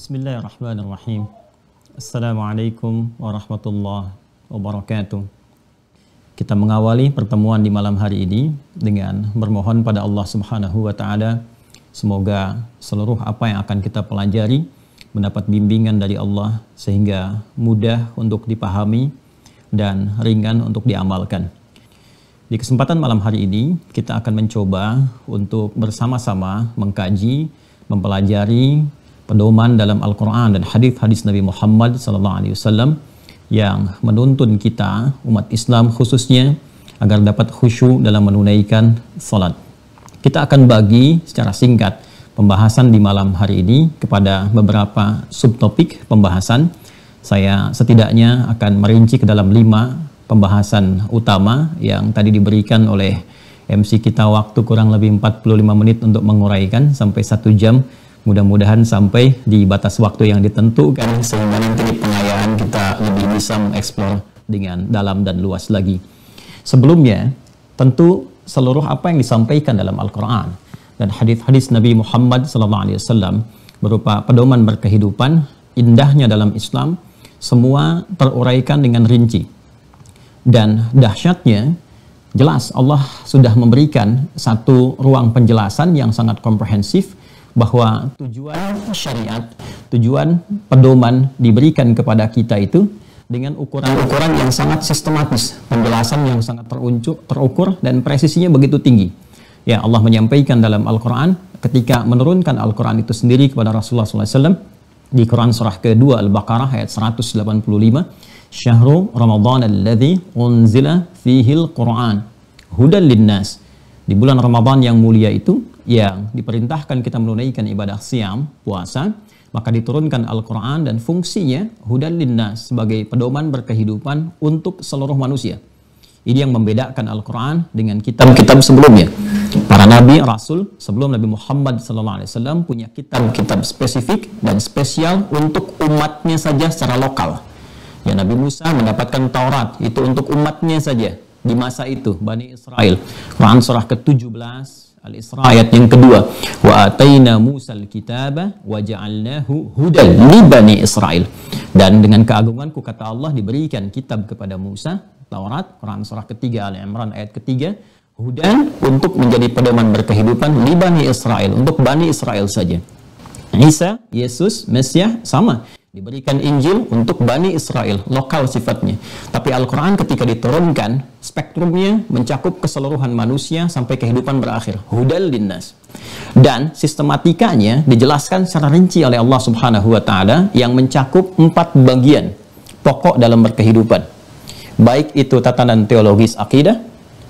Bismillahirrahmanirrahim. Assalamualaikum warahmatullahi wabarakatuh. Kita mengawali pertemuan di malam hari ini dengan bermohon pada Allah Subhanahu wa taala semoga seluruh apa yang akan kita pelajari mendapat bimbingan dari Allah sehingga mudah untuk dipahami dan ringan untuk diamalkan. Di kesempatan malam hari ini, kita akan mencoba untuk bersama-sama mengkaji, mempelajari pedoman dalam Al-Quran dan hadis-hadis Nabi Muhammad SAW yang menuntun kita umat Islam khususnya agar dapat khusyuk dalam menunaikan salat. Kita akan bagi secara singkat pembahasan di malam hari ini kepada beberapa subtopik pembahasan. Saya setidaknya akan merinci ke dalam lima pembahasan utama yang tadi diberikan oleh MC kita waktu kurang lebih 45 menit untuk menguraikan sampai satu jam Mudah-mudahan sampai di batas waktu yang ditentukan sehingga nanti di pengayaan kita lebih bisa mengeksplor dengan dalam dan luas lagi. Sebelumnya, tentu seluruh apa yang disampaikan dalam Al-Quran dan hadis-hadis Nabi Muhammad SAW berupa pedoman berkehidupan, indahnya dalam Islam, semua teruraikan dengan rinci. Dan dahsyatnya, jelas Allah sudah memberikan satu ruang penjelasan yang sangat komprehensif bahwa tujuan syariat, tujuan pedoman diberikan kepada kita itu dengan ukuran-ukuran yang sangat sistematis, penjelasan yang sangat teruncuk, terukur dan presisinya begitu tinggi. Ya Allah menyampaikan dalam Al-Quran ketika menurunkan Al-Quran itu sendiri kepada Rasulullah SAW di Quran surah kedua Al-Baqarah ayat 185 Syahrul Ramadan ladhi unzila fihil Quran hudan linnas di bulan Ramadhan yang mulia itu yang diperintahkan kita menunaikan ibadah siam, puasa, maka diturunkan Al-Quran dan fungsinya hudan linna sebagai pedoman berkehidupan untuk seluruh manusia. Ini yang membedakan Al-Quran dengan kitab-kitab sebelumnya. Para nabi, rasul, sebelum Nabi Muhammad SAW punya kitab-kitab spesifik dan spesial untuk umatnya saja secara lokal. Ya Nabi Musa mendapatkan Taurat, itu untuk umatnya saja di masa itu, Bani Israel. Quran surah ke-17, Al-Isra ayat yang kedua wa ataina Musa al-kitaba wa ja'alnahu hudan li bani Israel dan dengan keagunganku kata Allah diberikan kitab kepada Musa Taurat Quran surah ketiga Al Imran ayat ketiga hudan untuk menjadi pedoman berkehidupan li bani Israel untuk bani Israel saja Isa Yesus Mesias sama Diberikan Injil untuk Bani Israel, lokal sifatnya. Tapi Al-Quran ketika diturunkan, spektrumnya mencakup keseluruhan manusia sampai kehidupan berakhir. Hudal linnas. Dan sistematikanya dijelaskan secara rinci oleh Allah Subhanahu wa Ta'ala yang mencakup empat bagian pokok dalam berkehidupan. Baik itu tatanan teologis akidah,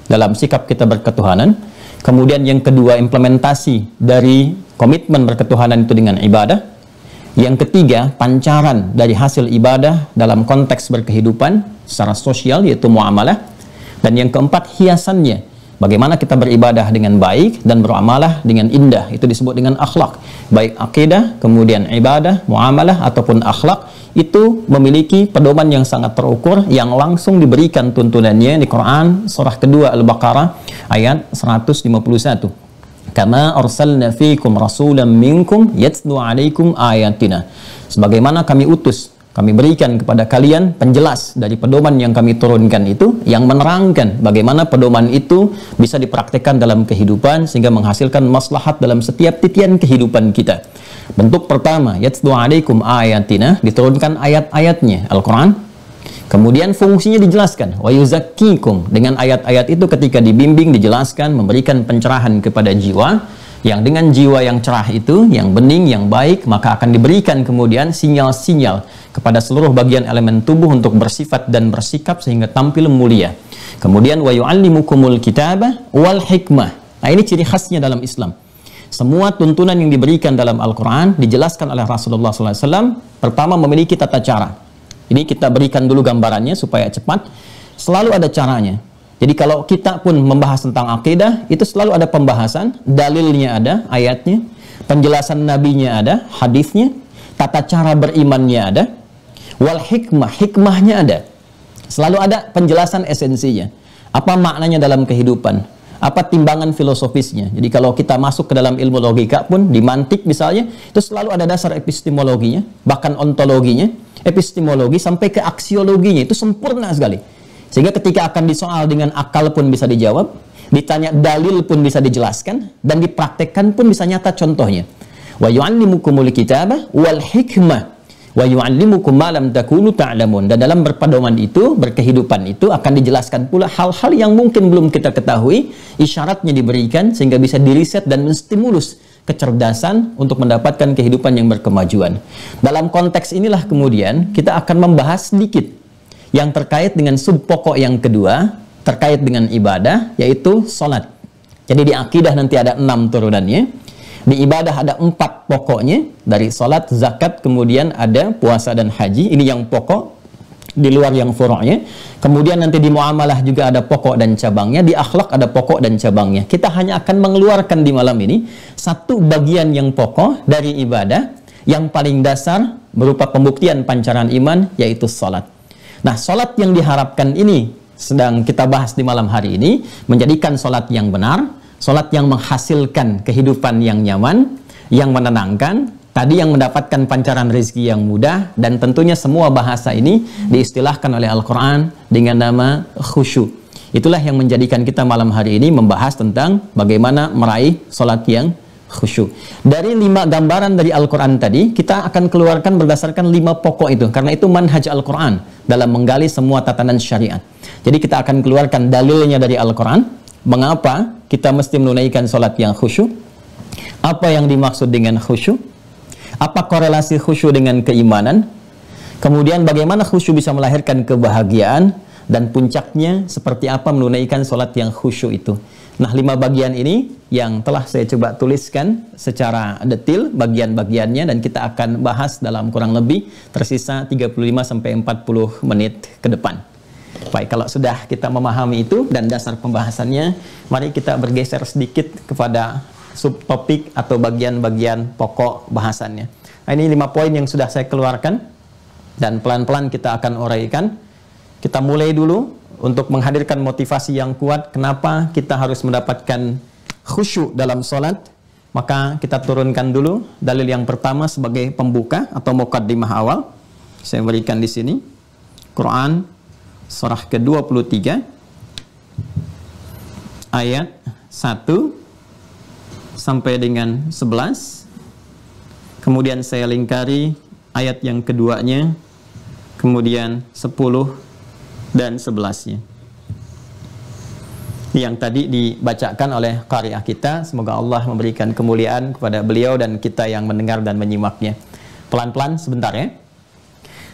dalam sikap kita berketuhanan. Kemudian yang kedua implementasi dari komitmen berketuhanan itu dengan ibadah yang ketiga, pancaran dari hasil ibadah dalam konteks berkehidupan secara sosial yaitu muamalah. Dan yang keempat, hiasannya. Bagaimana kita beribadah dengan baik dan beramalah dengan indah. Itu disebut dengan akhlak. Baik akidah, kemudian ibadah, muamalah, ataupun akhlak itu memiliki pedoman yang sangat terukur yang langsung diberikan tuntunannya di Quran surah kedua Al-Baqarah ayat 151. Kama arsalna fiikum rasulam minkum yatlu alaikum ayatina. Sebagaimana kami utus, kami berikan kepada kalian penjelas dari pedoman yang kami turunkan itu yang menerangkan bagaimana pedoman itu bisa dipraktikkan dalam kehidupan sehingga menghasilkan maslahat dalam setiap titian kehidupan kita. Bentuk pertama, yatlu alaikum ayatina, diturunkan ayat-ayatnya, Al-Quran, Kemudian fungsinya dijelaskan, wa Dengan ayat-ayat itu ketika dibimbing dijelaskan memberikan pencerahan kepada jiwa yang dengan jiwa yang cerah itu, yang bening, yang baik, maka akan diberikan kemudian sinyal-sinyal kepada seluruh bagian elemen tubuh untuk bersifat dan bersikap sehingga tampil mulia. Kemudian wa yu'allimukumul kitabah wal hikmah. Nah, ini ciri khasnya dalam Islam. Semua tuntunan yang diberikan dalam Al-Quran dijelaskan oleh Rasulullah SAW pertama memiliki tata cara ini kita berikan dulu gambarannya supaya cepat. Selalu ada caranya. Jadi kalau kita pun membahas tentang akidah, itu selalu ada pembahasan, dalilnya ada, ayatnya, penjelasan nabinya ada, hadisnya, tata cara berimannya ada, wal hikmah, hikmahnya ada. Selalu ada penjelasan esensinya. Apa maknanya dalam kehidupan? apa timbangan filosofisnya. Jadi kalau kita masuk ke dalam ilmu logika pun di mantik misalnya itu selalu ada dasar epistemologinya, bahkan ontologinya, epistemologi sampai ke aksiologinya itu sempurna sekali. Sehingga ketika akan disoal dengan akal pun bisa dijawab, ditanya dalil pun bisa dijelaskan dan dipraktekkan pun bisa nyata contohnya. Wa yu'allimukumul kitaba wal hikmah wa yu'allimukum ma lam takunu ta'lamun. Dan dalam berpedoman itu, berkehidupan itu akan dijelaskan pula hal-hal yang mungkin belum kita ketahui, isyaratnya diberikan sehingga bisa diriset dan menstimulus kecerdasan untuk mendapatkan kehidupan yang berkemajuan. Dalam konteks inilah kemudian kita akan membahas sedikit yang terkait dengan sub pokok yang kedua terkait dengan ibadah yaitu salat. Jadi di akidah nanti ada enam turunannya. Di ibadah ada empat pokoknya, dari salat, zakat, kemudian ada puasa dan haji. Ini yang pokok, di luar yang furu'nya. Kemudian nanti di muamalah juga ada pokok dan cabangnya, di akhlak ada pokok dan cabangnya. Kita hanya akan mengeluarkan di malam ini satu bagian yang pokok dari ibadah yang paling dasar berupa pembuktian pancaran iman yaitu salat. Nah, salat yang diharapkan ini sedang kita bahas di malam hari ini menjadikan salat yang benar, Sholat yang menghasilkan kehidupan yang nyaman, yang menenangkan, tadi yang mendapatkan pancaran rezeki yang mudah, dan tentunya semua bahasa ini diistilahkan oleh Al-Quran dengan nama khusyuk. Itulah yang menjadikan kita malam hari ini membahas tentang bagaimana meraih sholat yang khusyuk. Dari lima gambaran dari Al-Quran tadi, kita akan keluarkan berdasarkan lima pokok itu. Karena itu manhaj Al-Quran dalam menggali semua tatanan syariat. Jadi kita akan keluarkan dalilnya dari Al-Quran. Mengapa kita mesti menunaikan sholat yang khusyuk. Apa yang dimaksud dengan khusyuk? Apa korelasi khusyuk dengan keimanan? Kemudian bagaimana khusyuk bisa melahirkan kebahagiaan? Dan puncaknya seperti apa menunaikan sholat yang khusyuk itu? Nah, lima bagian ini yang telah saya coba tuliskan secara detail bagian-bagiannya dan kita akan bahas dalam kurang lebih tersisa 35 sampai 40 menit ke depan. Baik, kalau sudah kita memahami itu dan dasar pembahasannya, mari kita bergeser sedikit kepada subtopik atau bagian-bagian pokok bahasannya. Nah, ini lima poin yang sudah saya keluarkan dan pelan-pelan kita akan uraikan. Kita mulai dulu untuk menghadirkan motivasi yang kuat kenapa kita harus mendapatkan khusyuk dalam sholat. Maka kita turunkan dulu dalil yang pertama sebagai pembuka atau mukaddimah awal. Saya berikan di sini. Quran surah ke-23 ayat 1 sampai dengan 11. Kemudian saya lingkari ayat yang keduanya, kemudian 10 dan 11-nya. Yang tadi dibacakan oleh karya kita, semoga Allah memberikan kemuliaan kepada beliau dan kita yang mendengar dan menyimaknya. Pelan-pelan sebentar ya.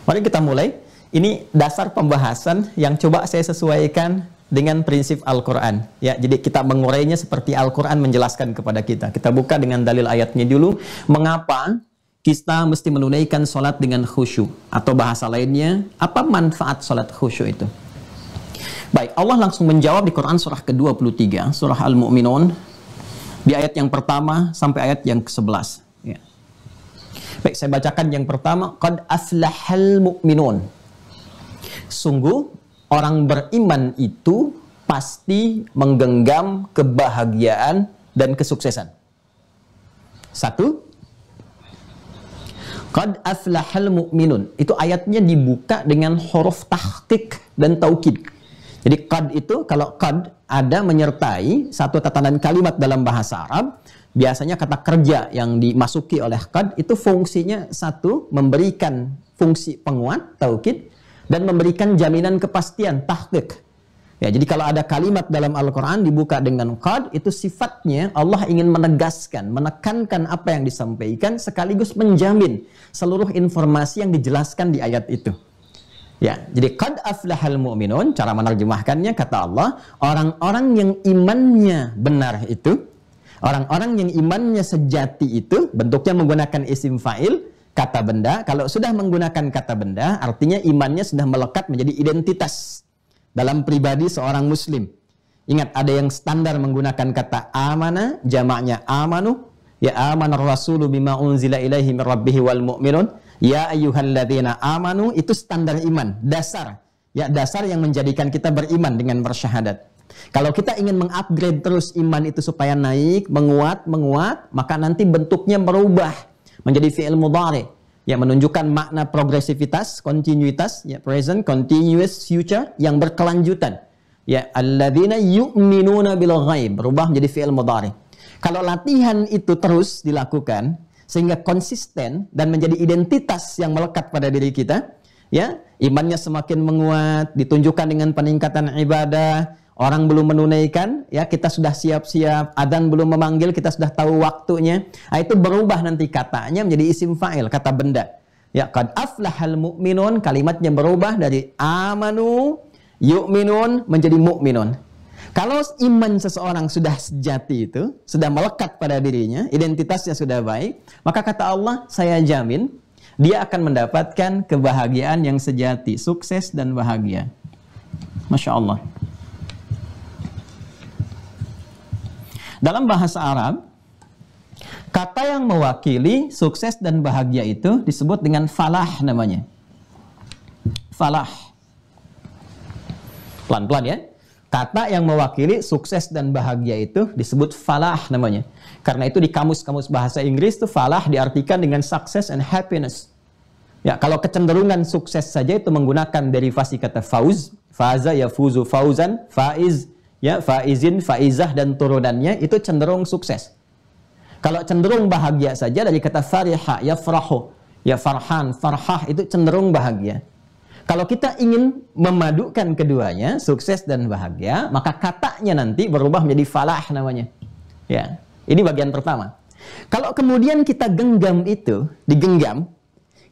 Mari kita mulai ini dasar pembahasan yang coba saya sesuaikan dengan prinsip Al-Quran. Ya, jadi kita mengurainya seperti Al-Quran menjelaskan kepada kita. Kita buka dengan dalil ayatnya dulu. Mengapa kita mesti menunaikan sholat dengan khusyuk? Atau bahasa lainnya, apa manfaat sholat khusyuk itu? Baik, Allah langsung menjawab di Quran surah ke-23, surah Al-Mu'minun, di ayat yang pertama sampai ayat yang ke-11. Ya. Baik, saya bacakan yang pertama. Qad aslahal mu'minun. Sungguh orang beriman itu pasti menggenggam kebahagiaan dan kesuksesan. Satu, Qad aflahal mu'minun. Itu ayatnya dibuka dengan huruf tahqiq dan taukid. Jadi qad itu kalau qad ada menyertai satu tatanan kalimat dalam bahasa Arab, biasanya kata kerja yang dimasuki oleh qad itu fungsinya satu memberikan fungsi penguat taukid, dan memberikan jaminan kepastian tahqiq. Ya, jadi kalau ada kalimat dalam Al-Qur'an dibuka dengan qad itu sifatnya Allah ingin menegaskan, menekankan apa yang disampaikan sekaligus menjamin seluruh informasi yang dijelaskan di ayat itu. Ya, jadi qad aflahal mu'minun, cara menerjemahkannya kata Allah, orang-orang yang imannya benar itu, orang-orang yang imannya sejati itu bentuknya menggunakan isim fa'il kata benda. Kalau sudah menggunakan kata benda, artinya imannya sudah melekat menjadi identitas dalam pribadi seorang muslim. Ingat ada yang standar menggunakan kata amana, jamaknya amanu, ya amanar rasulu bima unzila ilaihi min rabbih wal mu'minun, ya ayyuhalladzina amanu itu standar iman, dasar. Ya dasar yang menjadikan kita beriman dengan bersyahadat. Kalau kita ingin mengupgrade terus iman itu supaya naik, menguat, menguat, maka nanti bentuknya berubah menjadi fi'il mudhari yang menunjukkan makna progresivitas, kontinuitas, ya present, continuous, future yang berkelanjutan. Ya alladzina yu'minuna bil ghaib berubah menjadi fi'il mudhari. Kalau latihan itu terus dilakukan sehingga konsisten dan menjadi identitas yang melekat pada diri kita, ya imannya semakin menguat, ditunjukkan dengan peningkatan ibadah, orang belum menunaikan, ya kita sudah siap-siap, adan belum memanggil, kita sudah tahu waktunya. Nah, itu berubah nanti katanya menjadi isim fa'il, kata benda. Ya, qad aflahal mu'minun, kalimatnya berubah dari amanu yu'minun menjadi mu'minun. Kalau iman seseorang sudah sejati itu, sudah melekat pada dirinya, identitasnya sudah baik, maka kata Allah, saya jamin dia akan mendapatkan kebahagiaan yang sejati, sukses dan bahagia. Masya Allah. Dalam bahasa Arab, kata yang mewakili sukses dan bahagia itu disebut dengan falah namanya. Falah. Pelan-pelan ya. Kata yang mewakili sukses dan bahagia itu disebut falah namanya. Karena itu di kamus-kamus bahasa Inggris itu falah diartikan dengan success and happiness. Ya, kalau kecenderungan sukses saja itu menggunakan derivasi kata fauz, faza ya fuzu fauzan, faiz ya faizin, faizah dan turunannya itu cenderung sukses. Kalau cenderung bahagia saja dari kata fariha, ya farahu, ya farhan, farhah itu cenderung bahagia. Kalau kita ingin memadukan keduanya, sukses dan bahagia, maka katanya nanti berubah menjadi falah namanya. Ya, ini bagian pertama. Kalau kemudian kita genggam itu, digenggam,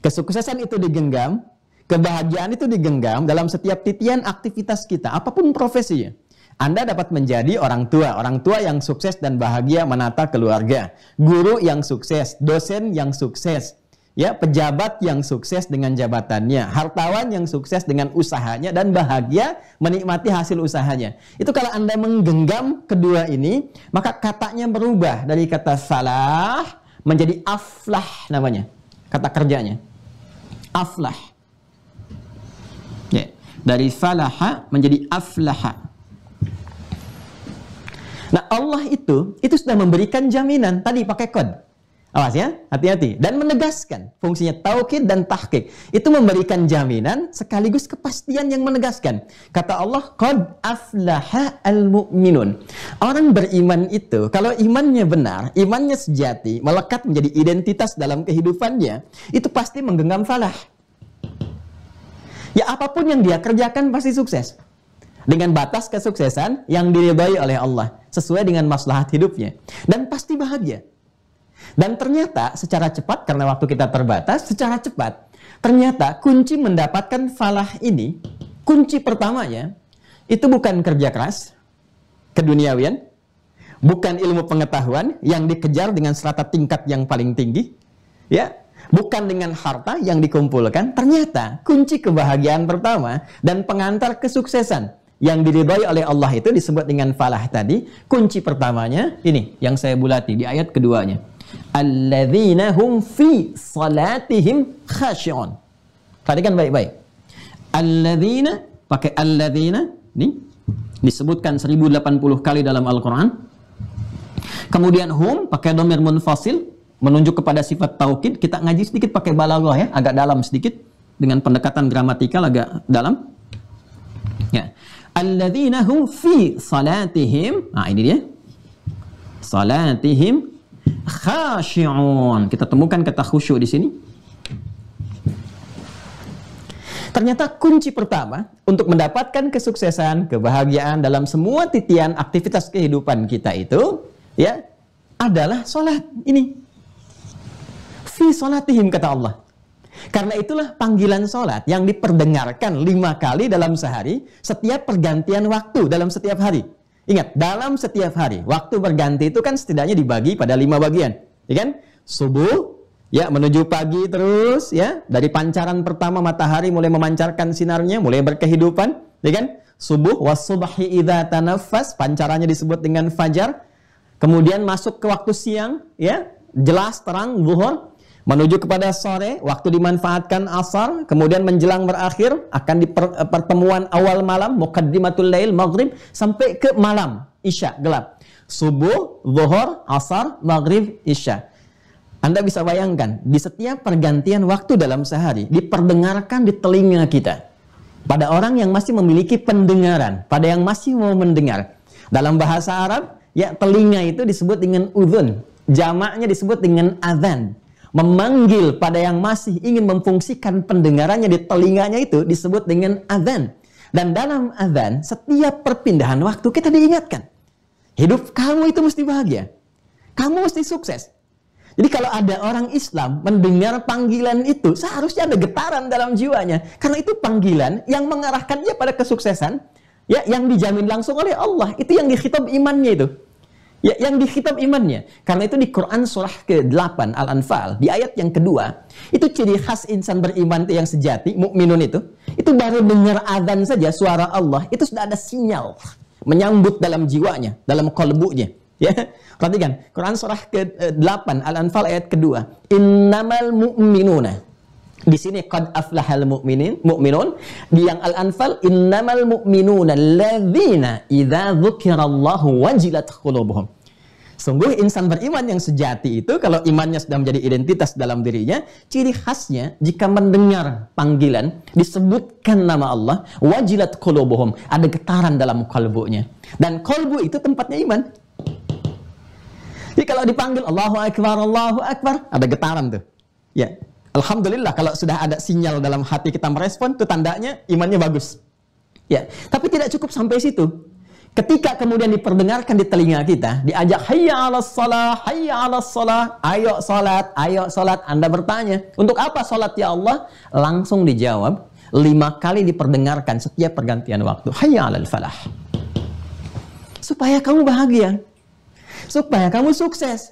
kesuksesan itu digenggam, kebahagiaan itu digenggam dalam setiap titian aktivitas kita, apapun profesinya. Anda dapat menjadi orang tua, orang tua yang sukses dan bahagia menata keluarga, guru yang sukses, dosen yang sukses, ya pejabat yang sukses dengan jabatannya, hartawan yang sukses dengan usahanya dan bahagia menikmati hasil usahanya. Itu kalau Anda menggenggam kedua ini, maka katanya berubah dari kata salah menjadi aflah namanya, kata kerjanya. Aflah. Ya, dari falaha menjadi aflaha. Nah Allah itu, itu sudah memberikan jaminan. Tadi pakai kod. Awas ya, hati-hati. Dan menegaskan fungsinya tauhid dan tahqiq. Itu memberikan jaminan sekaligus kepastian yang menegaskan. Kata Allah, Qad aflaha al-mu'minun. Orang beriman itu, kalau imannya benar, imannya sejati, melekat menjadi identitas dalam kehidupannya, itu pasti menggenggam falah. Ya apapun yang dia kerjakan pasti sukses dengan batas kesuksesan yang diridhai oleh Allah sesuai dengan maslahat hidupnya dan pasti bahagia. Dan ternyata secara cepat karena waktu kita terbatas, secara cepat ternyata kunci mendapatkan falah ini, kunci pertamanya itu bukan kerja keras keduniawian, bukan ilmu pengetahuan yang dikejar dengan serata tingkat yang paling tinggi, ya, bukan dengan harta yang dikumpulkan. Ternyata kunci kebahagiaan pertama dan pengantar kesuksesan yang diridhai oleh Allah itu disebut dengan falah tadi. Kunci pertamanya ini yang saya bulati di ayat keduanya. Alladzina hum fi salatihim khashi'un. Perhatikan baik-baik. Alladzina pakai alladzina ini disebutkan 1080 kali dalam Al-Qur'an. Kemudian hum pakai domir munfasil menunjuk kepada sifat taukid. Kita ngaji sedikit pakai balaghah ya, agak dalam sedikit dengan pendekatan gramatikal agak dalam. Ya alladzina hum fi salatihim. Nah, ini dia. Salatihim khashi'un. Kita temukan kata khusyuk di sini. Ternyata kunci pertama untuk mendapatkan kesuksesan, kebahagiaan dalam semua titian aktivitas kehidupan kita itu ya adalah salat ini. Fi salatihim kata Allah. Karena itulah panggilan sholat yang diperdengarkan lima kali dalam sehari setiap pergantian waktu dalam setiap hari. Ingat, dalam setiap hari, waktu berganti itu kan setidaknya dibagi pada lima bagian. Ya kan? Subuh, ya menuju pagi terus, ya. Dari pancaran pertama matahari mulai memancarkan sinarnya, mulai berkehidupan. Ya kan? Subuh, wasubahi idha tanafas, pancarannya disebut dengan fajar. Kemudian masuk ke waktu siang, ya. Jelas, terang, zuhur, Menuju kepada sore, waktu dimanfaatkan asar, kemudian menjelang berakhir, akan di eh, pertemuan awal malam, muqaddimatul lail, maghrib, sampai ke malam, isya, gelap. Subuh, zuhur, asar, maghrib, isya. Anda bisa bayangkan, di setiap pergantian waktu dalam sehari, diperdengarkan di telinga kita. Pada orang yang masih memiliki pendengaran, pada yang masih mau mendengar. Dalam bahasa Arab, ya telinga itu disebut dengan udhun. Jamaknya disebut dengan azan memanggil pada yang masih ingin memfungsikan pendengarannya di telinganya itu disebut dengan azan. Dan dalam azan, setiap perpindahan waktu kita diingatkan. Hidup kamu itu mesti bahagia. Kamu mesti sukses. Jadi kalau ada orang Islam mendengar panggilan itu, seharusnya ada getaran dalam jiwanya. Karena itu panggilan yang mengarahkan dia pada kesuksesan, ya yang dijamin langsung oleh Allah. Itu yang dikhitab imannya itu. Ya, yang dihitam imannya. Karena itu di Quran surah ke-8 Al-Anfal, di ayat yang kedua, itu ciri khas insan beriman itu yang sejati, mukminun itu, itu baru dengar azan saja suara Allah, itu sudah ada sinyal menyambut dalam jiwanya, dalam kalbunya. Ya, perhatikan Quran surah ke-8 Al-Anfal ayat kedua, innamal mu'minuna di sini qad aflahal mu'minin mu'minun di yang al-anfal innamal mu'minuna alladzina idza dzukirallahu wajilat qulubuhum Sungguh insan beriman yang sejati itu kalau imannya sudah menjadi identitas dalam dirinya, ciri khasnya jika mendengar panggilan disebutkan nama Allah, wajilat kolobohom ada getaran dalam kalbunya. Dan kolbu itu tempatnya iman. Jadi ya, kalau dipanggil Allahu Akbar, Allahu Akbar, ada getaran tuh. Ya. Alhamdulillah kalau sudah ada sinyal dalam hati kita merespon, itu tandanya imannya bagus. Ya, tapi tidak cukup sampai situ. Ketika kemudian diperdengarkan di telinga kita, diajak hayya ala salah, hayya ala salah, ayo salat, ayo salat. Anda bertanya, untuk apa salat ya Allah? Langsung dijawab, lima kali diperdengarkan setiap pergantian waktu. Hayya ala falah. Supaya kamu bahagia. Supaya kamu sukses.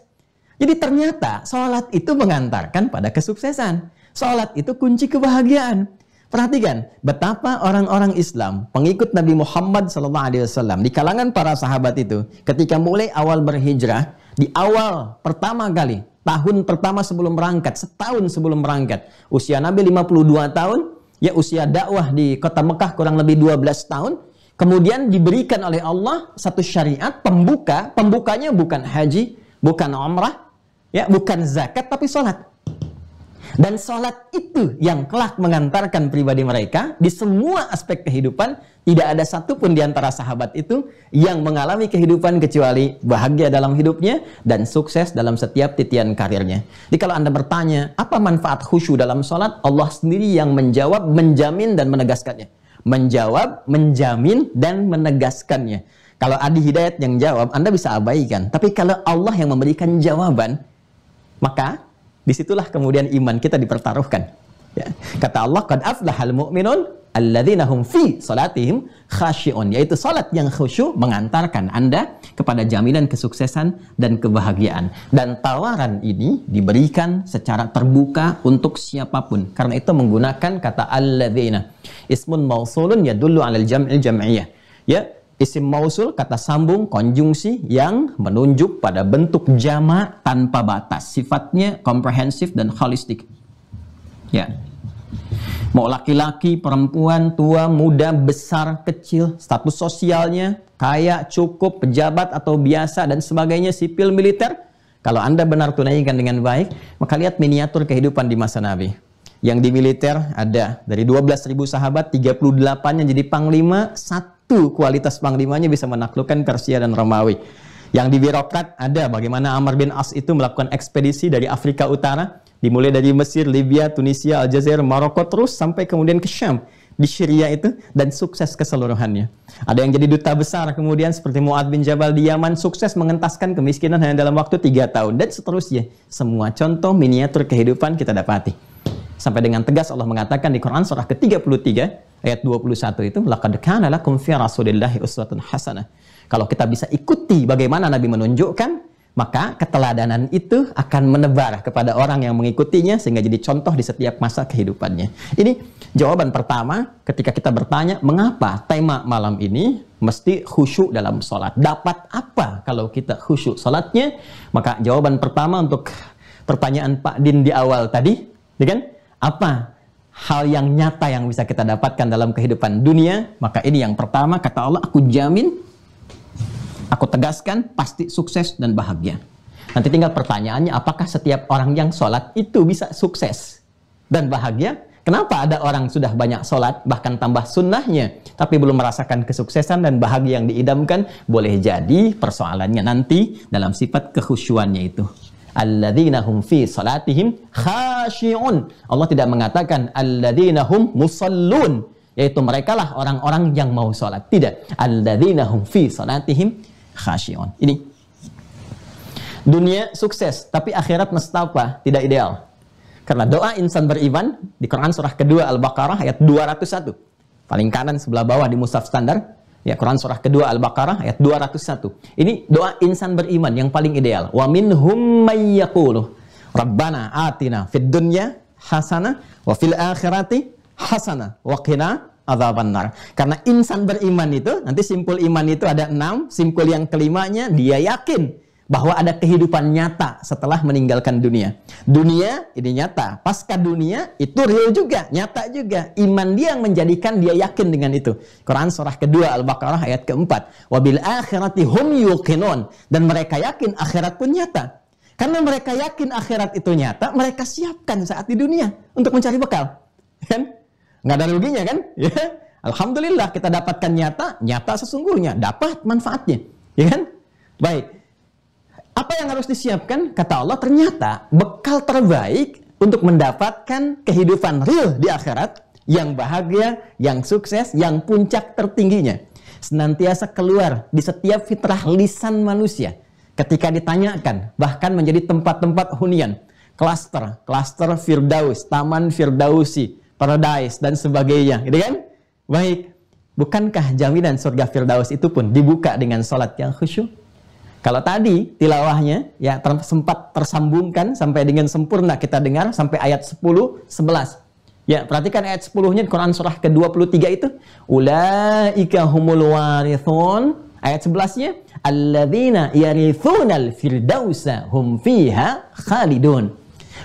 Jadi ternyata salat itu mengantarkan pada kesuksesan. salat itu kunci kebahagiaan. Perhatikan betapa orang-orang Islam, pengikut Nabi Muhammad SAW di kalangan para sahabat itu, ketika mulai awal berhijrah, di awal pertama kali, tahun pertama sebelum berangkat, setahun sebelum berangkat, usia Nabi 52 tahun, ya usia dakwah di kota Mekah kurang lebih 12 tahun, kemudian diberikan oleh Allah satu syariat pembuka, pembukanya bukan haji, bukan umrah, ya bukan zakat tapi sholat. Dan sholat itu yang kelak mengantarkan pribadi mereka di semua aspek kehidupan. Tidak ada satupun di antara sahabat itu yang mengalami kehidupan kecuali bahagia dalam hidupnya dan sukses dalam setiap titian karirnya. Jadi kalau Anda bertanya, apa manfaat khusyuk dalam sholat? Allah sendiri yang menjawab, menjamin, dan menegaskannya. Menjawab, menjamin, dan menegaskannya. Kalau Adi Hidayat yang jawab, Anda bisa abaikan. Tapi kalau Allah yang memberikan jawaban, maka Disitulah kemudian iman kita dipertaruhkan. Ya. Kata Allah, "Qad aflahal mu'minun alladzina hum fi salatihim khashi'un." Yaitu salat yang khusyuk mengantarkan Anda kepada jaminan kesuksesan dan kebahagiaan. Dan tawaran ini diberikan secara terbuka untuk siapapun. Karena itu menggunakan kata alladzina. Ismun mausulun yadullu 'alal jam'il jam'iyah. Ya, isim mausul kata sambung konjungsi yang menunjuk pada bentuk jama tanpa batas sifatnya komprehensif dan holistik ya mau laki-laki perempuan tua muda besar kecil status sosialnya kaya cukup pejabat atau biasa dan sebagainya sipil militer kalau anda benar tunaikan dengan baik maka lihat miniatur kehidupan di masa nabi yang di militer ada dari 12.000 sahabat 38 yang jadi panglima satu satu kualitas panglimanya bisa menaklukkan Persia dan Romawi. Yang di birokrat ada bagaimana Amr bin As itu melakukan ekspedisi dari Afrika Utara, dimulai dari Mesir, Libya, Tunisia, Aljazair, Maroko terus sampai kemudian ke Syam di Syria itu dan sukses keseluruhannya. Ada yang jadi duta besar kemudian seperti Muad bin Jabal di Yaman sukses mengentaskan kemiskinan hanya dalam waktu tiga tahun dan seterusnya. Semua contoh miniatur kehidupan kita dapati. Sampai dengan tegas Allah mengatakan di Quran surah ke-33 ayat 21 itu laqad kana lakum fi rasulillahi uswatun hasanah. Kalau kita bisa ikuti bagaimana Nabi menunjukkan, maka keteladanan itu akan menebar kepada orang yang mengikutinya sehingga jadi contoh di setiap masa kehidupannya. Ini jawaban pertama ketika kita bertanya mengapa tema malam ini mesti khusyuk dalam sholat. Dapat apa kalau kita khusyuk sholatnya? Maka jawaban pertama untuk pertanyaan Pak Din di awal tadi, ya kan? apa hal yang nyata yang bisa kita dapatkan dalam kehidupan dunia, maka ini yang pertama kata Allah, aku jamin, aku tegaskan pasti sukses dan bahagia. Nanti tinggal pertanyaannya, apakah setiap orang yang sholat itu bisa sukses dan bahagia? Kenapa ada orang sudah banyak sholat, bahkan tambah sunnahnya, tapi belum merasakan kesuksesan dan bahagia yang diidamkan? Boleh jadi persoalannya nanti dalam sifat kehusuannya itu alladzina hum fi salatihim khasyi'un. Allah tidak mengatakan alladzina hum musallun, yaitu mereka lah orang-orang yang mau salat. Tidak, alladzina hum fi salatihim khasyi'un. Ini dunia sukses tapi akhirat mestapa tidak ideal. Karena doa insan beriman di Quran surah kedua Al-Baqarah ayat 201. Paling kanan sebelah bawah di mushaf standar Ya, Quran surah kedua Al-Baqarah ayat 201. Ini doa insan beriman yang paling ideal. Wa minhum may yaqulu Rabbana atina fid dunya hasanah wa fil akhirati hasanah wa qina adzabannar. Karena insan beriman itu nanti simpul iman itu ada enam, simpul yang kelimanya dia yakin bahwa ada kehidupan nyata setelah meninggalkan dunia. Dunia ini nyata, pasca dunia itu real juga, nyata juga. Iman dia yang menjadikan dia yakin dengan itu. Quran surah kedua Al-Baqarah ayat keempat. Wabil akhirati hum yuqinun dan mereka yakin akhirat pun nyata. Karena mereka yakin akhirat itu nyata, mereka siapkan saat di dunia untuk mencari bekal. Kan? Nggak ada ruginya kan? Ya. Alhamdulillah kita dapatkan nyata, nyata sesungguhnya, dapat manfaatnya. Ya kan? Baik. Apa yang harus disiapkan? Kata Allah, ternyata bekal terbaik untuk mendapatkan kehidupan real di akhirat yang bahagia, yang sukses, yang puncak tertingginya. Senantiasa keluar di setiap fitrah lisan manusia. Ketika ditanyakan, bahkan menjadi tempat-tempat hunian. Klaster, klaster Firdaus, Taman Firdausi, Paradise, dan sebagainya. Gitu kan? Baik, bukankah jaminan surga Firdaus itu pun dibuka dengan sholat yang khusyuk? Kalau tadi tilawahnya ya sempat tersambungkan sampai dengan sempurna kita dengar sampai ayat 10 11. Ya, perhatikan ayat 10-nya Quran surah ke-23 itu. Ulaika humul warithun. Ayat 11-nya alladzina yarithunal firdausa hum fiha khalidun.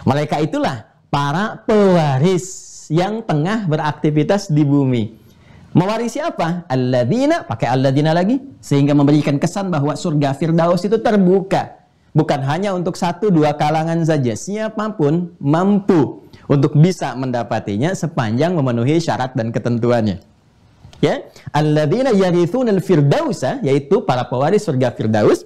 Mereka itulah para pewaris yang tengah beraktivitas di bumi. Mewarisi apa? Alladzina, pakai alladzina lagi. Sehingga memberikan kesan bahwa surga Firdaus itu terbuka. Bukan hanya untuk satu dua kalangan saja. Siapapun mampu untuk bisa mendapatinya sepanjang memenuhi syarat dan ketentuannya. Ya, alladzina yarithuna al-firdausa yaitu para pewaris surga Firdaus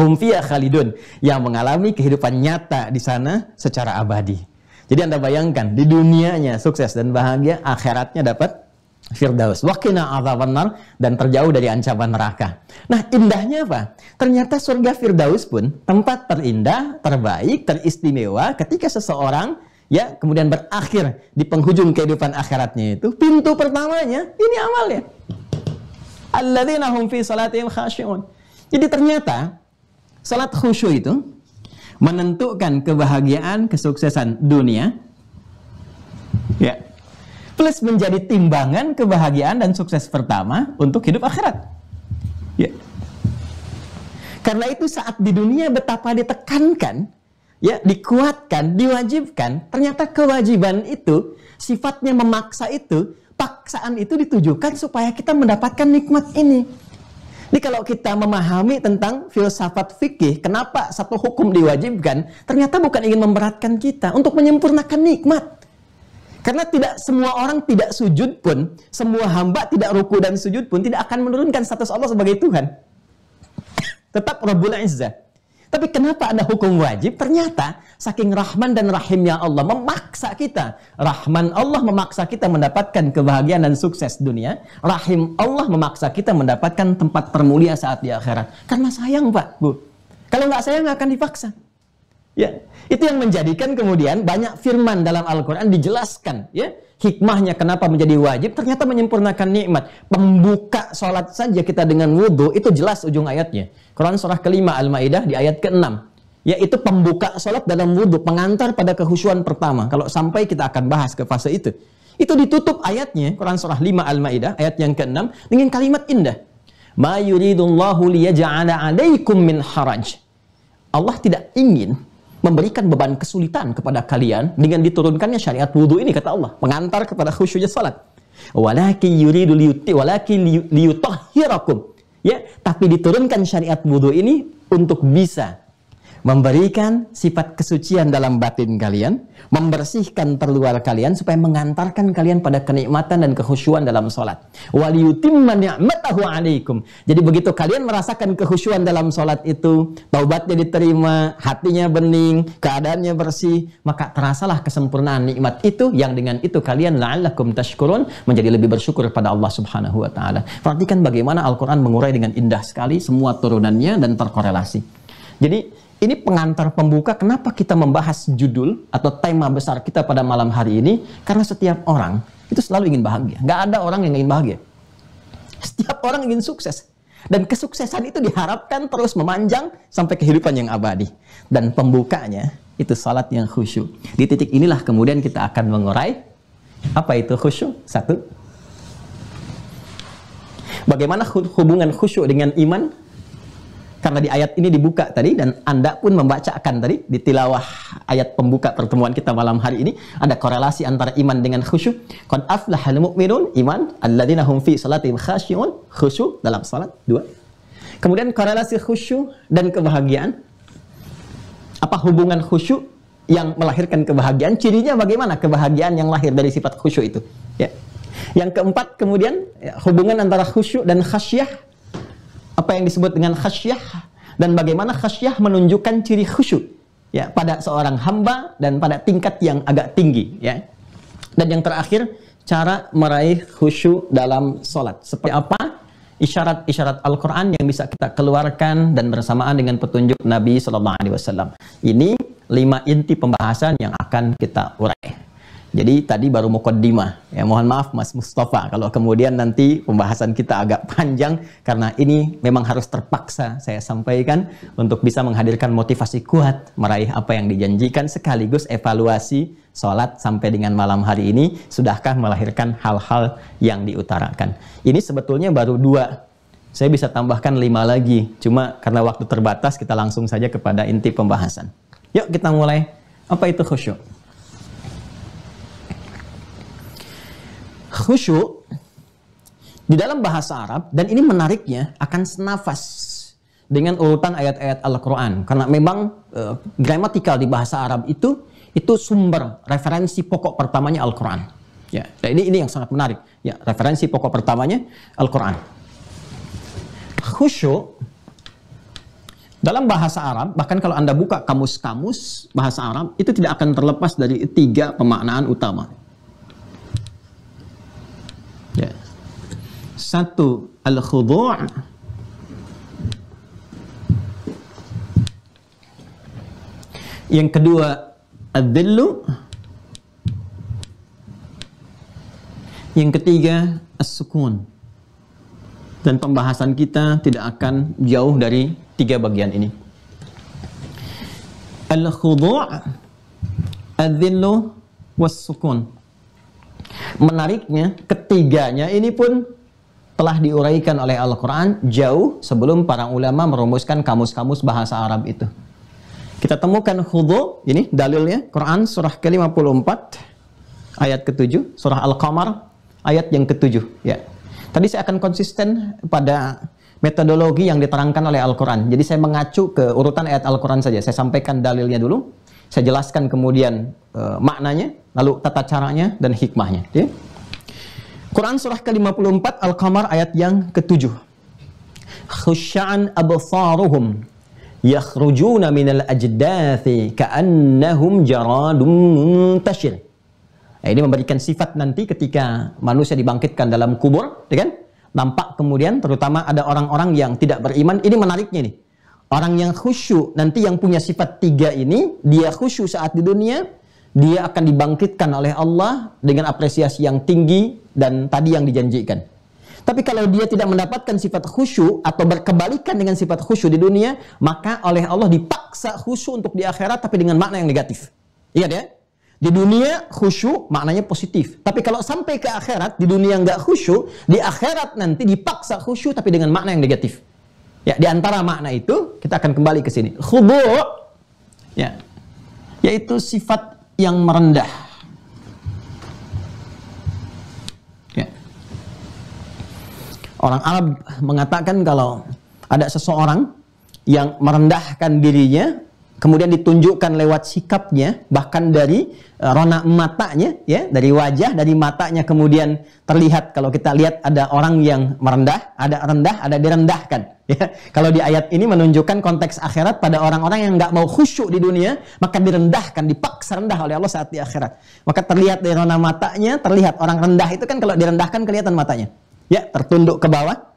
hum khalidun yang mengalami kehidupan nyata di sana secara abadi. Jadi Anda bayangkan di dunianya sukses dan bahagia, akhiratnya dapat Firdaus. Wakina azabannar dan terjauh dari ancaman neraka. Nah, indahnya apa? Ternyata surga Firdaus pun tempat terindah, terbaik, teristimewa ketika seseorang ya kemudian berakhir di penghujung kehidupan akhiratnya itu pintu pertamanya ini awalnya. Alladzina hum fi salatihim khashi'un. Jadi ternyata salat khusyuk itu menentukan kebahagiaan, kesuksesan dunia. Ya, plus menjadi timbangan kebahagiaan dan sukses pertama untuk hidup akhirat. Ya. Karena itu saat di dunia betapa ditekankan, ya dikuatkan, diwajibkan, ternyata kewajiban itu sifatnya memaksa itu, paksaan itu ditujukan supaya kita mendapatkan nikmat ini. Jadi kalau kita memahami tentang filsafat fikih, kenapa satu hukum diwajibkan, ternyata bukan ingin memberatkan kita untuk menyempurnakan nikmat. Karena tidak semua orang tidak sujud pun, semua hamba tidak ruku dan sujud pun tidak akan menurunkan status Allah sebagai Tuhan. Tetap Rabbul Izzah. Tapi kenapa ada hukum wajib? Ternyata saking rahman dan rahimnya Allah memaksa kita. Rahman Allah memaksa kita mendapatkan kebahagiaan dan sukses dunia. Rahim Allah memaksa kita mendapatkan tempat termulia saat di akhirat. Karena sayang Pak, Bu. Kalau nggak sayang nggak akan dipaksa. Ya, itu yang menjadikan kemudian banyak firman dalam Al-Quran dijelaskan. Ya, hikmahnya kenapa menjadi wajib ternyata menyempurnakan nikmat. Pembuka sholat saja kita dengan wudhu itu jelas ujung ayatnya. Quran surah kelima Al-Maidah di ayat ke-6 yaitu pembuka sholat dalam wudhu, pengantar pada kehusuan pertama. Kalau sampai kita akan bahas ke fase itu. Itu ditutup ayatnya, Quran Surah 5 Al-Ma'idah, ayat yang ke-6, dengan kalimat indah. Ma yuridullahu liyaj'ala alaikum min haraj. Allah tidak ingin memberikan beban kesulitan kepada kalian dengan diturunkannya syariat wudhu ini kata Allah mengantar kepada khusyuknya salat walakin yuridu liyuti walakin liyutahhirakum ya tapi diturunkan syariat wudhu ini untuk bisa memberikan sifat kesucian dalam batin kalian, membersihkan terluar kalian supaya mengantarkan kalian pada kenikmatan dan kehusyuan dalam sholat. alaikum. Jadi begitu kalian merasakan kehusyuan dalam sholat itu, taubatnya diterima, hatinya bening, keadaannya bersih, maka terasalah kesempurnaan nikmat itu yang dengan itu kalian la'allakum tashkurun menjadi lebih bersyukur pada Allah Subhanahu wa taala. Perhatikan bagaimana Al-Qur'an mengurai dengan indah sekali semua turunannya dan terkorelasi. Jadi ini pengantar pembuka kenapa kita membahas judul atau tema besar kita pada malam hari ini karena setiap orang itu selalu ingin bahagia Gak ada orang yang ingin bahagia setiap orang ingin sukses dan kesuksesan itu diharapkan terus memanjang sampai kehidupan yang abadi dan pembukanya itu salat yang khusyuk di titik inilah kemudian kita akan mengurai apa itu khusyuk satu bagaimana hubungan khusyuk dengan iman karena di ayat ini dibuka tadi dan Anda pun membacakan tadi di tilawah ayat pembuka pertemuan kita malam hari ini ada korelasi antara iman dengan khusyuk. Qad aflahal mu'minun iman alladzina hum fi salatihim khasyun khusyuk dalam salat dua. Kemudian korelasi khusyuk dan kebahagiaan. Apa hubungan khusyuk yang melahirkan kebahagiaan? Cirinya bagaimana kebahagiaan yang lahir dari sifat khusyuk itu? Ya. Yang keempat kemudian ya, hubungan antara khusyuk dan khasyah apa yang disebut dengan khasyah dan bagaimana khasyah menunjukkan ciri khusyuk ya pada seorang hamba dan pada tingkat yang agak tinggi ya. Dan yang terakhir cara meraih khusyuk dalam sholat Seperti apa? Isyarat-isyarat Al-Qur'an yang bisa kita keluarkan dan bersamaan dengan petunjuk Nabi Shallallahu alaihi wasallam. Ini lima inti pembahasan yang akan kita urai. Jadi tadi baru mukaddimah. Ya, mohon maaf Mas Mustafa kalau kemudian nanti pembahasan kita agak panjang karena ini memang harus terpaksa saya sampaikan untuk bisa menghadirkan motivasi kuat meraih apa yang dijanjikan sekaligus evaluasi sholat sampai dengan malam hari ini sudahkah melahirkan hal-hal yang diutarakan. Ini sebetulnya baru dua saya bisa tambahkan lima lagi, cuma karena waktu terbatas kita langsung saja kepada inti pembahasan. Yuk kita mulai. Apa itu khusyuk? khusyuk di dalam bahasa Arab dan ini menariknya akan senafas dengan urutan ayat-ayat Al-Qur'an karena memang e, gramatikal di bahasa Arab itu itu sumber referensi pokok pertamanya Al-Qur'an. Ya, nah ini ini yang sangat menarik. Ya, referensi pokok pertamanya Al-Qur'an. Khusyuk dalam bahasa Arab, bahkan kalau Anda buka kamus-kamus bahasa Arab, itu tidak akan terlepas dari tiga pemaknaan utama. satu al-khudu' yang kedua ad yang ketiga as-sukun dan pembahasan kita tidak akan jauh dari tiga bagian ini al-khudu' ad was-sukun menariknya ketiganya ini pun telah diuraikan oleh Al-Quran jauh sebelum para ulama merumuskan kamus-kamus bahasa Arab itu. Kita temukan khudu, ini dalilnya, Quran surah ke-54, ayat ke-7, surah Al-Qamar, ayat yang ke-7. Ya. Tadi saya akan konsisten pada metodologi yang diterangkan oleh Al-Quran. Jadi saya mengacu ke urutan ayat Al-Quran saja. Saya sampaikan dalilnya dulu, saya jelaskan kemudian e, maknanya, lalu tata caranya dan hikmahnya. Ya. Quran surah ke-54 Al-Qamar ayat yang ke-7. Khusya'an absaruhum yakhrujuna minal ajdathi ka'annahum jaradun muntashir. Nah, ini memberikan sifat nanti ketika manusia dibangkitkan dalam kubur, ya kan? Nampak kemudian terutama ada orang-orang yang tidak beriman. Ini menariknya nih. Orang yang khusyuk nanti yang punya sifat tiga ini, dia khusyuk saat di dunia, dia akan dibangkitkan oleh Allah dengan apresiasi yang tinggi dan tadi yang dijanjikan. Tapi kalau dia tidak mendapatkan sifat khusyuk atau berkebalikan dengan sifat khusyuk di dunia, maka oleh Allah dipaksa khusyuk untuk di akhirat tapi dengan makna yang negatif. Ingat ya? Kan? Di dunia khusyuk maknanya positif. Tapi kalau sampai ke akhirat di dunia nggak khusyuk, di akhirat nanti dipaksa khusyuk tapi dengan makna yang negatif. Ya, di antara makna itu kita akan kembali ke sini. Khudu' ya. Yaitu sifat yang merendah. Ya. Orang Arab mengatakan kalau ada seseorang yang merendahkan dirinya kemudian ditunjukkan lewat sikapnya bahkan dari uh, rona matanya ya dari wajah dari matanya kemudian terlihat kalau kita lihat ada orang yang merendah ada rendah ada direndahkan ya kalau di ayat ini menunjukkan konteks akhirat pada orang-orang yang nggak mau khusyuk di dunia maka direndahkan dipaksa rendah oleh Allah saat di akhirat maka terlihat dari rona matanya terlihat orang rendah itu kan kalau direndahkan kelihatan matanya ya tertunduk ke bawah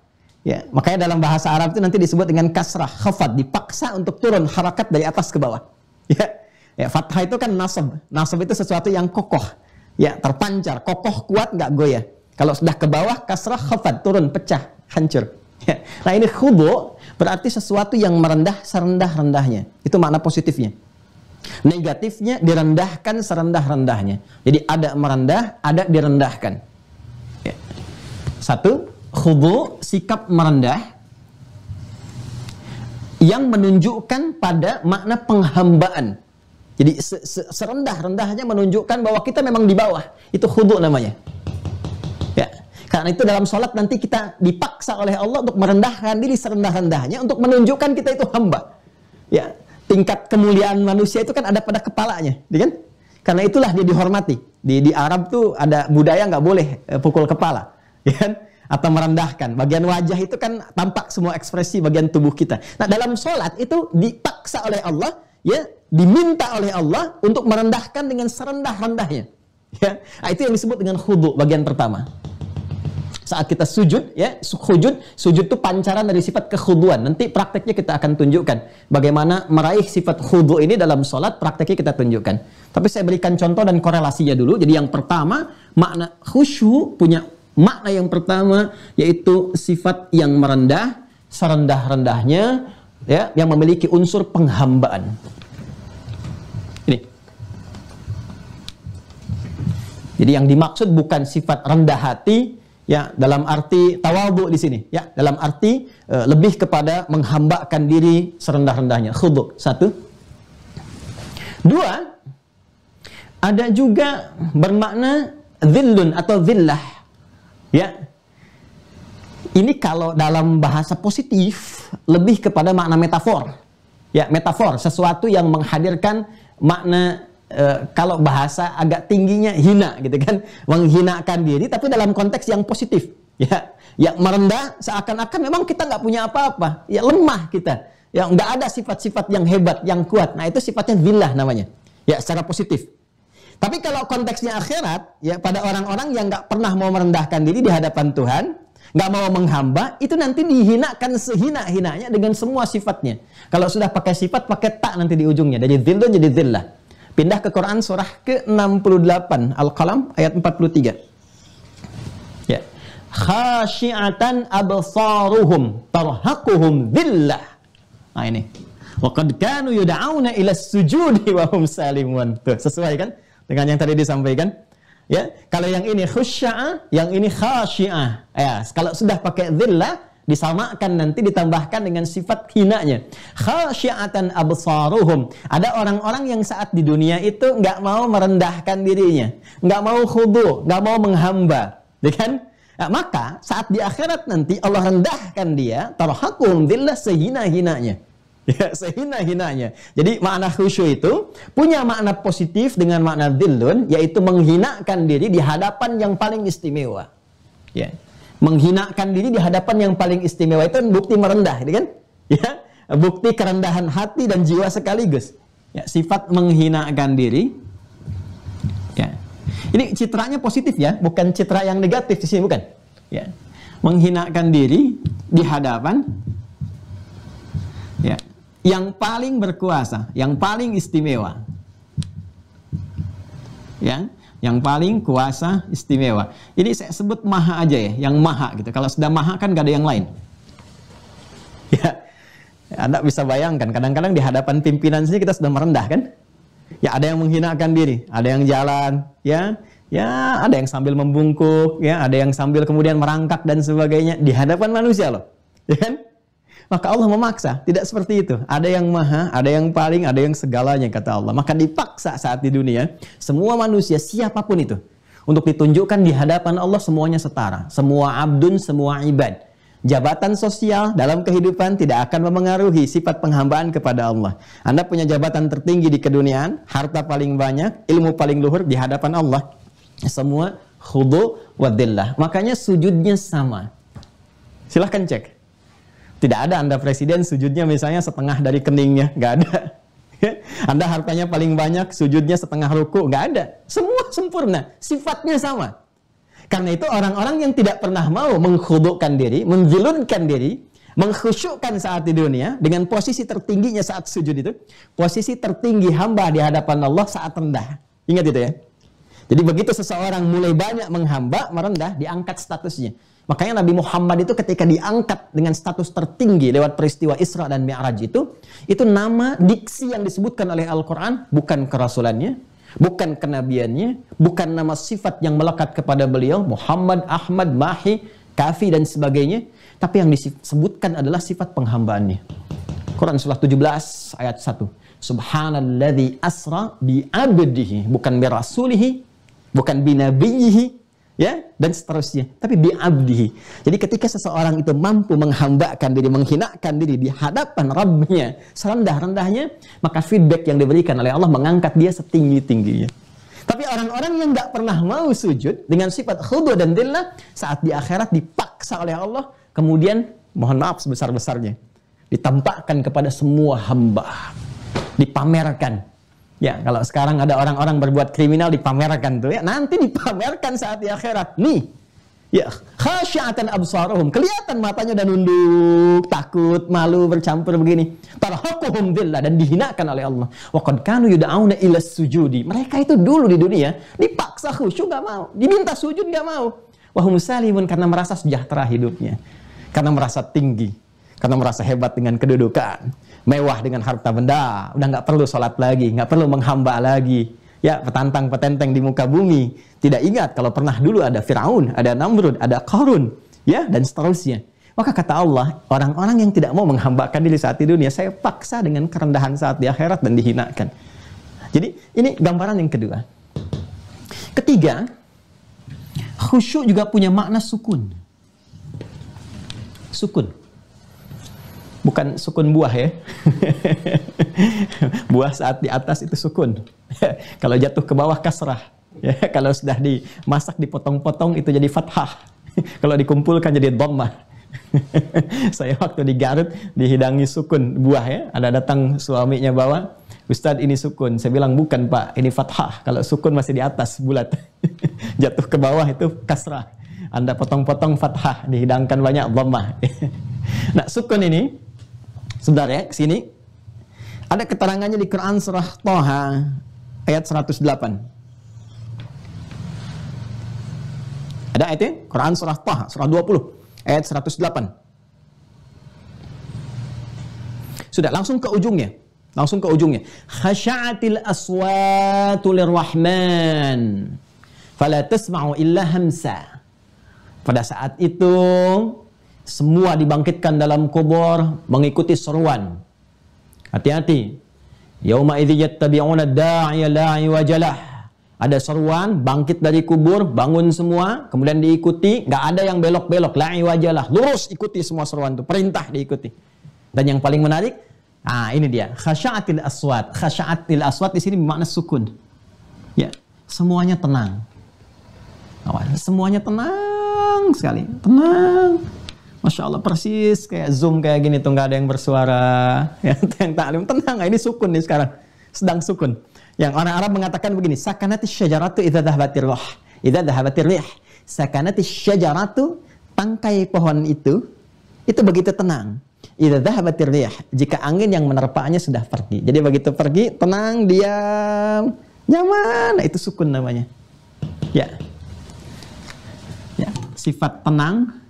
Ya, makanya dalam bahasa Arab itu nanti disebut dengan kasrah, khafat, dipaksa untuk turun harakat dari atas ke bawah. Ya. Ya, fathah itu kan nasab. Nasab itu sesuatu yang kokoh. Ya, terpancar, kokoh, kuat, nggak goyah. Kalau sudah ke bawah, kasrah khafat, turun, pecah, hancur. Ya. Nah ini khudu berarti sesuatu yang merendah serendah-rendahnya. Itu makna positifnya. Negatifnya direndahkan serendah-rendahnya. Jadi ada merendah, ada direndahkan. Ya. Satu, khudu sikap merendah yang menunjukkan pada makna penghambaan. Jadi serendah-rendahnya menunjukkan bahwa kita memang di bawah. Itu khudu namanya. Ya. Karena itu dalam sholat nanti kita dipaksa oleh Allah untuk merendahkan diri serendah-rendahnya untuk menunjukkan kita itu hamba. Ya, tingkat kemuliaan manusia itu kan ada pada kepalanya, ya kan? Karena itulah dia dihormati. Di, di Arab tuh ada budaya nggak boleh eh, pukul kepala, ya kan? atau merendahkan. Bagian wajah itu kan tampak semua ekspresi bagian tubuh kita. Nah, dalam sholat itu dipaksa oleh Allah, ya, diminta oleh Allah untuk merendahkan dengan serendah-rendahnya. Ya. Nah, itu yang disebut dengan khudu bagian pertama. Saat kita sujud, ya, sujud, sujud itu pancaran dari sifat kekhuduan. Nanti prakteknya kita akan tunjukkan bagaimana meraih sifat khudu ini dalam sholat, prakteknya kita tunjukkan. Tapi saya berikan contoh dan korelasinya dulu. Jadi yang pertama, makna khusyuk punya Makna yang pertama yaitu sifat yang merendah, serendah-rendahnya ya, yang memiliki unsur penghambaan. Ini. Jadi yang dimaksud bukan sifat rendah hati ya dalam arti tawadhu di sini ya dalam arti e, lebih kepada menghambakan diri serendah-rendahnya khudu satu dua ada juga bermakna zillun atau zillah Ya. Ini kalau dalam bahasa positif lebih kepada makna metafor. Ya, metafor sesuatu yang menghadirkan makna e, kalau bahasa agak tingginya hina gitu kan, menghinakan diri tapi dalam konteks yang positif. Ya, ya merendah seakan-akan memang kita nggak punya apa-apa, ya lemah kita. Ya nggak ada sifat-sifat yang hebat, yang kuat. Nah, itu sifatnya zillah namanya. Ya, secara positif. Tapi kalau konteksnya akhirat, ya pada orang-orang yang nggak pernah mau merendahkan diri di hadapan Tuhan, nggak mau menghamba, itu nanti dihinakan sehina-hinanya dengan semua sifatnya. Kalau sudah pakai sifat, pakai tak nanti di ujungnya. Dari zillun jadi zillah. Pindah ke Quran surah ke-68 Al-Qalam ayat 43. Ya. Khashi'atan absaruhum tarhaquhum zillah. Nah ini. Wa qad kanu yud'auna ila sujudi wa hum salimun. Tuh, sesuai kan? dengan yang tadi disampaikan. Ya, kalau yang ini khusya'ah, yang ini khasyi'ah. Ya, kalau sudah pakai dzillah disamakan nanti ditambahkan dengan sifat hinanya. Khasyi'atan absaruhum. Ada orang-orang yang saat di dunia itu nggak mau merendahkan dirinya, nggak mau khudu, nggak mau menghamba. Ya kan? Nah, maka saat di akhirat nanti Allah rendahkan dia, tarhakum dzillah sehina-hinanya. Ya, sehina-hinanya. Jadi makna khusyuk itu punya makna positif dengan makna dhillun, yaitu menghinakan diri di hadapan yang paling istimewa. Ya. Menghinakan diri di hadapan yang paling istimewa itu kan bukti merendah, gitu kan? Ya, bukti kerendahan hati dan jiwa sekaligus. Ya, sifat menghinakan diri. Ya. Ini citranya positif ya, bukan citra yang negatif di sini bukan. Ya. Menghinakan diri di hadapan yang paling berkuasa, yang paling istimewa. Ya, yang paling kuasa istimewa. Ini saya sebut maha aja ya, yang maha gitu. Kalau sudah maha kan gak ada yang lain. Ya, Anda bisa bayangkan, kadang-kadang di hadapan pimpinan sini kita sudah merendah kan? Ya ada yang menghinakan diri, ada yang jalan, ya, ya ada yang sambil membungkuk, ya ada yang sambil kemudian merangkak dan sebagainya di hadapan manusia loh, ya kan? Maka Allah memaksa, tidak seperti itu. Ada yang maha, ada yang paling, ada yang segalanya kata Allah. Maka dipaksa saat di dunia, semua manusia siapapun itu untuk ditunjukkan di hadapan Allah semuanya setara, semua abdun, semua ibad. Jabatan sosial dalam kehidupan tidak akan memengaruhi sifat penghambaan kepada Allah. Anda punya jabatan tertinggi di keduniaan, harta paling banyak, ilmu paling luhur di hadapan Allah. Semua khudu wa Makanya sujudnya sama. Silahkan cek. Tidak ada Anda presiden sujudnya misalnya setengah dari keningnya, nggak ada. Anda hartanya paling banyak, sujudnya setengah ruku, nggak ada. Semua sempurna, sifatnya sama. Karena itu orang-orang yang tidak pernah mau menghudukkan diri, menjulunkan diri, mengkhusyukkan saat di dunia dengan posisi tertingginya saat sujud itu, posisi tertinggi hamba di hadapan Allah saat rendah. Ingat itu ya. Jadi begitu seseorang mulai banyak menghamba, merendah, diangkat statusnya. Makanya Nabi Muhammad itu ketika diangkat dengan status tertinggi lewat peristiwa Isra dan Mi'raj itu, itu nama diksi yang disebutkan oleh Al-Quran bukan kerasulannya, bukan kenabiannya, bukan nama sifat yang melekat kepada beliau, Muhammad, Ahmad, Mahi, Kafi dan sebagainya, tapi yang disebutkan adalah sifat penghambaannya. Quran surah 17 ayat 1. Subhanalladzi asra bi abdihi, bukan bi bukan bi ya dan seterusnya tapi diabdi. jadi ketika seseorang itu mampu menghambakan diri menghinakan diri di hadapan Rabbnya serendah rendahnya maka feedback yang diberikan oleh Allah mengangkat dia setinggi tingginya tapi orang-orang yang nggak pernah mau sujud dengan sifat khudu dan dillah saat di akhirat dipaksa oleh Allah kemudian mohon maaf sebesar besarnya ditampakkan kepada semua hamba dipamerkan Ya, kalau sekarang ada orang-orang berbuat kriminal dipamerkan tuh ya, nanti dipamerkan saat di akhirat. Nih, ya khasyatan absaruhum kelihatan matanya dan nunduk takut malu bercampur begini tarhaquhum dhillah dan dihinakan oleh Allah wa qad kanu yud'auna ila sujudi mereka itu dulu di dunia dipaksa khusyuk nggak mau diminta sujud nggak mau wahum salimun karena merasa sejahtera hidupnya karena merasa tinggi karena merasa hebat dengan kedudukan mewah dengan harta benda, udah nggak perlu sholat lagi, nggak perlu menghamba lagi. Ya, petantang petenteng di muka bumi. Tidak ingat kalau pernah dulu ada Firaun, ada Namrud, ada korun ya dan seterusnya. Maka kata Allah, orang-orang yang tidak mau menghambakan diri saat di dunia, saya paksa dengan kerendahan saat di akhirat dan dihinakan. Jadi ini gambaran yang kedua. Ketiga, khusyuk juga punya makna sukun. Sukun bukan sukun buah ya. buah saat di atas itu sukun. Kalau jatuh ke bawah kasrah. Ya, kalau sudah dimasak dipotong-potong itu jadi fathah. Kalau dikumpulkan jadi dhammah. Saya waktu di Garut dihidangi sukun buah ya. Ada datang suaminya bawa, Ustadz ini sukun. Saya bilang bukan Pak, ini fathah. Kalau sukun masih di atas bulat. jatuh ke bawah itu kasrah. Anda potong-potong fathah, dihidangkan banyak bomah. nah, sukun ini Sebentar ya, ke sini. Ada keterangannya di Quran surah Toha ayat 108. Ada ayatnya? Quran surah Toha, surah 20, ayat 108. Sudah, langsung ke ujungnya. Langsung ke ujungnya. Khasha'atil aswatul rahman Fala tasma'u illa hamsa. Pada saat itu semua dibangkitkan dalam kubur mengikuti seruan. Hati-hati. Yauma idzi yattabi'una da'iya la'i wajalah. Ada seruan, bangkit dari kubur, bangun semua, kemudian diikuti, nggak ada yang belok-belok, la'i wajalah. Lurus ikuti semua seruan itu, perintah diikuti. Dan yang paling menarik, ah ini dia, khasyatil aswat. tidak aswat di sini bermakna sukun. Ya, semuanya tenang. Semuanya tenang sekali, tenang. Masya Allah persis kayak zoom kayak gini tuh nggak ada yang bersuara ya yang taklim tenang ini sukun nih sekarang sedang sukun yang orang Arab mengatakan begini sakanati syajaratu idza dhahabatir rih idza dhahabatir rih sakanati syajaratu tangkai pohon itu itu begitu tenang idza dhahabatir rih jika angin yang menerpaannya sudah pergi jadi begitu pergi tenang diam nyaman nah, itu sukun namanya ya ya sifat tenang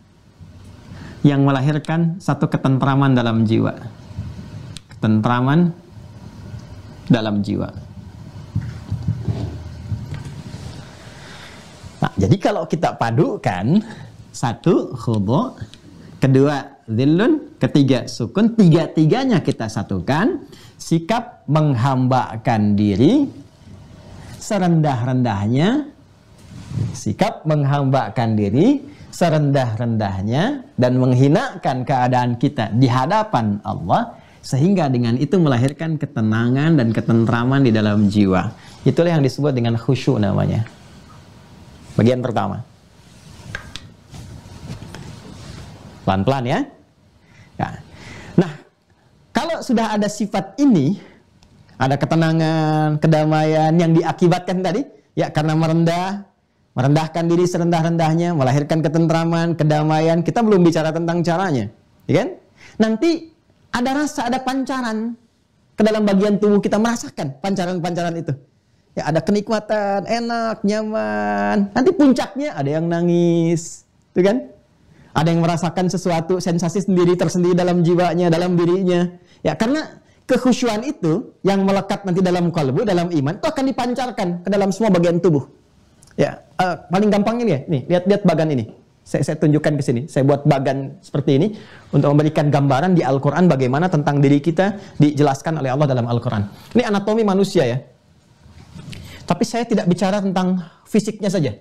yang melahirkan satu ketentraman dalam jiwa. Ketentraman dalam jiwa. Nah, jadi kalau kita padukan satu khubo, kedua zillun, ketiga sukun, tiga-tiganya kita satukan, sikap menghambakan diri serendah-rendahnya, sikap menghambakan diri serendah-rendahnya dan menghinakan keadaan kita di hadapan Allah sehingga dengan itu melahirkan ketenangan dan ketentraman di dalam jiwa. Itulah yang disebut dengan khusyuk namanya. Bagian pertama. Pelan-pelan ya. ya. Nah, kalau sudah ada sifat ini, ada ketenangan, kedamaian yang diakibatkan tadi, ya karena merendah, merendahkan diri serendah-rendahnya, melahirkan ketentraman, kedamaian. Kita belum bicara tentang caranya, ya kan? Nanti ada rasa, ada pancaran ke dalam bagian tubuh kita merasakan pancaran-pancaran itu. Ya ada kenikmatan, enak, nyaman. Nanti puncaknya ada yang nangis, itu kan? Ada yang merasakan sesuatu sensasi sendiri tersendiri dalam jiwanya, dalam dirinya. Ya karena kekhusyuan itu yang melekat nanti dalam kalbu, dalam iman itu akan dipancarkan ke dalam semua bagian tubuh. Ya, uh, paling gampang ini ya. Nih, lihat lihat bagan ini. Saya, saya tunjukkan ke sini. Saya buat bagan seperti ini untuk memberikan gambaran di Al-Qur'an bagaimana tentang diri kita dijelaskan oleh Allah dalam Al-Qur'an. Ini anatomi manusia ya. Tapi saya tidak bicara tentang fisiknya saja.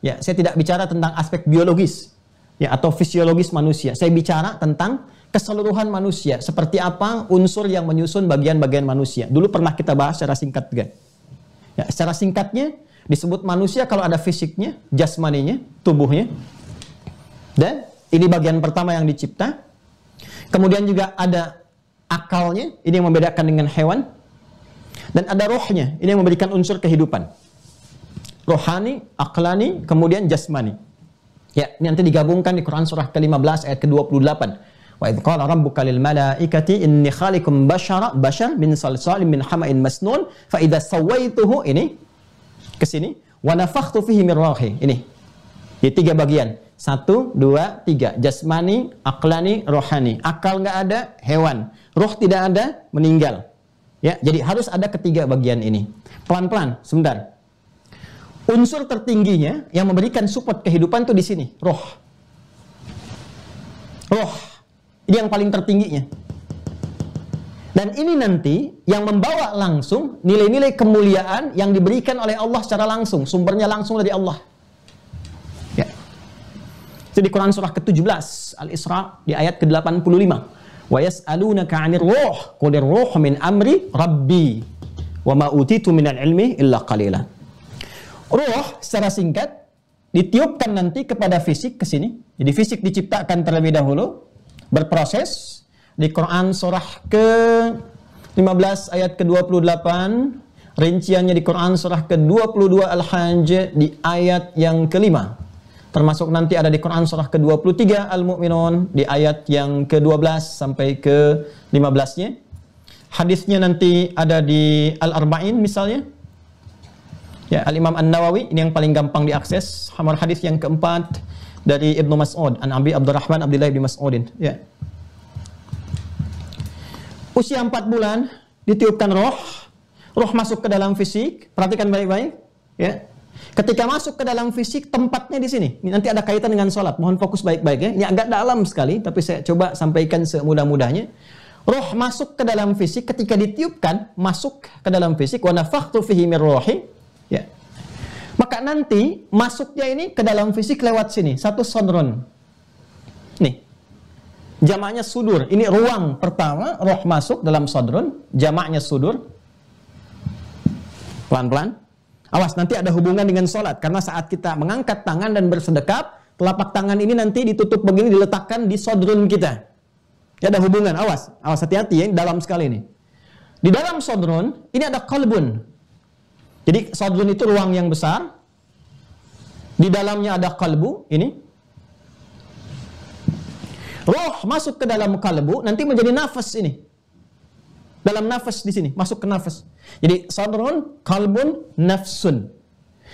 Ya, saya tidak bicara tentang aspek biologis ya atau fisiologis manusia. Saya bicara tentang keseluruhan manusia, seperti apa unsur yang menyusun bagian-bagian manusia. Dulu pernah kita bahas secara singkat juga. Ya, secara singkatnya Disebut manusia kalau ada fisiknya, jasmaninya, tubuhnya. Dan ini bagian pertama yang dicipta. Kemudian juga ada akalnya, ini yang membedakan dengan hewan. Dan ada rohnya, ini yang memberikan unsur kehidupan. Rohani, aklani, kemudian jasmani. Ya, ini nanti digabungkan di Quran surah ke-15 ayat ke-28. Wa idh qala rabbuka lil malaikati inni khaliqum bashara bashar min salsalin min hama'in masnun fa idza sawaituhu ini ke sini. Wa nafakhtu fihi min Ini. Di tiga bagian. Satu, dua, tiga. Jasmani, aklani, rohani. Akal nggak ada, hewan. Roh tidak ada, meninggal. Ya, jadi harus ada ketiga bagian ini. Pelan-pelan, sebentar. Unsur tertingginya yang memberikan support kehidupan tuh di sini, roh. Roh. Ini yang paling tertingginya. Dan ini nanti yang membawa langsung nilai-nilai kemuliaan yang diberikan oleh Allah secara langsung, sumbernya langsung dari Allah. Ya. Itu di Quran surah ke-17 Al-Isra di ayat ke-85. وَيَسْأَلُونَكَ عَنِ 'anir قُلِ qul مِنْ min amri وَمَا wa مِنَ الْعِلْمِ إِلَّا ilmi illa Ruh secara singkat ditiupkan nanti kepada fisik ke sini. Jadi fisik diciptakan terlebih dahulu, berproses, di Quran surah ke 15 ayat ke-28 rinciannya di Quran surah ke-22 Al-Hajj di ayat yang kelima termasuk nanti ada di Quran surah ke-23 Al-Mu'minun di ayat yang ke-12 sampai ke-15-nya hadisnya nanti ada di Al-Arba'in misalnya ya Al-Imam An-Nawawi ini yang paling gampang diakses hadis yang keempat dari Ibnu Mas'ud an Abi Abdurrahman Abdullah bin Mas'udin ya usia 4 bulan ditiupkan roh, roh masuk ke dalam fisik, perhatikan baik-baik, ya. Ketika masuk ke dalam fisik, tempatnya di sini. Ini nanti ada kaitan dengan sholat. Mohon fokus baik-baik ya. Ini agak dalam sekali, tapi saya coba sampaikan semudah-mudahnya. Roh masuk ke dalam fisik ketika ditiupkan, masuk ke dalam fisik. Wa nafakhtu fihi rohi. Ya. Maka nanti masuknya ini ke dalam fisik lewat sini. Satu sonron jamaknya sudur. Ini ruang pertama, roh masuk dalam sodron, jamaknya sudur. Pelan-pelan. Awas, nanti ada hubungan dengan sholat. Karena saat kita mengangkat tangan dan bersedekap, telapak tangan ini nanti ditutup begini, diletakkan di sodron kita. Ya, ada hubungan, awas. Awas, hati-hati ya, dalam sekali ini. Di dalam sodron, ini ada kolbun. Jadi sodron itu ruang yang besar. Di dalamnya ada kalbu, ini Roh masuk ke dalam kalbu, nanti menjadi nafas ini. Dalam nafas di sini, masuk ke nafas. Jadi sadrun, kalbun, nafsun.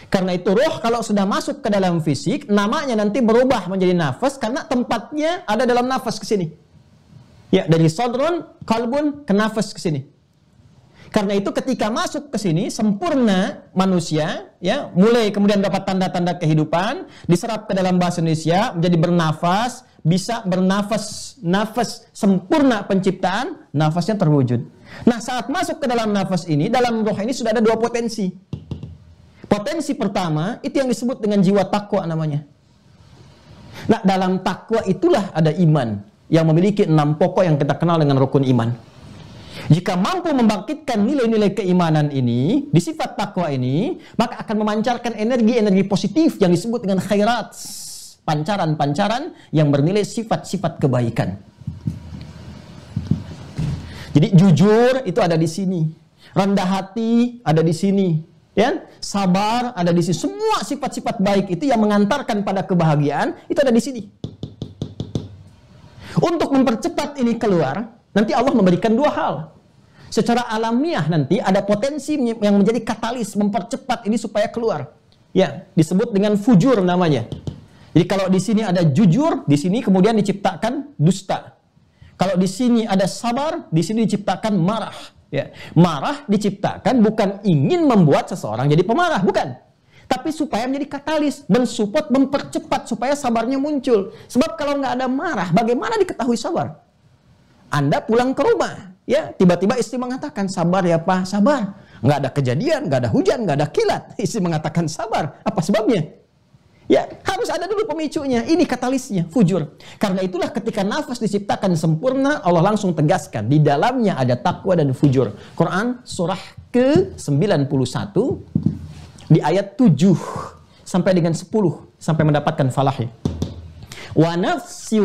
Karena itu roh kalau sudah masuk ke dalam fisik, namanya nanti berubah menjadi nafas karena tempatnya ada dalam nafas ke sini. Ya, dari sadrun, kalbun, ke nafas ke sini. Karena itu ketika masuk ke sini sempurna manusia ya mulai kemudian dapat tanda-tanda kehidupan diserap ke dalam bahasa Indonesia menjadi bernafas bisa bernafas nafas sempurna penciptaan, nafasnya terwujud. Nah, saat masuk ke dalam nafas ini, dalam roh ini sudah ada dua potensi. Potensi pertama itu yang disebut dengan jiwa takwa namanya. Nah, dalam takwa itulah ada iman yang memiliki enam pokok yang kita kenal dengan rukun iman. Jika mampu membangkitkan nilai-nilai keimanan ini, di sifat takwa ini, maka akan memancarkan energi-energi positif yang disebut dengan khairat pancaran-pancaran yang bernilai sifat-sifat kebaikan. Jadi jujur itu ada di sini, rendah hati ada di sini, ya sabar ada di sini. Semua sifat-sifat baik itu yang mengantarkan pada kebahagiaan itu ada di sini. Untuk mempercepat ini keluar, nanti Allah memberikan dua hal. Secara alamiah nanti ada potensi yang menjadi katalis mempercepat ini supaya keluar. Ya, disebut dengan fujur namanya. Jadi kalau di sini ada jujur, di sini kemudian diciptakan dusta. Kalau di sini ada sabar, di sini diciptakan marah. Ya. Marah diciptakan bukan ingin membuat seseorang jadi pemarah, bukan. Tapi supaya menjadi katalis, mensupport, mempercepat supaya sabarnya muncul. Sebab kalau nggak ada marah, bagaimana diketahui sabar? Anda pulang ke rumah, ya tiba-tiba istri mengatakan sabar ya pak, sabar. Nggak ada kejadian, nggak ada hujan, nggak ada kilat. Istri mengatakan sabar. Apa sebabnya? Ya, harus ada dulu pemicunya. Ini katalisnya, fujur. Karena itulah ketika nafas diciptakan sempurna, Allah langsung tegaskan. Di dalamnya ada takwa dan fujur. Quran surah ke-91 di ayat 7 sampai dengan 10 sampai mendapatkan falahi. Wa nafsi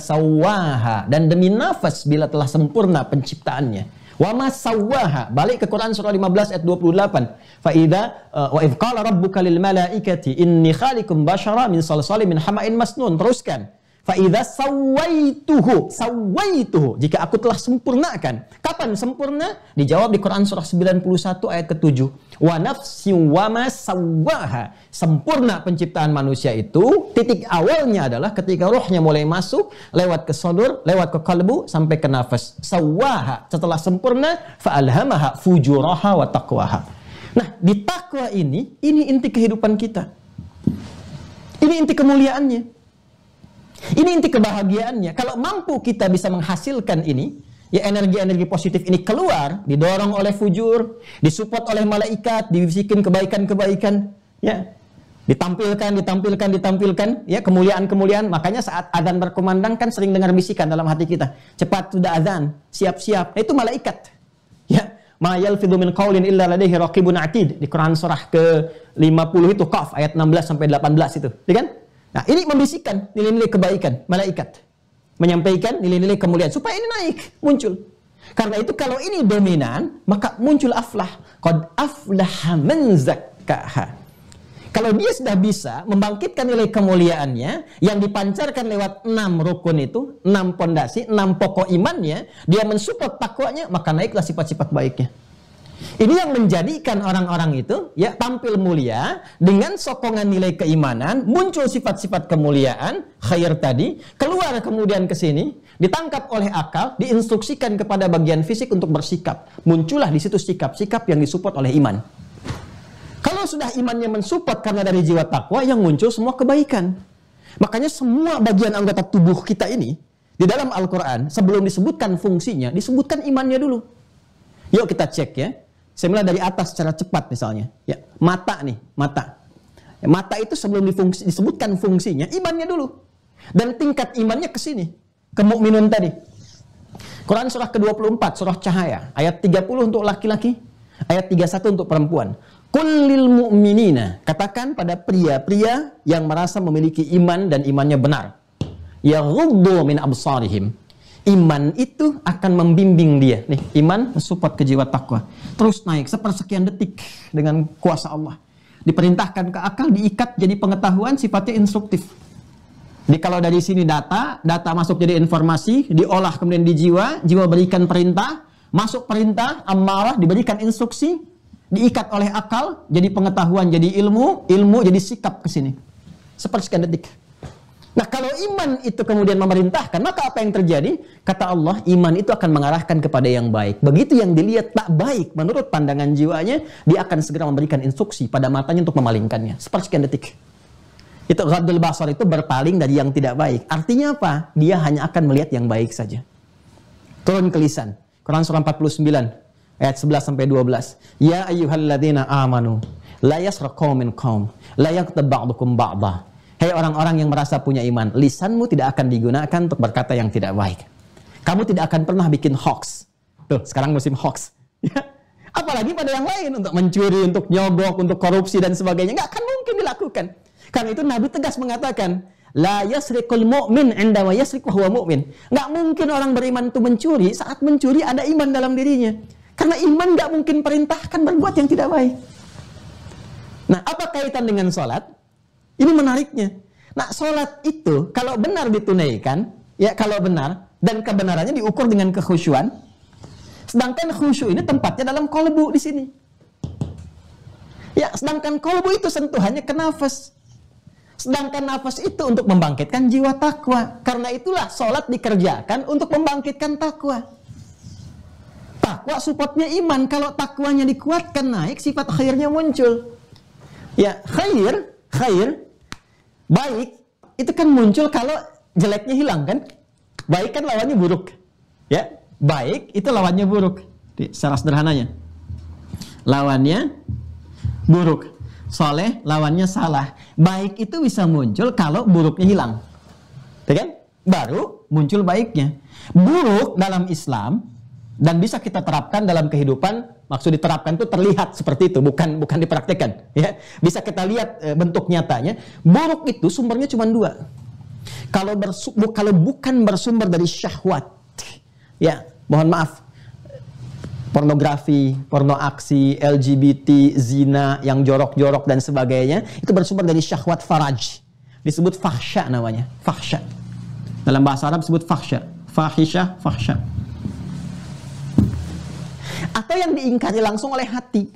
sawaha. Dan demi nafas bila telah sempurna penciptaannya Wa masawwaha. Balik ke Quran surah 15 ayat 28. Fa idza uh, wa idz qala rabbuka lil malaikati inni khaliqum bashara min salsalin min hama'in masnun. Teruskan. Fa'idha sawaituhu. Sawaituhu. Jika aku telah sempurnakan. Kapan sempurna? Dijawab di Quran surah 91 ayat ke-7. Wa nafsi wa ma sawaha. Sempurna penciptaan manusia itu. Titik awalnya adalah ketika rohnya mulai masuk. Lewat ke sodur, lewat ke kalbu, sampai ke nafas. Sawaha. Setelah sempurna. Fa'alhamaha fujuraha wa taqwaha. Nah, di takwa ini, ini inti kehidupan kita. Ini inti kemuliaannya. Ini inti kebahagiaannya. Kalau mampu kita bisa menghasilkan ini, ya energi-energi positif ini keluar, didorong oleh fujur, disupport oleh malaikat, dibisikin kebaikan-kebaikan, ya. Ditampilkan, ditampilkan, ditampilkan, ya kemuliaan-kemuliaan. Makanya saat azan berkumandang kan sering dengar bisikan dalam hati kita. Cepat sudah azan, siap-siap. Nah, itu malaikat. Ya, ma'yal yalfidhu kaulin illa ladaihi raqibun atid di Quran surah ke 50 itu Qaf ayat 16 sampai 18 itu ya kan Nah, ini membisikkan nilai-nilai kebaikan malaikat. Menyampaikan nilai-nilai kemuliaan supaya ini naik, muncul. Karena itu kalau ini dominan, maka muncul aflah. Qad aflaha man zakkaha. Kalau dia sudah bisa membangkitkan nilai kemuliaannya yang dipancarkan lewat enam rukun itu, enam pondasi, enam pokok imannya, dia mensupport takwanya, maka naiklah sifat-sifat baiknya. Ini yang menjadikan orang-orang itu ya tampil mulia dengan sokongan nilai keimanan, muncul sifat-sifat kemuliaan, khair tadi, keluar kemudian ke sini, ditangkap oleh akal, diinstruksikan kepada bagian fisik untuk bersikap. Muncullah di situ sikap-sikap yang disupport oleh iman. Kalau sudah imannya mensupport karena dari jiwa takwa yang muncul semua kebaikan. Makanya semua bagian anggota tubuh kita ini di dalam Al-Qur'an sebelum disebutkan fungsinya, disebutkan imannya dulu. Yuk kita cek ya. Saya mulai dari atas secara cepat misalnya. Ya, mata nih, mata. Ya, mata itu sebelum difungsi, disebutkan fungsinya, imannya dulu. Dan tingkat imannya ke sini, ke mukminun tadi. Quran surah ke-24, surah cahaya, ayat 30 untuk laki-laki, ayat 31 untuk perempuan. Kullil mu'minina, katakan pada pria-pria yang merasa memiliki iman dan imannya benar. Ya min absarihim, iman itu akan membimbing dia. Nih, iman support ke jiwa takwa. Terus naik sepersekian detik dengan kuasa Allah. Diperintahkan ke akal, diikat jadi pengetahuan sifatnya instruktif. Jadi kalau dari sini data, data masuk jadi informasi, diolah kemudian di jiwa, jiwa berikan perintah, masuk perintah, amarah, diberikan instruksi, diikat oleh akal, jadi pengetahuan, jadi ilmu, ilmu jadi sikap ke sini. Sepersekian detik. Nah, kalau iman itu kemudian memerintahkan, maka apa yang terjadi? Kata Allah, iman itu akan mengarahkan kepada yang baik. Begitu yang dilihat tak baik menurut pandangan jiwanya, dia akan segera memberikan instruksi pada matanya untuk memalingkannya. Seperti sekian detik. Itu ghadul basar itu berpaling dari yang tidak baik. Artinya apa? Dia hanya akan melihat yang baik saja. Turun ke lisan. Quran surah 49 ayat 11 sampai 12. Ya ayyuhalladzina amanu la yasra qaumin qaum la yaktab ba'dukum Hei orang-orang yang merasa punya iman, lisanmu tidak akan digunakan untuk berkata yang tidak baik. Kamu tidak akan pernah bikin hoax. Tuh, sekarang musim hoax. Ya. Apalagi pada yang lain, untuk mencuri, untuk nyobok, untuk korupsi, dan sebagainya. Nggak akan mungkin dilakukan. Karena itu Nabi tegas mengatakan, La yasrikul mu'min inda wa yasriku huwa mu'min. Nggak mungkin orang beriman itu mencuri, saat mencuri ada iman dalam dirinya. Karena iman nggak mungkin perintahkan berbuat yang tidak baik. Nah, apa kaitan dengan sholat? Ini menariknya. Nah, sholat itu kalau benar ditunaikan, ya kalau benar dan kebenarannya diukur dengan kekhusyuan. Sedangkan khusyuk ini tempatnya dalam kolbu di sini. Ya, sedangkan kolbu itu sentuhannya ke nafas. Sedangkan nafas itu untuk membangkitkan jiwa takwa. Karena itulah sholat dikerjakan untuk membangkitkan takwa. Takwa supportnya iman. Kalau takwanya dikuatkan naik, sifat khairnya muncul. Ya, khair, khair Baik itu kan muncul kalau jeleknya hilang kan? Baik kan lawannya buruk. Ya, baik itu lawannya buruk. Secara sederhananya. Lawannya buruk. Soleh lawannya salah. Baik itu bisa muncul kalau buruknya hilang. Ya kan? Baru muncul baiknya. Buruk dalam Islam dan bisa kita terapkan dalam kehidupan maksud diterapkan itu terlihat seperti itu, bukan bukan dipraktekkan. Ya, bisa kita lihat e, bentuk nyatanya. Buruk itu sumbernya cuma dua. Kalau bersu, kalau bukan bersumber dari syahwat, ya mohon maaf, pornografi, porno aksi, LGBT, zina, yang jorok-jorok dan sebagainya, itu bersumber dari syahwat faraj. Disebut fahsya namanya, fahsya. Dalam bahasa Arab disebut fahsya, fahisha, fahsya atau yang diingkari langsung oleh hati.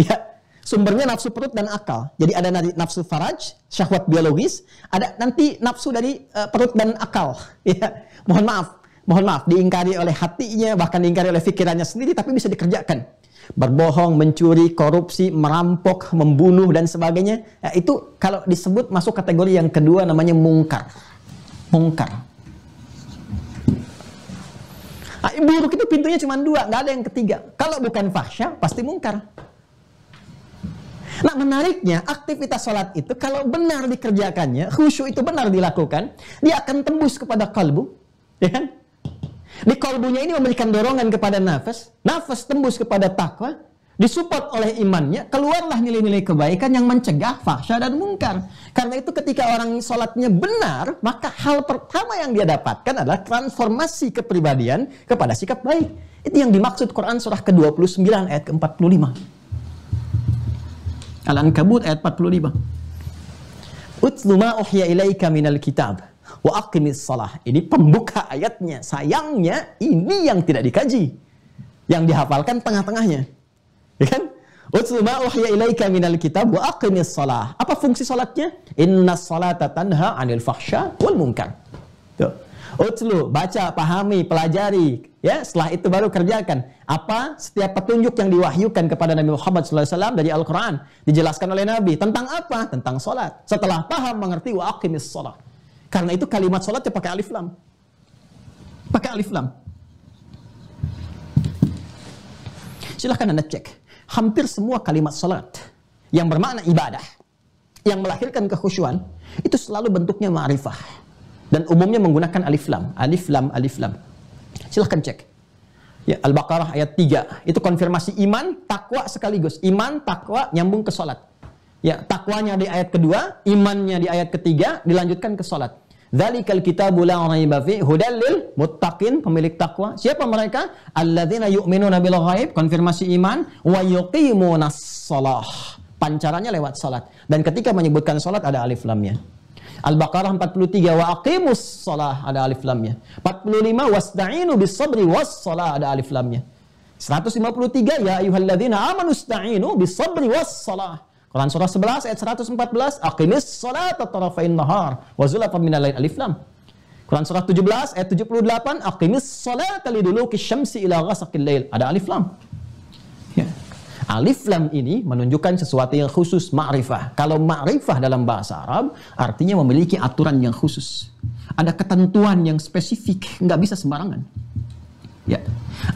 Ya, sumbernya nafsu perut dan akal. Jadi ada nafsu faraj, syahwat biologis, ada nanti nafsu dari uh, perut dan akal. Ya, mohon maaf, mohon maaf diingkari oleh hatinya bahkan diingkari oleh pikirannya sendiri tapi bisa dikerjakan. Berbohong, mencuri, korupsi, merampok, membunuh dan sebagainya. Ya, itu kalau disebut masuk kategori yang kedua namanya mungkar. Mungkar. Buruk itu pintunya cuma dua, nggak ada yang ketiga. Kalau bukan fahsyah, pasti mungkar. Nah menariknya aktivitas sholat itu kalau benar dikerjakannya, khusyuk itu benar dilakukan, dia akan tembus kepada kalbu. Ya kan? Di kalbunya ini memberikan dorongan kepada nafas, nafas tembus kepada takwa, disupport oleh imannya, keluarlah nilai-nilai kebaikan yang mencegah fahsyah dan mungkar. Karena itu ketika orang sholatnya benar, maka hal pertama yang dia dapatkan adalah transformasi kepribadian kepada sikap baik. Itu yang dimaksud Quran surah ke-29 ayat ke-45. Al-Ankabut ayat 45. Utlu ma uhya ilaika minal kitab wa aqimis salah. Ini pembuka ayatnya. Sayangnya ini yang tidak dikaji. Yang dihafalkan tengah-tengahnya. Ya kan? Utlu ma uhya ilaika minal kitab wa aqimis salah. Apa fungsi salatnya? Inna salata tanha anil fahsya wal munkar. Tuh. Utlu, baca, pahami, pelajari. Ya, setelah itu baru kerjakan. Apa setiap petunjuk yang diwahyukan kepada Nabi Muhammad SAW dari Al-Quran. Dijelaskan oleh Nabi. Tentang apa? Tentang salat. Setelah paham, mengerti, wa aqimis sholat. Karena itu kalimat salatnya pakai alif lam. Pakai alif lam. Silahkan Anda cek hampir semua kalimat salat yang bermakna ibadah, yang melahirkan kekhusyuan, itu selalu bentuknya ma'rifah. Dan umumnya menggunakan alif lam, alif lam, alif lam. Silahkan cek. Ya, Al-Baqarah ayat 3. Itu konfirmasi iman, takwa sekaligus. Iman, takwa, nyambung ke salat. Ya, takwanya di ayat kedua, imannya di ayat ketiga, dilanjutkan ke salat. Dzalikal kitabu la raiba fi hudal lil muttaqin, pemilik takwa. Siapa mereka? Alladzina yu'minuna bil ghaib, konfirmasi iman, wa yuqimuna shalah. Pancarannya lewat salat. Dan ketika menyebutkan salat ada alif lamnya. Al-Baqarah 43 wa aqimus shalah ada alif lamnya. 45 wasta'inu bis sabri was shalah ada alif lamnya. 153 ya ayyuhalladzina amanu ista'inu bis sabri was shalah. Quran surah 11 ayat 114, "Aqimis salata tarafain nahar wa zulafan minal lain alif lam." Quran surah 17 ayat 78, "Aqimis salata liduluki syamsi ila ghasaqil lail." Ada alif lam. Ya. Alif lam ini menunjukkan sesuatu yang khusus ma'rifah. Kalau ma'rifah dalam bahasa Arab artinya memiliki aturan yang khusus. Ada ketentuan yang spesifik, nggak bisa sembarangan. Ya.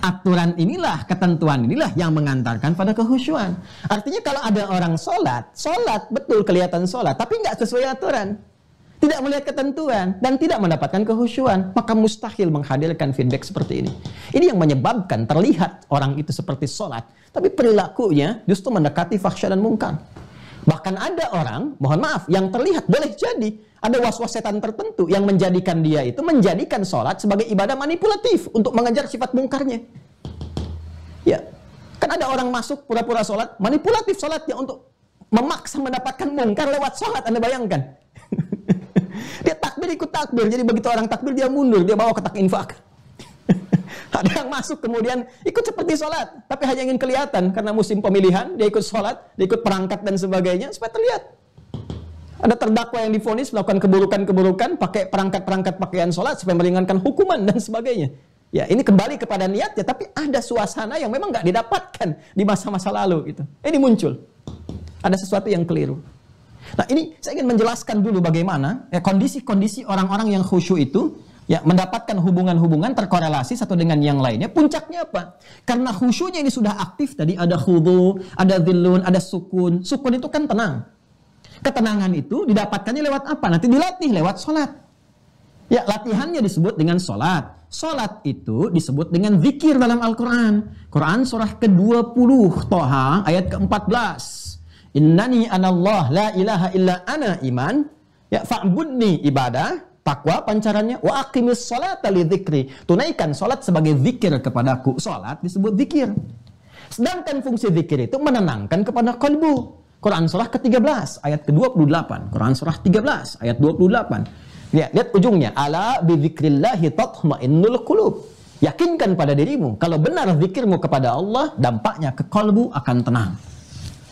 Aturan inilah, ketentuan inilah yang mengantarkan pada kehusuan. Artinya kalau ada orang sholat, sholat betul kelihatan sholat, tapi nggak sesuai aturan. Tidak melihat ketentuan dan tidak mendapatkan kehusuan, maka mustahil menghadirkan feedback seperti ini. Ini yang menyebabkan terlihat orang itu seperti sholat, tapi perilakunya justru mendekati fahsyah dan mungkar. Bahkan ada orang, mohon maaf, yang terlihat boleh jadi ada was-was setan tertentu yang menjadikan dia itu menjadikan sholat sebagai ibadah manipulatif untuk mengejar sifat mungkarnya. Ya, kan ada orang masuk pura-pura sholat, manipulatif sholatnya untuk memaksa mendapatkan mungkar lewat sholat. Anda bayangkan. dia takbir ikut takbir. Jadi begitu orang takbir dia mundur, dia bawa ketak infak. Ada yang masuk kemudian ikut seperti sholat, tapi hanya ingin kelihatan karena musim pemilihan, dia ikut sholat, dia ikut perangkat dan sebagainya supaya terlihat. Ada terdakwa yang difonis melakukan keburukan-keburukan pakai perangkat-perangkat pakaian sholat supaya meringankan hukuman dan sebagainya. Ya, ini kembali kepada niatnya, tapi ada suasana yang memang nggak didapatkan di masa-masa lalu itu. Ini muncul. Ada sesuatu yang keliru. Nah, ini saya ingin menjelaskan dulu bagaimana ya, kondisi-kondisi ya, orang-orang yang khusyuk itu ya mendapatkan hubungan-hubungan terkorelasi satu dengan yang lainnya puncaknya apa karena khusyunya ini sudah aktif tadi ada khudu ada zillun ada sukun sukun itu kan tenang ketenangan itu didapatkannya lewat apa nanti dilatih lewat sholat ya latihannya disebut dengan sholat Sholat itu disebut dengan zikir dalam Al-Quran. Quran surah ke-20, Toha, ayat ke-14. Innani anallah la ilaha illa ana iman. Ya fa'budni ibadah Takwa pancarannya wa aqimis sholata li Tunaikan salat sebagai zikir kepadaku. Salat disebut zikir. Sedangkan fungsi zikir itu menenangkan kepada kalbu. Quran surah ke-13 ayat ke-28. Quran surah 13 ayat 28. Lihat, lihat ujungnya. Ala bi dzikrillahi tathma'innul qulub. Yakinkan pada dirimu kalau benar zikirmu kepada Allah, dampaknya ke kalbu akan tenang.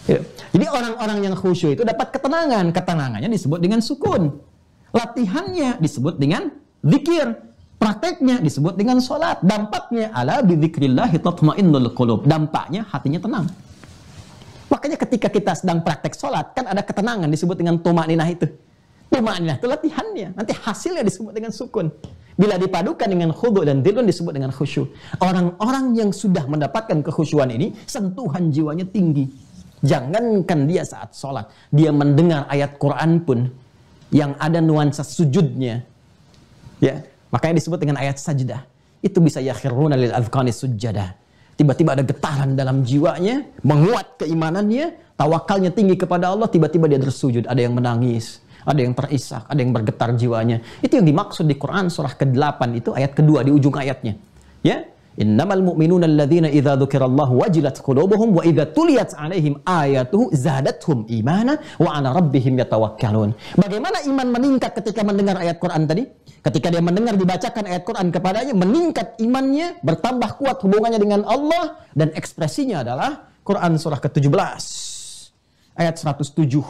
Ya. Jadi orang-orang yang khusyuk itu dapat ketenangan. Ketenangannya disebut dengan sukun. Latihannya disebut dengan zikir. Prakteknya disebut dengan sholat. Dampaknya ala bidzikrillah tatmainnul qulub. Dampaknya hatinya tenang. Makanya ketika kita sedang praktek sholat, kan ada ketenangan disebut dengan tumaninah itu. tumaninah itu latihannya. Nanti hasilnya disebut dengan sukun. Bila dipadukan dengan khudu dan dilun disebut dengan khusyuk. Orang-orang yang sudah mendapatkan kekhusyuan ini, sentuhan jiwanya tinggi. Jangankan dia saat sholat, dia mendengar ayat Quran pun, yang ada nuansa sujudnya. Ya, makanya disebut dengan ayat sajdah. Itu bisa yakhiruna lil azqani sujada. Tiba-tiba ada getaran dalam jiwanya, menguat keimanannya, tawakalnya tinggi kepada Allah, tiba-tiba dia tersujud, ada yang menangis, ada yang terisak, ada yang bergetar jiwanya. Itu yang dimaksud di Quran surah ke-8 itu ayat kedua di ujung ayatnya. Ya, Innamal mu'minuna alladhina idza dzukirallahu wajilat qulubuhum wa idza tuliyat alaihim ayatuhu zadatuhum imana wa ala rabbihim yatawakkalun. Bagaimana iman meningkat ketika mendengar ayat Quran tadi? Ketika dia mendengar dibacakan ayat Quran kepadanya, meningkat imannya, bertambah kuat hubungannya dengan Allah dan ekspresinya adalah Quran surah ke-17 ayat 107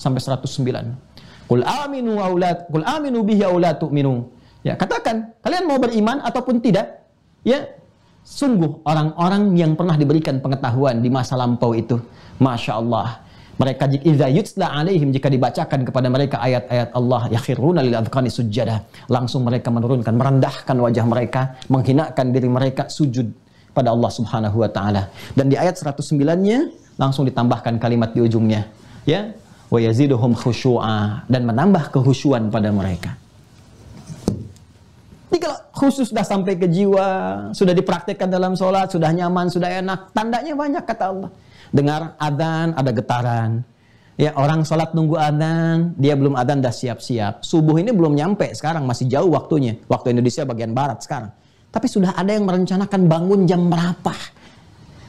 sampai 109. Qul aminu aulat, qul aminu bihi aulat minu. Ya, katakan, kalian mau beriman ataupun tidak? Ya, Sungguh orang-orang yang pernah diberikan pengetahuan di masa lampau itu. Masya Allah. Mereka jika yutsla alaihim jika dibacakan kepada mereka ayat-ayat Allah yakhiruna lil adqani Langsung mereka menurunkan, merendahkan wajah mereka, menghinakan diri mereka sujud pada Allah Subhanahu wa taala. Dan di ayat 109-nya langsung ditambahkan kalimat di ujungnya, ya. Wa yaziduhum khusyu'a dan menambah kehusyuan pada mereka. Jadi kalau khusus sudah sampai ke jiwa, sudah dipraktekkan dalam sholat, sudah nyaman, sudah enak. Tandanya banyak kata Allah. Dengar adzan ada getaran. Ya orang sholat nunggu adzan, dia belum adzan dah siap-siap. Subuh ini belum nyampe sekarang, masih jauh waktunya. Waktu Indonesia bagian barat sekarang. Tapi sudah ada yang merencanakan bangun jam berapa.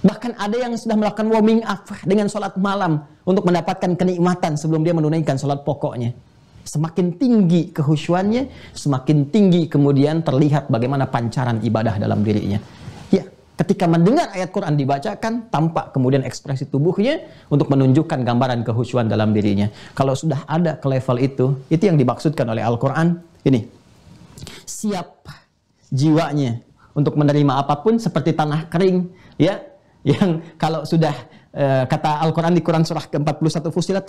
Bahkan ada yang sudah melakukan warming up dengan sholat malam untuk mendapatkan kenikmatan sebelum dia menunaikan sholat pokoknya. Semakin tinggi kehusuannya, semakin tinggi kemudian terlihat bagaimana pancaran ibadah dalam dirinya. Ya, ketika mendengar ayat Quran dibacakan, tampak kemudian ekspresi tubuhnya untuk menunjukkan gambaran kehusuan dalam dirinya. Kalau sudah ada ke level itu, itu yang dimaksudkan oleh Al-Quran. Ini, siap jiwanya untuk menerima apapun seperti tanah kering, ya, yang kalau sudah eh, kata Al-Quran di Quran surah ke-41 Fusilat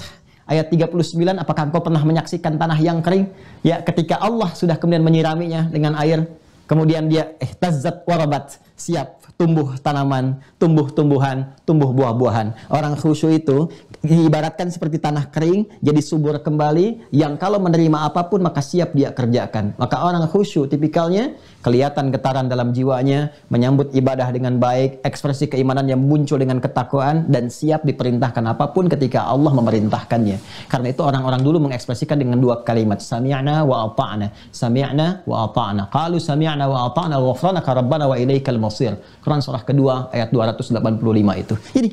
ayat 39 apakah engkau pernah menyaksikan tanah yang kering ya ketika Allah sudah kemudian menyiraminya dengan air kemudian dia eh tazat warabat siap tumbuh tanaman, tumbuh-tumbuhan, tumbuh buah-buahan. Orang khusyuk itu diibaratkan seperti tanah kering, jadi subur kembali, yang kalau menerima apapun maka siap dia kerjakan. Maka orang khusyuk tipikalnya kelihatan getaran dalam jiwanya, menyambut ibadah dengan baik, ekspresi keimanan yang muncul dengan ketakwaan, dan siap diperintahkan apapun ketika Allah memerintahkannya. Karena itu orang-orang dulu mengekspresikan dengan dua kalimat, sami'na wa ata'na, sami'na wa ata'na, qalu sami'na wa ata'na wa rabbana wa ilaikal masir. Quran surah kedua ayat 285 itu. Jadi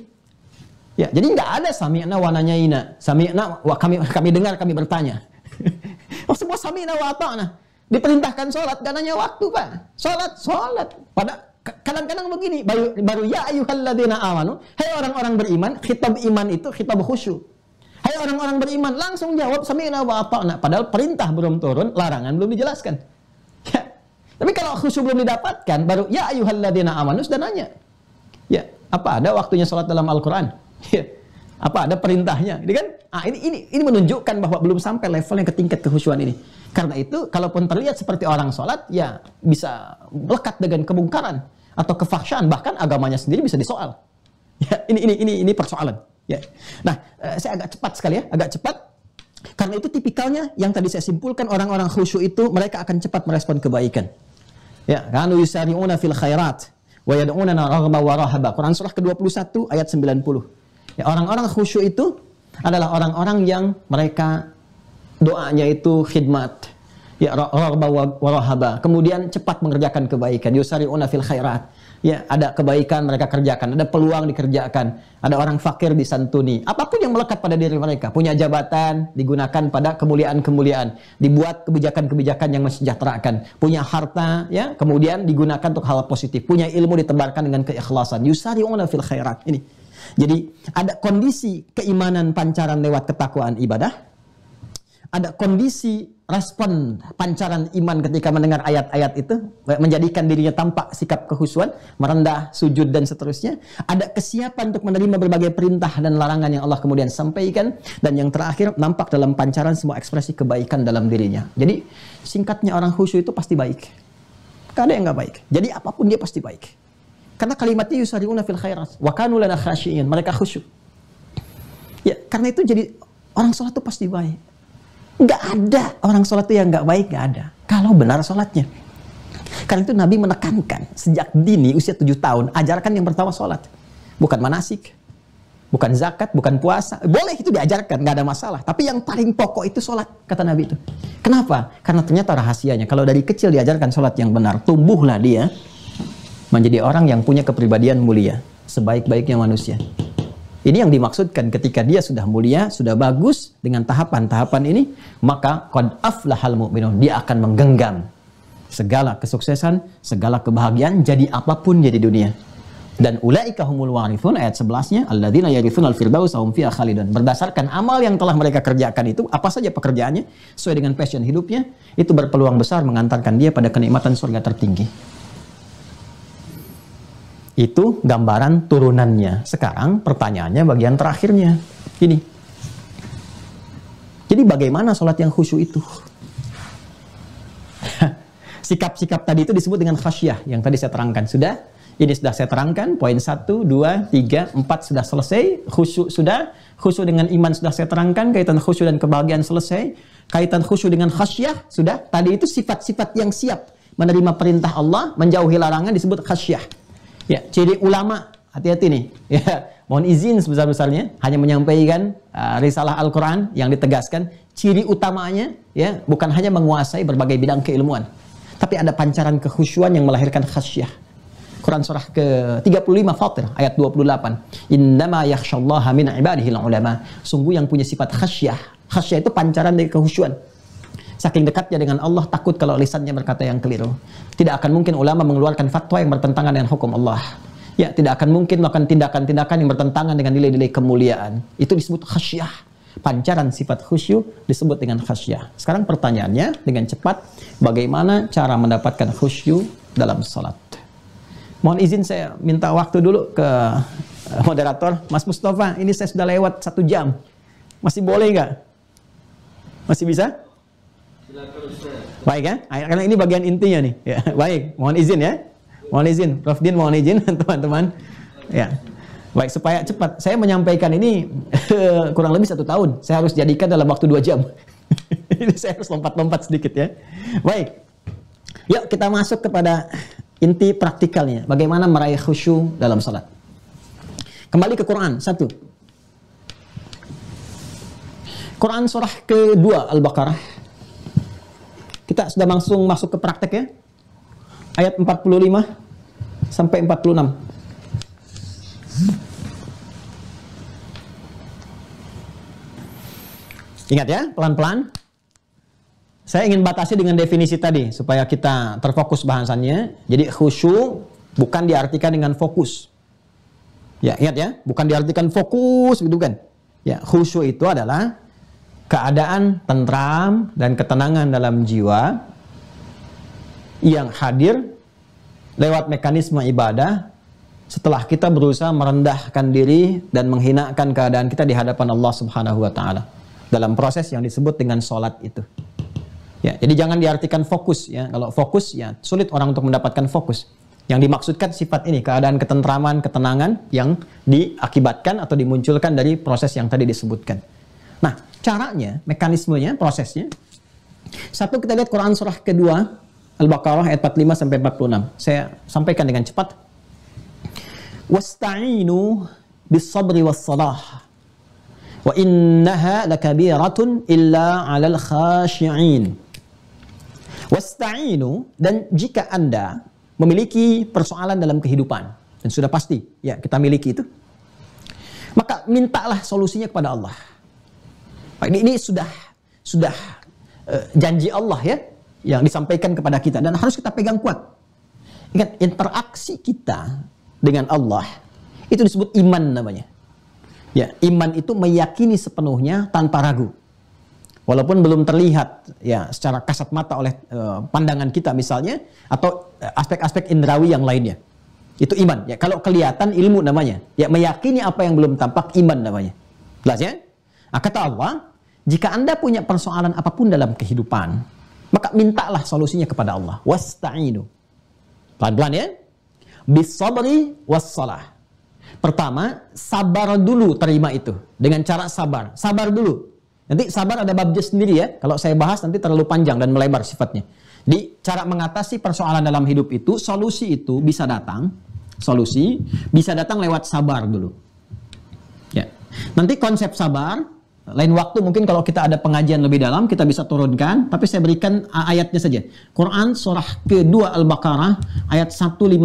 ya, jadi nggak ada sami'na wa nanyaina. Sami'na wa kami kami dengar kami bertanya. Oh, semua sami'na wa ta'na. Diperintahkan sholat, gananya nanya waktu, Pak. Sholat, sholat. Pada kadang-kadang begini, baru, baru ya ayyuhalladzina amanu, hai hey, orang-orang beriman, khitab iman itu khitab khusyuk. Hai hey, orang-orang beriman, langsung jawab sami'na wa ta'na. Padahal perintah belum turun, larangan belum dijelaskan. Ya, tapi kalau khusyuk belum didapatkan, baru ya ayuhalladzina amanus dan nanya. Ya, apa ada waktunya sholat dalam Al-Quran? Ya, apa ada perintahnya? Ini kan, ah, ini, ini, ini menunjukkan bahwa belum sampai level yang ketingkat tingkat kehusuan ini. Karena itu, kalaupun terlihat seperti orang sholat, ya bisa lekat dengan kebungkaran atau kefahsyaan, bahkan agamanya sendiri bisa disoal. Ya, ini ini ini ini persoalan. Ya. Nah, eh, saya agak cepat sekali ya, agak cepat. Karena itu tipikalnya yang tadi saya simpulkan orang-orang khusyuk itu mereka akan cepat merespon kebaikan. Ya, kanu yusari'una fil khairat wa yad'unana raghba wa rahaba. Quran surah ke-21 ayat 90. Ya, orang-orang khusyuk itu adalah orang-orang yang mereka doanya itu khidmat. Ya, raghba wa rahaba. Kemudian cepat mengerjakan kebaikan. Yusari'una fil khairat ya ada kebaikan mereka kerjakan, ada peluang dikerjakan, ada orang fakir disantuni. Apapun yang melekat pada diri mereka, punya jabatan digunakan pada kemuliaan-kemuliaan, dibuat kebijakan-kebijakan yang mensejahterakan, punya harta ya, kemudian digunakan untuk hal positif, punya ilmu ditebarkan dengan keikhlasan. Yusari'una fil khairat. Ini. Jadi ada kondisi keimanan pancaran lewat ketakwaan ibadah, ada kondisi respon pancaran iman ketika mendengar ayat-ayat itu menjadikan dirinya tampak sikap kehusuan merendah sujud dan seterusnya ada kesiapan untuk menerima berbagai perintah dan larangan yang Allah kemudian sampaikan dan yang terakhir nampak dalam pancaran semua ekspresi kebaikan dalam dirinya jadi singkatnya orang khusyuk itu pasti baik gak ada yang gak baik jadi apapun dia pasti baik karena kalimatnya yusariuna fil khairat wa kanu lana khasyiin mereka khusyuk ya karena itu jadi orang sholat itu pasti baik Nggak ada orang sholat itu yang nggak baik, nggak ada. Kalau benar sholatnya. Karena itu Nabi menekankan sejak dini usia 7 tahun, ajarkan yang pertama sholat. Bukan manasik, bukan zakat, bukan puasa. Boleh itu diajarkan, nggak ada masalah. Tapi yang paling pokok itu sholat, kata Nabi itu. Kenapa? Karena ternyata rahasianya. Kalau dari kecil diajarkan sholat yang benar, tumbuhlah dia menjadi orang yang punya kepribadian mulia. Sebaik-baiknya manusia. Ini yang dimaksudkan ketika dia sudah mulia, sudah bagus dengan tahapan-tahapan ini, maka qad aflahal mu'minun, dia akan menggenggam segala kesuksesan, segala kebahagiaan jadi apapun jadi dunia. Dan ulaika humul warithun ayat 11-nya alladzina yarithun al-firdaus hum fiha khalidun. Berdasarkan amal yang telah mereka kerjakan itu, apa saja pekerjaannya sesuai dengan passion hidupnya, itu berpeluang besar mengantarkan dia pada kenikmatan surga tertinggi. Itu gambaran turunannya. Sekarang pertanyaannya bagian terakhirnya. Ini. Jadi bagaimana sholat yang khusyuk itu? Sikap-sikap tadi itu disebut dengan khasyah yang tadi saya terangkan. Sudah? Ini sudah saya terangkan, poin 1, 2, 3, 4 sudah selesai, khusyuk sudah, khusyuk dengan iman sudah saya terangkan, kaitan khusyuk dan kebahagiaan selesai, kaitan khusyuk dengan khasyah sudah, tadi itu sifat-sifat yang siap menerima perintah Allah, menjauhi larangan disebut khasyah. Ya, ciri ulama, hati-hati nih. Ya, mohon izin sebesar-besarnya hanya menyampaikan uh, risalah Al-Qur'an yang ditegaskan ciri utamanya ya bukan hanya menguasai berbagai bidang keilmuan, tapi ada pancaran kehusyuan yang melahirkan khasyah. Quran surah ke-35 Fatir ayat 28. Innama yakhsyallaha min ibadihi ulama. Sungguh yang punya sifat khasyah. Khasyah itu pancaran dari kehusyuan Saking dekatnya dengan Allah takut kalau lisannya berkata yang keliru. Tidak akan mungkin ulama mengeluarkan fatwa yang bertentangan dengan hukum Allah. Ya, tidak akan mungkin melakukan tindakan-tindakan yang bertentangan dengan nilai-nilai kemuliaan. Itu disebut khasyah. Pancaran sifat khusyuk disebut dengan khasyah. Sekarang pertanyaannya dengan cepat, bagaimana cara mendapatkan khusyuk dalam salat? Mohon izin saya minta waktu dulu ke eh, moderator. Mas Mustafa, ini saya sudah lewat satu jam. Masih boleh nggak? Masih bisa? Baik ya, karena ini bagian intinya nih. Ya, baik, mohon izin ya. Mohon izin, Prof. Din mohon izin teman-teman. Ya, baik supaya cepat. Saya menyampaikan ini kurang lebih satu tahun. Saya harus jadikan dalam waktu dua jam. ini saya harus lompat-lompat sedikit ya. Baik, yuk kita masuk kepada inti praktikalnya. Bagaimana meraih khusyuk dalam salat. Kembali ke Quran satu. Quran surah kedua Al-Baqarah kita sudah langsung masuk ke praktek ya. Ayat 45 sampai 46. Ingat ya, pelan-pelan. Saya ingin batasi dengan definisi tadi supaya kita terfokus bahasannya. Jadi khusyuk bukan diartikan dengan fokus. Ya, ingat ya, bukan diartikan fokus gitu kan. Ya, khusyuk itu adalah keadaan tentram dan ketenangan dalam jiwa yang hadir lewat mekanisme ibadah setelah kita berusaha merendahkan diri dan menghinakan keadaan kita di hadapan Allah Subhanahu wa taala dalam proses yang disebut dengan salat itu. Ya, jadi jangan diartikan fokus ya. Kalau fokus ya sulit orang untuk mendapatkan fokus. Yang dimaksudkan sifat ini keadaan ketentraman, ketenangan yang diakibatkan atau dimunculkan dari proses yang tadi disebutkan. Nah, Caranya, mekanismenya, prosesnya. Satu kita lihat Quran surah kedua Al-Baqarah ayat 45 sampai 46. Saya sampaikan dengan cepat. Wasta'inu bisabri was salah. Wa innaha lakabiratun illa 'alal khashi'in. Wasta'inu dan jika Anda memiliki persoalan dalam kehidupan dan sudah pasti ya kita miliki itu maka mintalah solusinya kepada Allah ini, ini sudah sudah uh, janji Allah ya yang disampaikan kepada kita dan harus kita pegang kuat. Ingat interaksi kita dengan Allah itu disebut iman namanya. Ya, iman itu meyakini sepenuhnya tanpa ragu. Walaupun belum terlihat ya secara kasat mata oleh uh, pandangan kita misalnya atau eh, aspek-aspek indrawi yang lainnya. Itu iman. Ya, kalau kelihatan ilmu namanya. Ya, meyakini apa yang belum tampak iman namanya. Jelas ya? Nah, kata Allah, jika Anda punya persoalan apapun dalam kehidupan, maka mintalah solusinya kepada Allah. Wasta'inu. Pelan-pelan ya. Bisabri wassalah. Pertama, sabar dulu terima itu. Dengan cara sabar. Sabar dulu. Nanti sabar ada babnya sendiri ya. Kalau saya bahas nanti terlalu panjang dan melebar sifatnya. Di cara mengatasi persoalan dalam hidup itu, solusi itu bisa datang. Solusi bisa datang lewat sabar dulu. Ya. Nanti konsep sabar lain waktu mungkin kalau kita ada pengajian lebih dalam kita bisa turunkan, tapi saya berikan ah, ayatnya saja. Quran surah kedua Al-Baqarah ayat 155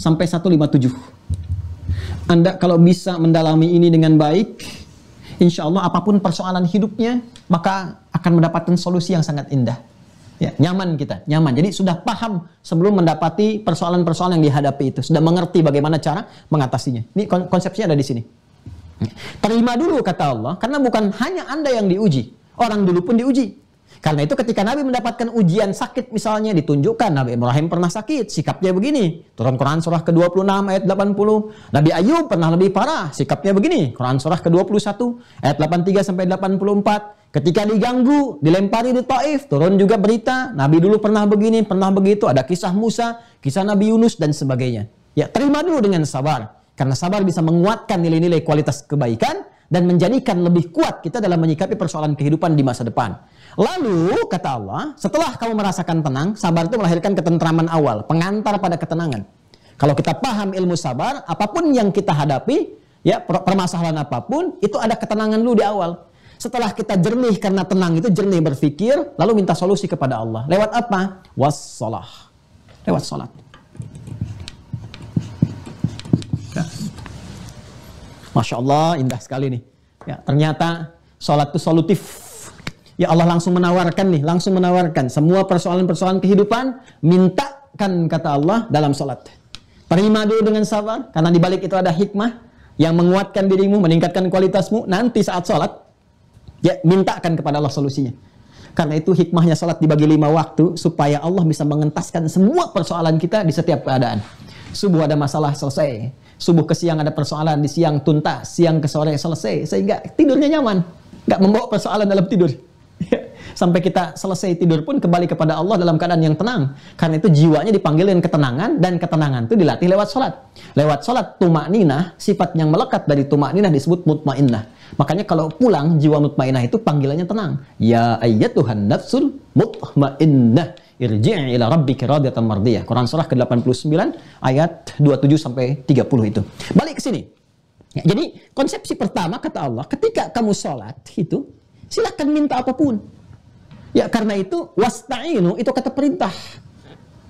sampai 157. Anda kalau bisa mendalami ini dengan baik, insya Allah apapun persoalan hidupnya maka akan mendapatkan solusi yang sangat indah. Ya, nyaman kita, nyaman. Jadi sudah paham sebelum mendapati persoalan-persoalan yang dihadapi itu, sudah mengerti bagaimana cara mengatasinya. Ini konsepsinya ada di sini. Terima dulu kata Allah, karena bukan hanya Anda yang diuji. Orang dulu pun diuji. Karena itu ketika Nabi mendapatkan ujian sakit misalnya ditunjukkan Nabi Ibrahim pernah sakit, sikapnya begini. Turun Quran surah ke-26 ayat 80. Nabi Ayub pernah lebih parah, sikapnya begini. Quran surah ke-21 ayat 83 sampai 84. Ketika diganggu, dilempari di Taif, turun juga berita Nabi dulu pernah begini, pernah begitu, ada kisah Musa, kisah Nabi Yunus dan sebagainya. Ya, terima dulu dengan sabar. Karena sabar bisa menguatkan nilai-nilai kualitas kebaikan dan menjadikan lebih kuat kita dalam menyikapi persoalan kehidupan di masa depan. Lalu, kata Allah, setelah kamu merasakan tenang, sabar itu melahirkan ketentraman awal, pengantar pada ketenangan. Kalau kita paham ilmu sabar, apapun yang kita hadapi, ya permasalahan apapun, itu ada ketenangan dulu di awal. Setelah kita jernih karena tenang itu jernih berpikir, lalu minta solusi kepada Allah. Lewat apa? Wassalah. Lewat salat. Masya Allah, indah sekali nih. Ya, ternyata sholat itu solutif. Ya Allah langsung menawarkan nih, langsung menawarkan semua persoalan-persoalan kehidupan, mintakan kata Allah dalam sholat. Terima dulu dengan sabar, karena di balik itu ada hikmah yang menguatkan dirimu, meningkatkan kualitasmu. Nanti saat sholat, ya mintakan kepada Allah solusinya. Karena itu hikmahnya sholat dibagi lima waktu supaya Allah bisa mengentaskan semua persoalan kita di setiap keadaan. Subuh ada masalah selesai. Subuh ke siang ada persoalan, di siang tuntas, siang ke sore selesai. Sehingga tidurnya nyaman. Nggak membawa persoalan dalam tidur. Sampai kita selesai tidur pun kembali kepada Allah dalam keadaan yang tenang. Karena itu jiwanya dipanggil dengan ketenangan dan ketenangan itu dilatih lewat sholat. Lewat sholat tumak ninah, sifat yang melekat dari tumak ninah disebut mutmainnah. Makanya kalau pulang jiwa mutmainnah itu panggilannya tenang. Ya ayat Tuhan nafsul mutmainnah irji' ila rabbika radiyatan mardiyah. Quran surah ke-89 ayat 27 sampai 30 itu. Balik ke sini. Ya, jadi konsepsi pertama kata Allah, ketika kamu sholat itu silahkan minta apapun. Ya karena itu wasta'inu itu kata perintah.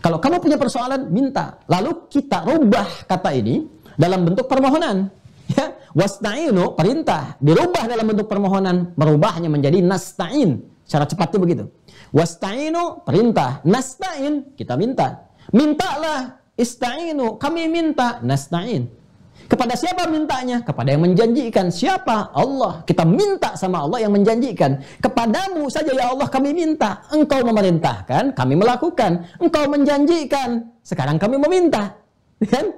Kalau kamu punya persoalan, minta. Lalu kita rubah kata ini dalam bentuk permohonan. Ya, wasta'inu perintah dirubah dalam bentuk permohonan, merubahnya menjadi nasta'in Cara cepatnya begitu. Wasta'inu perintah, nasta'in kita minta. Mintalah ista'inu, kami minta nasta'in. Kepada siapa mintanya? Kepada yang menjanjikan. Siapa? Allah. Kita minta sama Allah yang menjanjikan. Kepadamu saja ya Allah kami minta. Engkau memerintahkan, kami melakukan. Engkau menjanjikan, sekarang kami meminta. Kan?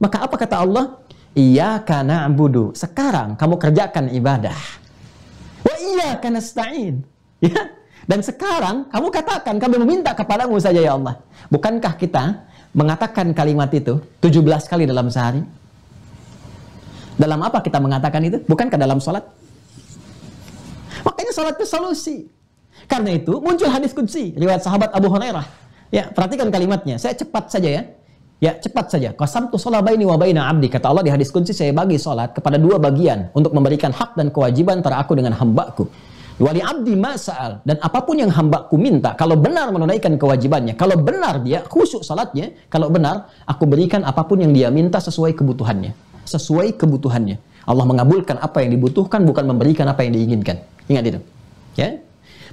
Maka apa kata Allah? Iya karena ambudu Sekarang kamu kerjakan ibadah. Wa iya karena Ya? Dan sekarang kamu katakan, kamu meminta kepadamu saja ya Allah. Bukankah kita mengatakan kalimat itu 17 kali dalam sehari? Dalam apa kita mengatakan itu? Bukankah dalam sholat? Makanya sholat itu solusi. Karena itu muncul hadis kunci riwayat sahabat Abu Hurairah. Ya, perhatikan kalimatnya. Saya cepat saja ya. Ya, cepat saja. tu ini wa baina abdi. Kata Allah di hadis kunci, saya bagi sholat kepada dua bagian untuk memberikan hak dan kewajiban antara aku dengan hambaku. Wali abdi masal dan apapun yang hambaku minta, kalau benar menunaikan kewajibannya, kalau benar dia khusyuk salatnya, kalau benar aku berikan apapun yang dia minta sesuai kebutuhannya, sesuai kebutuhannya. Allah mengabulkan apa yang dibutuhkan bukan memberikan apa yang diinginkan. Ingat itu. Ya.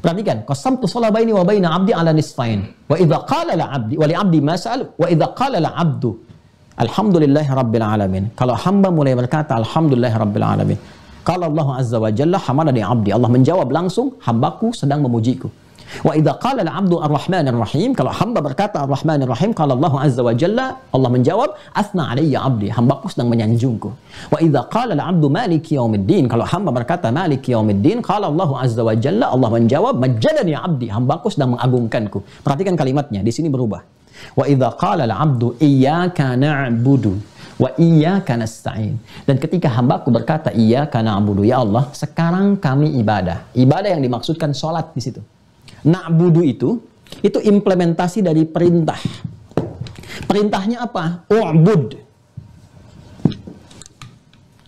Perhatikan, qasamtu salabaini wa baina abdi ala nisfain. Wa idza qala la abdi wali li abdi masal wa idza qala la abdu Alhamdulillah Rabbil Alamin. Kalau hamba mulai berkata Alhamdulillah Rabbil Alamin. Qala Allah Azza wa Jalla hamalani abdi. Allah menjawab langsung, hambaku sedang memujiku. Wa idza qala al-'abdu ar-rahman ar-rahim, kalau hamba berkata ar-rahman ar-rahim, Qala Allah azza wa jalla, Allah menjawab asna alayya 'abdi, hambaku sedang menyanjungku. Wa idza qala al-'abdu maliki yaumiddin, kalau hamba berkata maliki yaumiddin, Qala Allah azza wa jalla, Allah menjawab Majadani 'abdi, hambaku sedang mengagungkanku. Perhatikan kalimatnya, di sini berubah. Wa idza qala wa iyyaka nasta'in. Dan ketika hambaku berkata iyyaka na'budu ya Allah, sekarang kami ibadah. Ibadah yang dimaksudkan salat di situ. Na'budu itu itu implementasi dari perintah. Perintahnya apa? U'bud.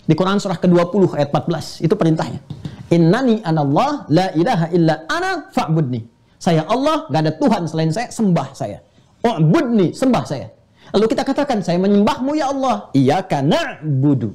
Di Quran surah ke-20 ayat 14 itu perintahnya. Innani anallah la ilaha illa ana fa'budni. Saya Allah, gak ada Tuhan selain saya, sembah saya. U'budni, sembah saya. Lalu kita katakan, saya menyembahmu ya Allah. Iya karena budu.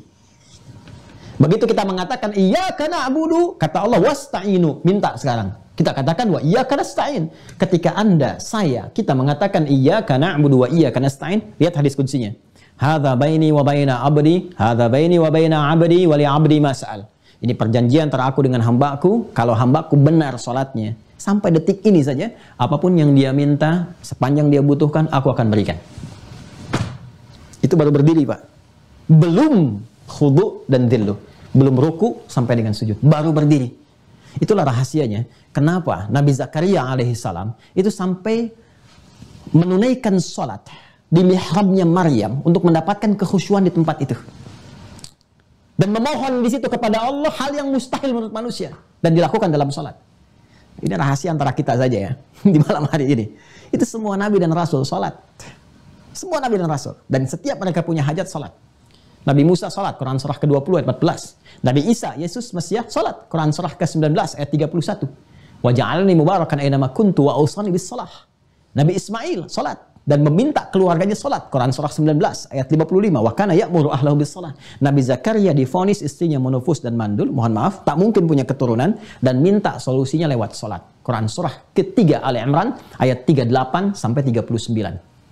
Begitu kita mengatakan iya karena budu, kata Allah wasta'inu, minta sekarang. Kita katakan wa iya karena stain. Ketika anda, saya, kita mengatakan iya karena budu wa iya karena stain. Lihat hadis kuncinya. Hadha baini wa baina abdi, hadha baini wa baina abdi wali abdi mas'al. Ini perjanjian teraku dengan hambaku, kalau hambaku benar sholatnya. Sampai detik ini saja, apapun yang dia minta, sepanjang dia butuhkan, aku akan berikan. Itu baru berdiri, Pak. Belum khudu dan dillu. Belum ruku sampai dengan sujud. Baru berdiri. Itulah rahasianya. Kenapa Nabi Zakaria alaihissalam itu sampai menunaikan sholat di mihrabnya Maryam untuk mendapatkan kekhusyuan di tempat itu. Dan memohon di situ kepada Allah hal yang mustahil menurut manusia. Dan dilakukan dalam sholat. Ini rahasia antara kita saja ya di malam hari ini. Itu semua nabi dan rasul sholat. Semua nabi dan rasul dan setiap mereka punya hajat sholat. Nabi Musa sholat Quran surah ke-20 ayat 14. Nabi Isa Yesus Mesiah sholat Quran surah ke-19 ayat 31. Wa ja'alni mubarakan aina kuntu wa bis salah. Nabi Ismail sholat dan meminta keluarganya sholat. Quran surah 19 ayat 55. Wa kana ya'muru ahlahu bis sholat. Nabi Zakaria difonis istrinya monofus dan mandul. Mohon maaf, tak mungkin punya keturunan dan minta solusinya lewat sholat. Quran surah ketiga Ali Imran ayat 38 sampai 39.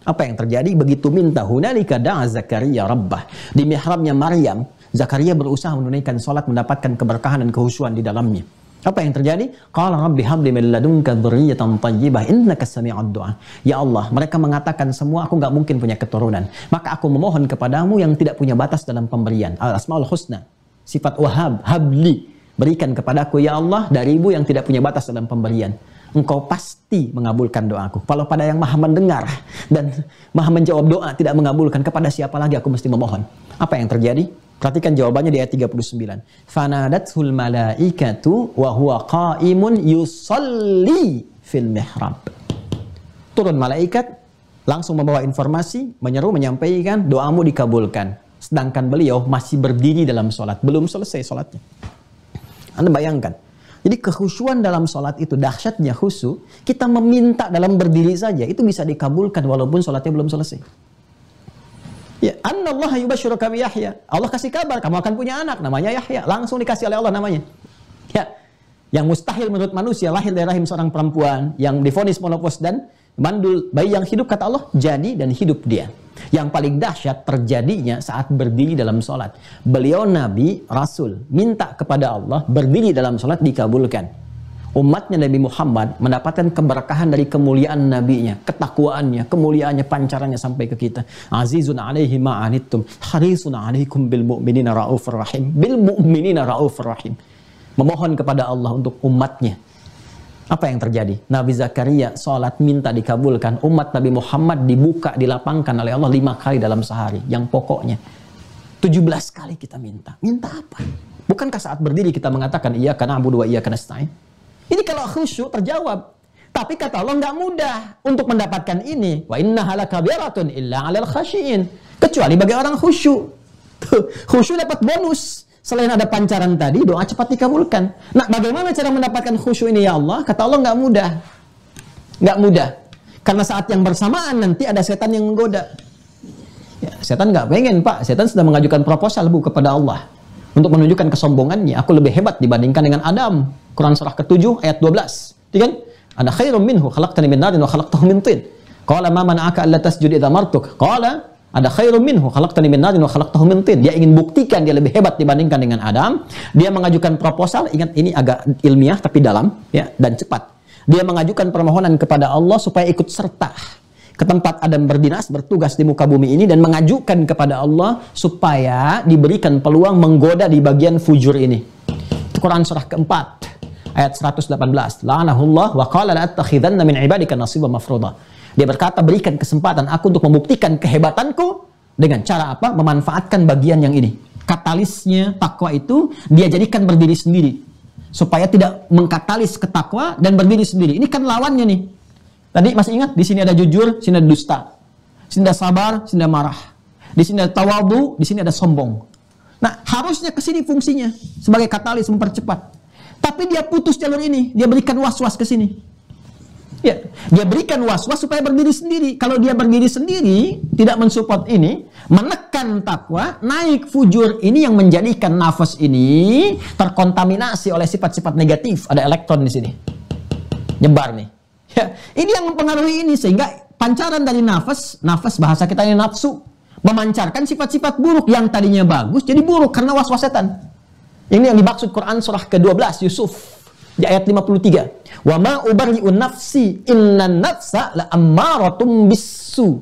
Apa yang terjadi? Begitu minta hunalika da'a Zakaria rabbah. Di mihrabnya Maryam, Zakaria berusaha menunaikan sholat mendapatkan keberkahan dan kehusuan di dalamnya. Apa yang terjadi? Qala rabbi habli min ladunka dhurriyatan thayyibah innaka samii'ud du'a. Ya Allah, mereka mengatakan semua aku nggak mungkin punya keturunan. Maka aku memohon kepadamu yang tidak punya batas dalam pemberian. Al-Asmaul Husna. Sifat Wahab, habli. Berikan kepadaku ya Allah dari ibu yang tidak punya batas dalam pemberian. Engkau pasti mengabulkan doaku. Kalau pada yang maha mendengar dan maha menjawab doa tidak mengabulkan, kepada siapa lagi aku mesti memohon? Apa yang terjadi? Perhatikan jawabannya di ayat 39. Fanadatul malaikatu wa huwa qaimun yusalli fil mihrab. Turun malaikat langsung membawa informasi, menyeru, menyampaikan doamu dikabulkan. Sedangkan beliau masih berdiri dalam sholat, belum selesai sholatnya. Anda bayangkan. Jadi kehusuan dalam sholat itu, dahsyatnya khusu, kita meminta dalam berdiri saja, itu bisa dikabulkan walaupun sholatnya belum selesai. Ya, anna Allah yubasyiruka bi Yahya. Allah kasih kabar kamu akan punya anak namanya Yahya. Langsung dikasih oleh Allah namanya. Ya. Yang mustahil menurut manusia lahir dari rahim seorang perempuan yang difonis monopos dan mandul bayi yang hidup kata Allah jadi dan hidup dia. Yang paling dahsyat terjadinya saat berdiri dalam sholat. Beliau nabi, rasul, minta kepada Allah berdiri dalam sholat dikabulkan umatnya Nabi Muhammad mendapatkan keberkahan dari kemuliaan nabinya, ketakwaannya, kemuliaannya, pancarannya sampai ke kita. Azizun alaihi ma'anittum, harisun alaikum bil mu'minina raufur rahim. Bil mu'minina raufur rahim. Memohon kepada Allah untuk umatnya. Apa yang terjadi? Nabi Zakaria sholat minta dikabulkan. Umat Nabi Muhammad dibuka, dilapangkan oleh Allah lima kali dalam sehari. Yang pokoknya 17 kali kita minta. Minta apa? Bukankah saat berdiri kita mengatakan iya karena abu dua iya karena setain. Ini kalau khusyuk terjawab. Tapi kata Allah nggak mudah untuk mendapatkan ini. Wa inna halakabiratun illa alal khasyin. Kecuali bagi orang khusyuk. khusyuk dapat bonus. Selain ada pancaran tadi, doa cepat dikabulkan. Nah, bagaimana cara mendapatkan khusyuk ini ya Allah? Kata Allah nggak mudah. Nggak mudah. Karena saat yang bersamaan nanti ada setan yang menggoda. Ya, setan nggak pengen, Pak. Setan sudah mengajukan proposal, Bu, kepada Allah untuk menunjukkan kesombongannya, aku lebih hebat dibandingkan dengan Adam. Quran surah ke-7 ayat 12. Iya kan? ada khairum minhu khalaqtani min narin wa khalaqtahu min tin. Qala ma mana'aka alla tasjud idza martuk? Qala ada khairum minhu khalaqtani min narin wa khalaqtahu min tin. Dia ingin buktikan dia lebih hebat dibandingkan dengan Adam. Dia mengajukan proposal, ingat ini agak ilmiah tapi dalam ya dan cepat. Dia mengajukan permohonan kepada Allah supaya ikut serta ke tempat Adam berdinas, bertugas di muka bumi ini dan mengajukan kepada Allah supaya diberikan peluang menggoda di bagian fujur ini. Quran surah keempat ayat 118. La'anahullah wa qala la'attakhidanna min ibadika nasiba mafruda. Dia berkata, berikan kesempatan aku untuk membuktikan kehebatanku dengan cara apa? Memanfaatkan bagian yang ini. Katalisnya takwa itu dia jadikan berdiri sendiri supaya tidak mengkatalis ketakwa dan berdiri sendiri. Ini kan lawannya nih. Tadi masih ingat di sini ada jujur, sini ada dusta. Di sini ada sabar, di sini ada marah. Di sini ada tawabu, di sini ada sombong. Nah, harusnya ke sini fungsinya sebagai katalis mempercepat. Tapi dia putus jalur ini, dia berikan was-was ke sini. Ya, dia berikan was-was supaya berdiri sendiri. Kalau dia berdiri sendiri, tidak mensupport ini, menekan takwa, naik fujur ini yang menjadikan nafas ini terkontaminasi oleh sifat-sifat negatif. Ada elektron di sini. Nyebar nih. Ya, ini yang mempengaruhi ini sehingga pancaran dari nafas, nafas bahasa kita ini nafsu, memancarkan sifat-sifat buruk yang tadinya bagus jadi buruk karena was-wasetan. Ini yang dimaksud Quran surah ke-12 Yusuf di ayat 53. Wa ma ubarri'u nafsi inna nafsa la ammaratum bisu.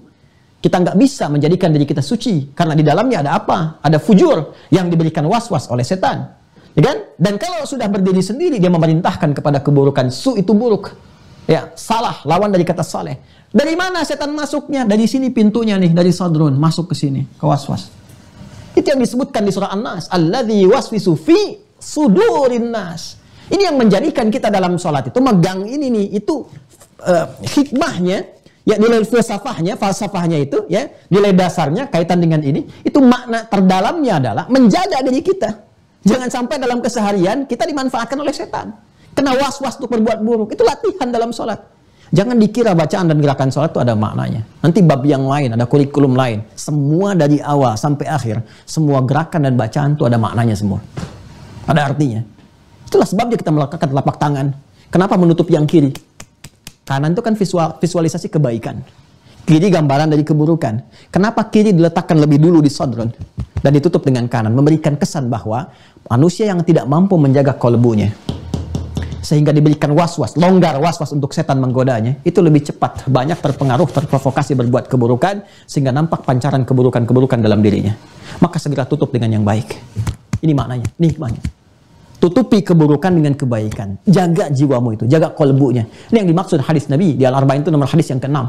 Kita nggak bisa menjadikan diri kita suci karena di dalamnya ada apa? Ada fujur yang diberikan was-was oleh setan. Ya kan? Dan kalau sudah berdiri sendiri dia memerintahkan kepada keburukan su itu buruk. Ya, salah lawan dari kata saleh. Dari mana setan masuknya? Dari sini pintunya nih, dari sadrun masuk ke sini, ke was -was. Itu yang disebutkan di surah An-Nas, alladzi waswisu fi sudurin nas. Ini yang menjadikan kita dalam sholat itu megang ini nih, itu uh, hikmahnya ya nilai filsafahnya, falsafahnya itu ya, nilai dasarnya kaitan dengan ini, itu makna terdalamnya adalah menjaga diri kita. Jangan sampai dalam keseharian kita dimanfaatkan oleh setan. Kena was-was untuk berbuat buruk. Itu latihan dalam sholat. Jangan dikira bacaan dan gerakan sholat itu ada maknanya. Nanti bab yang lain, ada kurikulum lain. Semua dari awal sampai akhir, semua gerakan dan bacaan itu ada maknanya semua. Ada artinya. Itulah sebabnya kita melakukan telapak tangan. Kenapa menutup yang kiri? Kanan itu kan visual, visualisasi kebaikan. Kiri gambaran dari keburukan. Kenapa kiri diletakkan lebih dulu di sodron dan ditutup dengan kanan? Memberikan kesan bahwa manusia yang tidak mampu menjaga kolbunya sehingga diberikan was-was, longgar was-was untuk setan menggodanya, itu lebih cepat, banyak terpengaruh, terprovokasi berbuat keburukan, sehingga nampak pancaran keburukan-keburukan dalam dirinya. Maka segera tutup dengan yang baik. Ini maknanya, ini hikmahnya. Tutupi keburukan dengan kebaikan. Jaga jiwamu itu, jaga kolbunya. Ini yang dimaksud hadis Nabi di Al-Arba'in itu nomor hadis yang ke-6.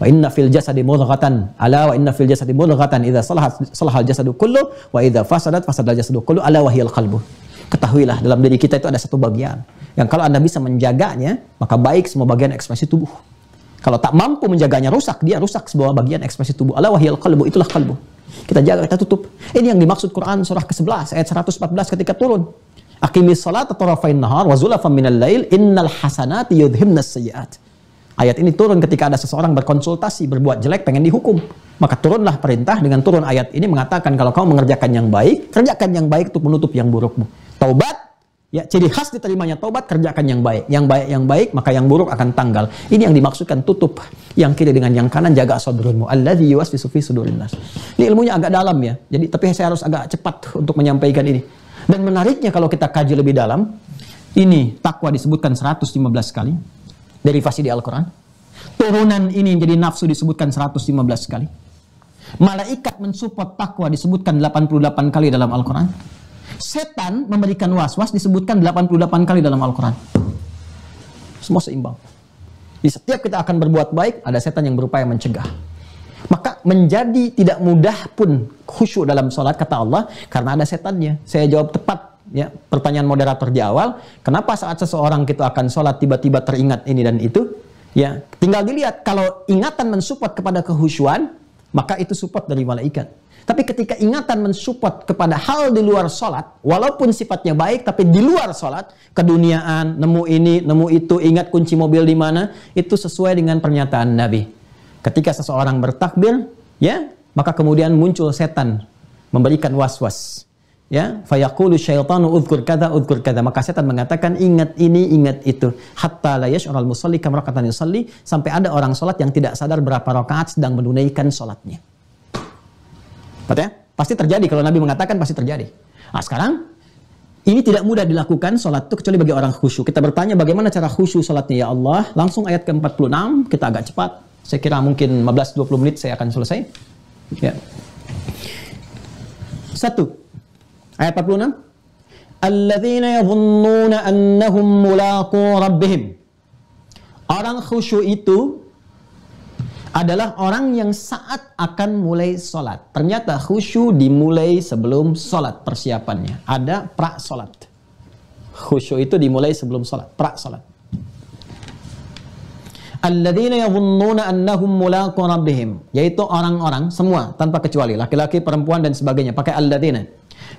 Wa inna fil jasadi mudghatan ala wa inna fil jasadi mudghatan idza salahat salahal jasadu kullu wa idza fasadat fasadal jasadu kullu ala wa qalbu ketahuilah dalam diri kita itu ada satu bagian yang kalau Anda bisa menjaganya, maka baik semua bagian ekspresi tubuh. Kalau tak mampu menjaganya rusak, dia rusak sebuah bagian ekspresi tubuh. Allah wahyul kalbu itulah kalbu. Kita jaga, kita tutup. Ini yang dimaksud Quran surah ke-11 ayat 114 ketika turun. Aqimis atau tarafain nahar wa zulafan minal lail innal hasanati yudhimnas sayyiat. Ayat ini turun ketika ada seseorang berkonsultasi, berbuat jelek, pengen dihukum. Maka turunlah perintah dengan turun ayat ini mengatakan kalau kamu mengerjakan yang baik, kerjakan yang baik untuk menutup yang burukmu. Taubat, ya ciri khas diterimanya taubat kerjakan yang baik, yang baik yang baik maka yang buruk akan tanggal. Ini yang dimaksudkan tutup yang kiri dengan yang kanan jaga sadrunmu. allah di sufi sudurin nas. Ini ilmunya agak dalam ya. Jadi tapi saya harus agak cepat untuk menyampaikan ini. Dan menariknya kalau kita kaji lebih dalam, ini takwa disebutkan 115 kali derivasi di Al-Qur'an. Turunan ini jadi nafsu disebutkan 115 kali. Malaikat mensupport takwa disebutkan 88 kali dalam Al-Qur'an setan memberikan was-was disebutkan 88 kali dalam Al-Quran. Semua seimbang. Di setiap kita akan berbuat baik, ada setan yang berupaya mencegah. Maka menjadi tidak mudah pun khusyuk dalam sholat kata Allah karena ada setannya. Saya jawab tepat ya pertanyaan moderator di awal. Kenapa saat seseorang kita akan sholat tiba-tiba teringat ini dan itu? Ya, tinggal dilihat kalau ingatan mensupport kepada kehusyuan, maka itu support dari malaikat. Tapi ketika ingatan mensupport kepada hal di luar sholat, walaupun sifatnya baik, tapi di luar sholat, keduniaan, nemu ini, nemu itu, ingat kunci mobil di mana, itu sesuai dengan pernyataan Nabi. Ketika seseorang bertakbir, ya, maka kemudian muncul setan memberikan was-was. Ya, fayakulu syaitanu udhkur kada udhkur kada. Maka setan mengatakan ingat ini, ingat itu. Hatta la yash'ural musalli kam rakatan yusalli sampai ada orang sholat yang tidak sadar berapa rakaat sedang menunaikan sholatnya. Betul ya? Pasti terjadi. Kalau Nabi mengatakan pasti terjadi. Nah sekarang ini tidak mudah dilakukan sholat itu kecuali bagi orang khusyuk. Kita bertanya bagaimana cara khusyuk sholatnya ya Allah. Langsung ayat ke-46 kita agak cepat. Saya kira mungkin 15-20 menit saya akan selesai. Ya. Satu. Ayat 46. Alladzina yadhunnuna annahum mulaqu rabbihim. Orang khusyuk itu adalah orang yang saat akan mulai sholat. Ternyata khusyuk dimulai sebelum sholat persiapannya. Ada pra sholat. Khusyuk itu dimulai sebelum sholat, pra sholat. Alladzina yadhunnuna annahum mulaqu rabbihim, yaitu orang-orang semua tanpa kecuali laki-laki, perempuan dan sebagainya, pakai alladzina.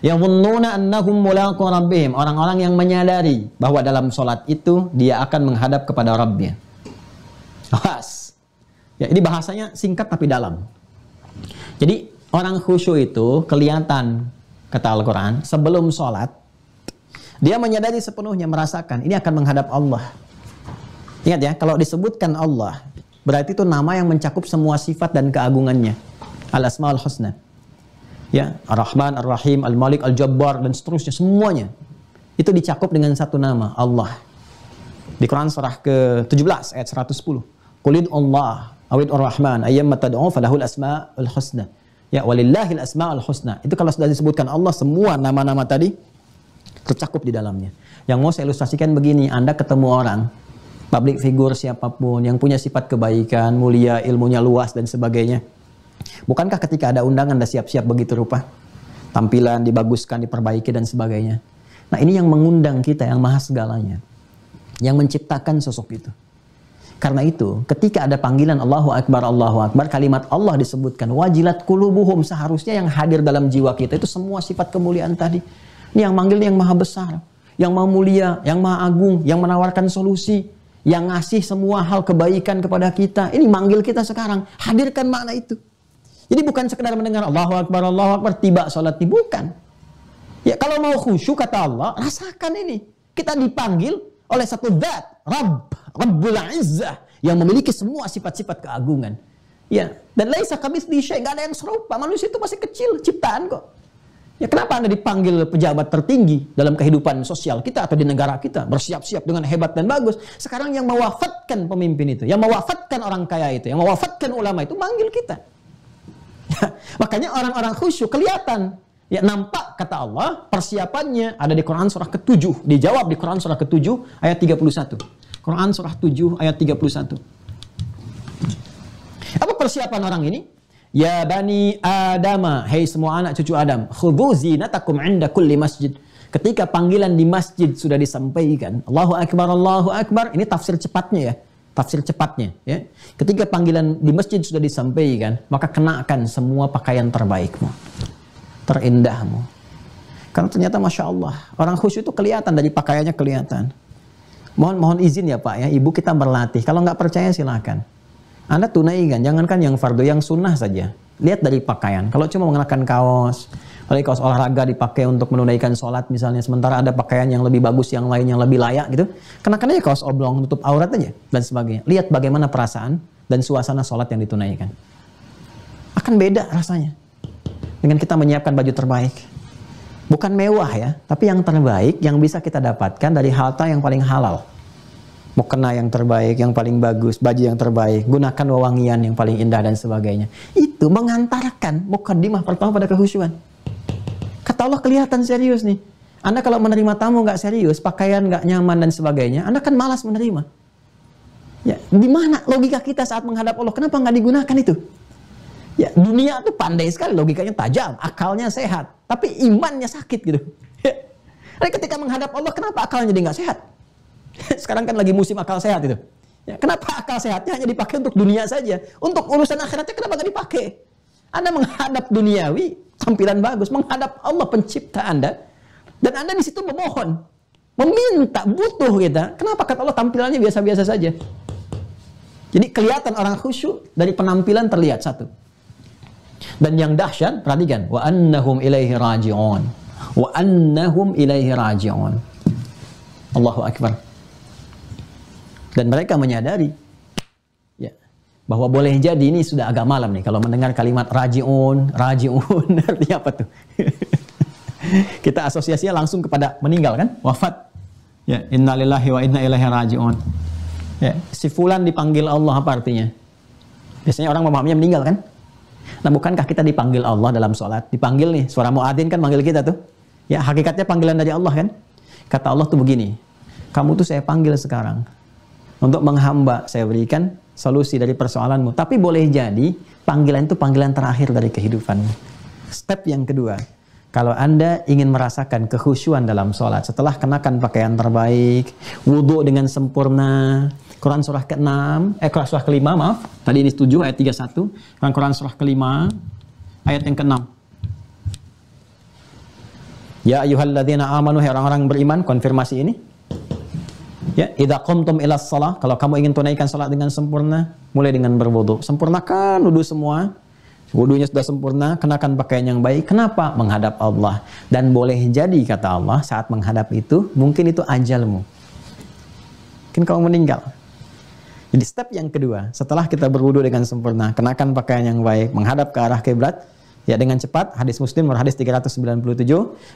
Yadhunnuna annahum mulaqu rabbihim, orang-orang yang menyadari bahwa dalam sholat itu dia akan menghadap kepada Rabbnya. Was Ya, ini bahasanya singkat tapi dalam. Jadi orang khusyuk itu kelihatan kata Al-Quran sebelum sholat dia menyadari sepenuhnya merasakan ini akan menghadap Allah. Ingat ya, kalau disebutkan Allah, berarti itu nama yang mencakup semua sifat dan keagungannya. Al Asmaul Husna. Ya, Ar-Rahman, Ar-Rahim, Al-Malik, Al-Jabbar dan seterusnya semuanya. Itu dicakup dengan satu nama, Allah. Di Quran surah ke-17 ayat 110. Kulid Allah awid ar-Rahman ayyamma tad'u falahul asma'ul husna. Ya walillahil asma'ul husna. Itu kalau sudah disebutkan Allah semua nama-nama tadi tercakup di dalamnya. Yang mau saya ilustrasikan begini, Anda ketemu orang, public figure siapapun yang punya sifat kebaikan, mulia, ilmunya luas dan sebagainya. Bukankah ketika ada undangan Anda siap-siap begitu rupa? Tampilan dibaguskan, diperbaiki dan sebagainya. Nah, ini yang mengundang kita yang maha segalanya. Yang menciptakan sosok itu. Karena itu, ketika ada panggilan Allahu Akbar, Allahu Akbar, kalimat Allah disebutkan. Wajilat kulubuhum seharusnya yang hadir dalam jiwa kita itu semua sifat kemuliaan tadi. Ini yang manggil yang maha besar, yang maha mulia, yang maha agung, yang menawarkan solusi, yang ngasih semua hal kebaikan kepada kita. Ini manggil kita sekarang. Hadirkan makna itu. Jadi bukan sekedar mendengar Allahu Akbar, Allahu Akbar, tiba sholat, bukan. Ya kalau mau khusyuk kata Allah, rasakan ini. Kita dipanggil, oleh satu zat, Rabb, Rabbul Izzah yang memiliki semua sifat-sifat keagungan. Ya, dan laisa kamitsli syai, enggak ada yang serupa. Manusia itu masih kecil, ciptaan kok. Ya kenapa Anda dipanggil pejabat tertinggi dalam kehidupan sosial kita atau di negara kita bersiap-siap dengan hebat dan bagus. Sekarang yang mewafatkan pemimpin itu, yang mewafatkan orang kaya itu, yang mewafatkan ulama itu manggil kita. makanya orang-orang khusyuk kelihatan Ya nampak kata Allah persiapannya ada di Quran surah ke-7. Dijawab di Quran surah ke-7 ayat 31. Quran surah 7 ayat 31. Apa persiapan orang ini? Ya bani Adama, hei semua anak cucu Adam, khudhu zinatakum inda kulli masjid. Ketika panggilan di masjid sudah disampaikan, Allahu akbar, Allahu akbar, ini tafsir cepatnya ya tafsir cepatnya ya ketika panggilan di masjid sudah disampaikan maka kenakan semua pakaian terbaikmu terindahmu. Karena ternyata Masya Allah, orang khusyuk itu kelihatan dari pakaiannya kelihatan. Mohon mohon izin ya Pak ya, Ibu kita berlatih. Kalau nggak percaya silahkan. Anda tunaikan, jangankan yang fardu, yang sunnah saja. Lihat dari pakaian. Kalau cuma mengenakan kaos, kalau kaos olahraga dipakai untuk menunaikan sholat misalnya, sementara ada pakaian yang lebih bagus, yang lain yang lebih layak gitu, kenakan aja kaos oblong, tutup aurat aja, dan sebagainya. Lihat bagaimana perasaan dan suasana sholat yang ditunaikan. Akan beda rasanya dengan kita menyiapkan baju terbaik. Bukan mewah ya, tapi yang terbaik yang bisa kita dapatkan dari harta yang paling halal. mau kena yang terbaik, yang paling bagus, baju yang terbaik, gunakan wewangian yang paling indah dan sebagainya. Itu mengantarkan mukaddimah pertama pada kehusuan Kata Allah kelihatan serius nih. Anda kalau menerima tamu nggak serius, pakaian nggak nyaman dan sebagainya, Anda kan malas menerima. Ya, di mana logika kita saat menghadap Allah? Kenapa nggak digunakan itu? Ya, dunia itu pandai sekali, logikanya tajam, akalnya sehat, tapi imannya sakit gitu. Ya. Nah, ketika menghadap Allah, kenapa akalnya jadi nggak sehat? Sekarang kan lagi musim akal sehat itu. Ya, kenapa akal sehatnya hanya dipakai untuk dunia saja? Untuk urusan akhiratnya kenapa nggak dipakai? Anda menghadap duniawi, tampilan bagus, menghadap Allah pencipta Anda, dan Anda di situ memohon, meminta, butuh kita. Kenapa kata Allah tampilannya biasa-biasa saja? Jadi kelihatan orang khusyuk dari penampilan terlihat satu. Dan yang dahsyat, perhatikan, wa annahum ilaihi raji'un. Wa annahum ilaihi raji'un. Allahu akbar. Dan mereka menyadari ya, bahwa boleh jadi ini sudah agak malam nih kalau mendengar kalimat rajiun, rajiun artinya apa tuh? Kita asosiasinya langsung kepada meninggal kan? Wafat. Ya, innalillahi wa inna ilaihi rajiun. Ya, si fulan dipanggil Allah apa artinya? Biasanya orang memahaminya meninggal kan? Nah, bukankah kita dipanggil Allah dalam sholat? Dipanggil nih, suara muadzin kan manggil kita tuh. Ya, hakikatnya panggilan dari Allah kan? Kata Allah tuh begini, kamu tuh saya panggil sekarang. Untuk menghamba, saya berikan solusi dari persoalanmu. Tapi boleh jadi, panggilan itu panggilan terakhir dari kehidupanmu. Step yang kedua, kalau Anda ingin merasakan kehusuan dalam sholat setelah kenakan pakaian terbaik, wudhu dengan sempurna, Quran surah ke-6, eh Quran surah ke-5 maaf, tadi ini 7 ayat 31, Quran, Quran surah ke-5 ayat yang ke-6. Ya ayuhalladzina amanu hai orang-orang beriman, konfirmasi ini. Ya, idza qumtum ila salah, kalau kamu ingin tunaikan salat dengan sempurna, mulai dengan berwudu. Sempurnakan wudu semua, Wudhunya sudah sempurna, kenakan pakaian yang baik. Kenapa? Menghadap Allah. Dan boleh jadi, kata Allah, saat menghadap itu, mungkin itu ajalmu. Mungkin kamu meninggal. Jadi step yang kedua, setelah kita berwudhu dengan sempurna, kenakan pakaian yang baik, menghadap ke arah kiblat, Ya dengan cepat hadis Muslim nomor hadis 397,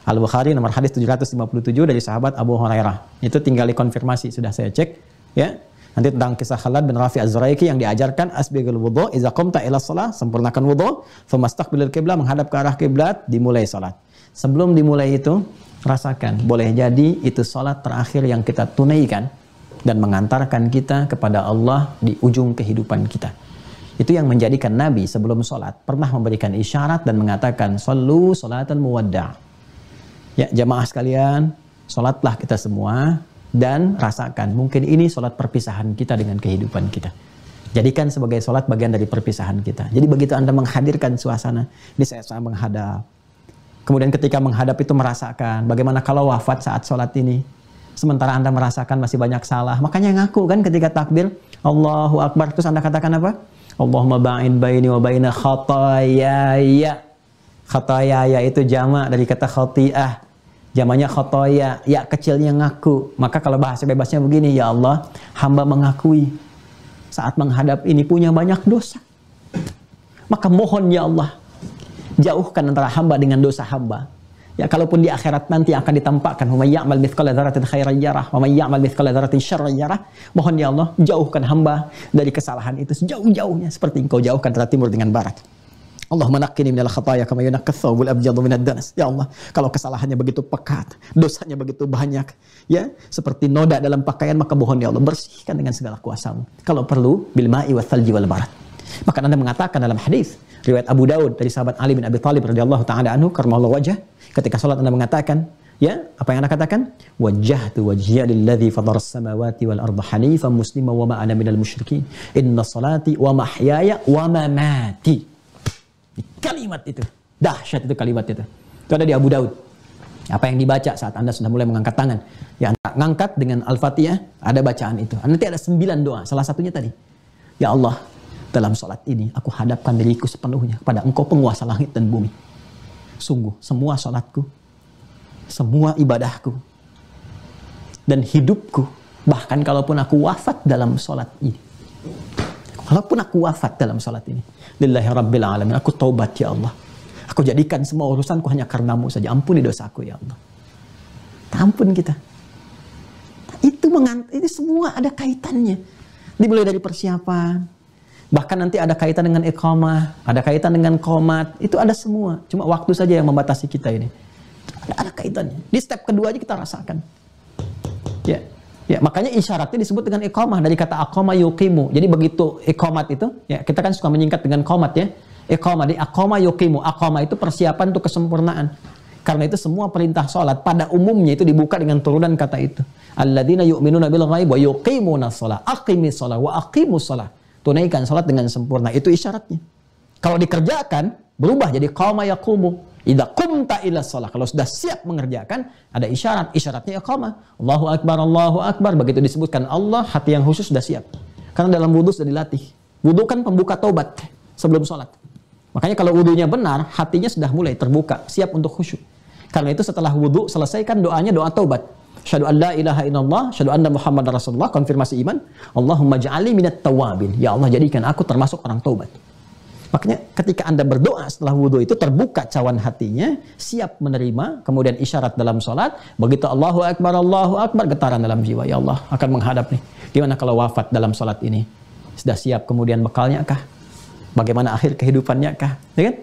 Al Bukhari nomor hadis 757 dari sahabat Abu Hurairah. Itu tinggal dikonfirmasi sudah saya cek ya. Nanti tentang kisah Khalad bin Rafi Azraiki yang diajarkan asbiqul wudhu idza qumta ila shalah, sempurnakan wudu, famastaqbilil kiblah menghadap ke arah kiblat, dimulai salat. Sebelum dimulai itu, rasakan boleh jadi itu salat terakhir yang kita tunaikan dan mengantarkan kita kepada Allah di ujung kehidupan kita. Itu yang menjadikan Nabi sebelum sholat pernah memberikan isyarat dan mengatakan Sallu sholatan muwadda' Ya jamaah sekalian, sholatlah kita semua dan rasakan. Mungkin ini sholat perpisahan kita dengan kehidupan kita. Jadikan sebagai sholat bagian dari perpisahan kita. Jadi begitu Anda menghadirkan suasana, ini saya menghadap. Kemudian ketika menghadap itu merasakan, bagaimana kalau wafat saat sholat ini. Sementara Anda merasakan masih banyak salah. Makanya ngaku kan ketika takbir, Allahu Akbar. Terus Anda katakan apa? Allahumma ba'in baini wa baina khatayaya. Khatayaya itu jama' dari kata khati'ah Zamannya khotoya, ya kecilnya ngaku. Maka kalau bahasa bebasnya begini, ya Allah, hamba mengakui saat menghadap ini punya banyak dosa. Maka mohon ya Allah, jauhkan antara hamba dengan dosa hamba. Ya kalaupun di akhirat nanti akan ditampakkan wa ya'mal mithqala dzarratin khairan yarah wa ya'mal mithqala dzarratin syarran yarah. Mohon ya Allah jauhkan hamba dari kesalahan itu sejauh-jauhnya seperti engkau jauhkan antara timur dengan barat. Allahumma naqqini minal khataya kama yunaqqa thawbul abyadu minad danas. Ya Allah, kalau kesalahannya begitu pekat, dosanya begitu banyak, ya, seperti noda dalam pakaian maka mohon ya Allah bersihkan dengan segala kuasamu. Kalau perlu bil ma'i wa thalji wal barat. Maka Anda mengatakan dalam hadis riwayat Abu Daud dari sahabat Ali bin Abi Thalib radhiyallahu taala anhu karmallahu wajah ketika sholat Anda mengatakan ya apa yang Anda katakan wajjahtu wajhiya lilladzi fatara samawati wal arda hanifan muslima wa ma ana minal musyrikin inna salati wa mahyaya wa mamati Kalimat itu. Dahsyat itu kalimat itu. Itu ada di Abu Daud. Apa yang dibaca saat Anda sudah mulai mengangkat tangan. Ya, ngangkat dengan Al-Fatihah, ada bacaan itu. Ah, nanti ada sembilan doa, salah satunya tadi. Ya Allah, dalam sholat ini aku hadapkan diriku sepenuhnya kepada engkau penguasa langit dan bumi. Sungguh, semua sholatku, semua ibadahku, dan hidupku, bahkan kalaupun aku wafat dalam sholat ini. Walaupun aku wafat dalam sholat ini. Lillahi rabbil alamin. Aku taubat ya Allah. Aku jadikan semua urusanku hanya karenamu saja. Ampuni dosaku ya Allah. Ampun kita. Nah, itu mengant ini semua ada kaitannya. Dimulai dari persiapan. Bahkan nanti ada kaitan dengan iqamah, ada kaitan dengan komat, itu ada semua. Cuma waktu saja yang membatasi kita ini. Ada, ada kaitannya. Di step kedua aja kita rasakan. Ya. Yeah. Ya, makanya isyaratnya disebut dengan iqamah dari kata aqama yuqimu. Jadi begitu iqamat itu, ya kita kan suka menyingkat dengan komat ya. Iqamah di aqama yuqimu. Aqama itu persiapan untuk kesempurnaan. Karena itu semua perintah sholat pada umumnya itu dibuka dengan turunan kata itu. Alladzina yu'minuna bil ghaib wa yuqimuna shalah. Aqimi shalah wa aqimu shalah. Tunaikan sholat dengan sempurna. Itu isyaratnya. Kalau dikerjakan, berubah jadi qama yakumu Idza tak ila shalah. Kalau sudah siap mengerjakan, ada isyarat. Isyaratnya iqamah. Ya Allahu akbar, Allahu akbar. Begitu disebutkan Allah, hati yang khusus sudah siap. Karena dalam wudhu sudah dilatih. Wudhu kan pembuka taubat sebelum sholat. Makanya kalau wudhunya benar, hatinya sudah mulai terbuka, siap untuk khusyuk. Karena itu setelah wudhu, selesaikan doanya doa taubat. Syahadu an la ilaha illallah, syahadu anna Muhammad Rasulullah, konfirmasi iman. Allahumma ja'ali minat tawabin. Ya Allah, jadikan aku termasuk orang taubat. Makanya ketika Anda berdoa setelah wudhu itu terbuka cawan hatinya, siap menerima, kemudian isyarat dalam sholat, begitu Allahu Akbar, Allahu Akbar, getaran dalam jiwa, ya Allah akan menghadap nih. Gimana kalau wafat dalam sholat ini? Sudah siap kemudian bekalnya kah? Bagaimana akhir kehidupannya kah? Ya kan?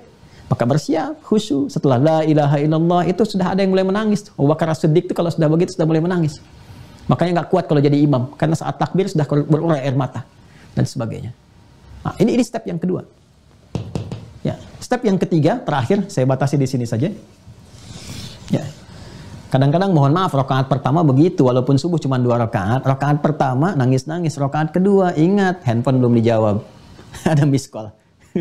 Maka bersiap, khusyuk. Setelah la ilaha illallah itu sudah ada yang mulai menangis. Abu Bakar Siddiq itu kalau sudah begitu sudah mulai menangis. Makanya nggak kuat kalau jadi imam. Karena saat takbir sudah berurai air mata. Dan sebagainya. Nah, ini, ini step yang kedua. Step yang ketiga, terakhir, saya batasi di sini saja. Ya. Kadang-kadang mohon maaf, rokaat pertama begitu, walaupun subuh cuma dua rokaat. Rokaat pertama nangis-nangis, rokaat kedua ingat handphone belum dijawab, ada miss call,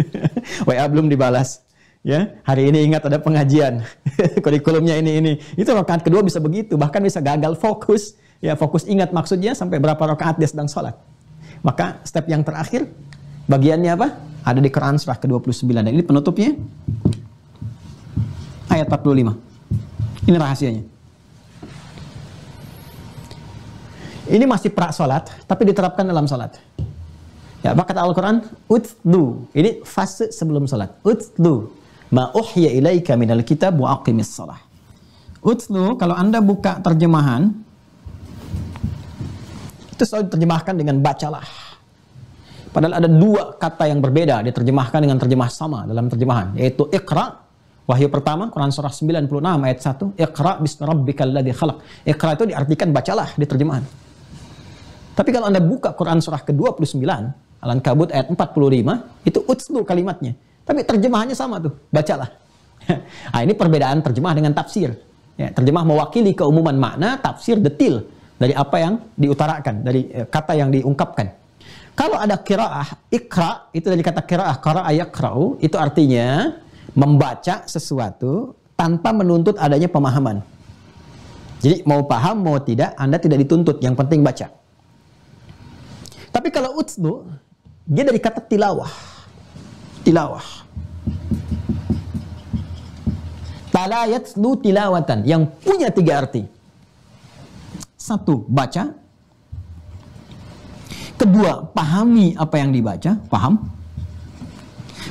WA belum dibalas. Ya, hari ini ingat ada pengajian, kurikulumnya ini ini. Itu rokaat kedua bisa begitu, bahkan bisa gagal fokus. Ya fokus ingat maksudnya sampai berapa rokaat dia sedang sholat. Maka step yang terakhir, bagiannya apa? Ada di Quran surah ke-29 dan ini penutupnya ayat 45. Ini rahasianya. Ini masih pra salat tapi diterapkan dalam salat. Ya, apa kata Al-Qur'an? Utdu. Ini fase sebelum salat. Utdu. ma uhya ilaika minal kitab wa aqimis salah. Utlu kalau Anda buka terjemahan itu selalu diterjemahkan dengan bacalah Padahal ada dua kata yang berbeda diterjemahkan dengan terjemah sama dalam terjemahan yaitu ikra wahyu pertama Quran surah 96 ayat 1 ikra bismarabbikal ladzi khalaq. Ikra itu diartikan bacalah di terjemahan. Tapi kalau Anda buka Quran surah ke-29 Al-Ankabut ayat 45 itu utslu kalimatnya. Tapi terjemahannya sama tuh, bacalah. nah, ini perbedaan terjemah dengan tafsir. Ya, terjemah mewakili keumuman makna, tafsir detil dari apa yang diutarakan, dari eh, kata yang diungkapkan. Kalau ada kiraah, ikra itu dari kata kiraah, kara krau itu artinya membaca sesuatu tanpa menuntut adanya pemahaman. Jadi mau paham mau tidak, Anda tidak dituntut, yang penting baca. Tapi kalau utsnu, dia dari kata tilawah. Tilawah. Talayat tilawatan, yang punya tiga arti. Satu, baca Kedua, pahami apa yang dibaca, paham.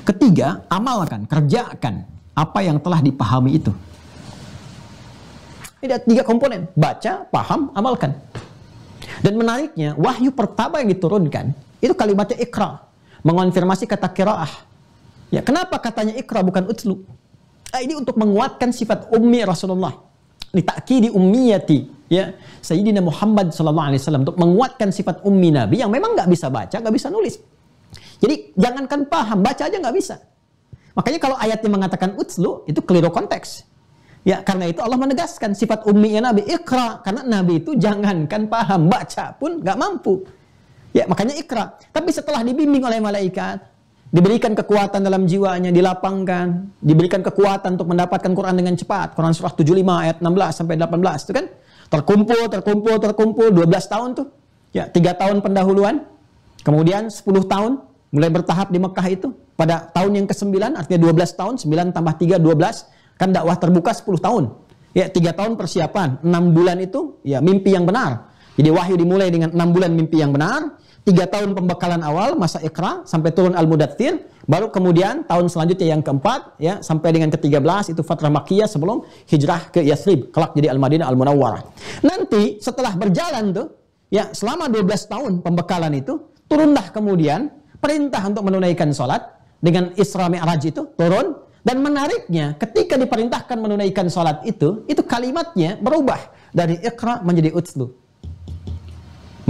Ketiga, amalkan, kerjakan apa yang telah dipahami itu. Ini ada tiga komponen, baca, paham, amalkan. Dan menariknya, wahyu pertama yang diturunkan, itu kalimatnya ikra, mengonfirmasi kata kiraah. Ya, kenapa katanya ikra bukan utlu? Nah, ini untuk menguatkan sifat ummi Rasulullah. di ummiyati ya Sayyidina Muhammad sallallahu alaihi wasallam untuk menguatkan sifat ummi Nabi yang memang nggak bisa baca, nggak bisa nulis. Jadi jangankan paham, baca aja nggak bisa. Makanya kalau ayatnya mengatakan utslu itu keliru konteks. Ya, karena itu Allah menegaskan sifat ya Nabi ikra karena Nabi itu jangankan paham baca pun nggak mampu. Ya, makanya ikra. Tapi setelah dibimbing oleh malaikat, diberikan kekuatan dalam jiwanya, dilapangkan, diberikan kekuatan untuk mendapatkan Quran dengan cepat. Quran surah 75 ayat 16 sampai 18 itu kan Terkumpul, terkumpul, terkumpul 12 tahun tuh. Ya, 3 tahun pendahuluan. Kemudian 10 tahun mulai bertahap di Mekah itu. Pada tahun yang ke-9 artinya 12 tahun, 9 tambah 3 12 kan dakwah terbuka 10 tahun. Ya, 3 tahun persiapan, 6 bulan itu ya mimpi yang benar. Jadi wahyu dimulai dengan 6 bulan mimpi yang benar, tiga tahun pembekalan awal masa ikra sampai turun al mudathir baru kemudian tahun selanjutnya yang keempat ya sampai dengan ke-13 itu fatrah makkiyah sebelum hijrah ke Yathrib kelak jadi al Madinah al Munawwarah nanti setelah berjalan tuh ya selama 12 tahun pembekalan itu turunlah kemudian perintah untuk menunaikan sholat dengan Isra Mi'raj itu turun dan menariknya ketika diperintahkan menunaikan sholat itu itu kalimatnya berubah dari ikra menjadi utslu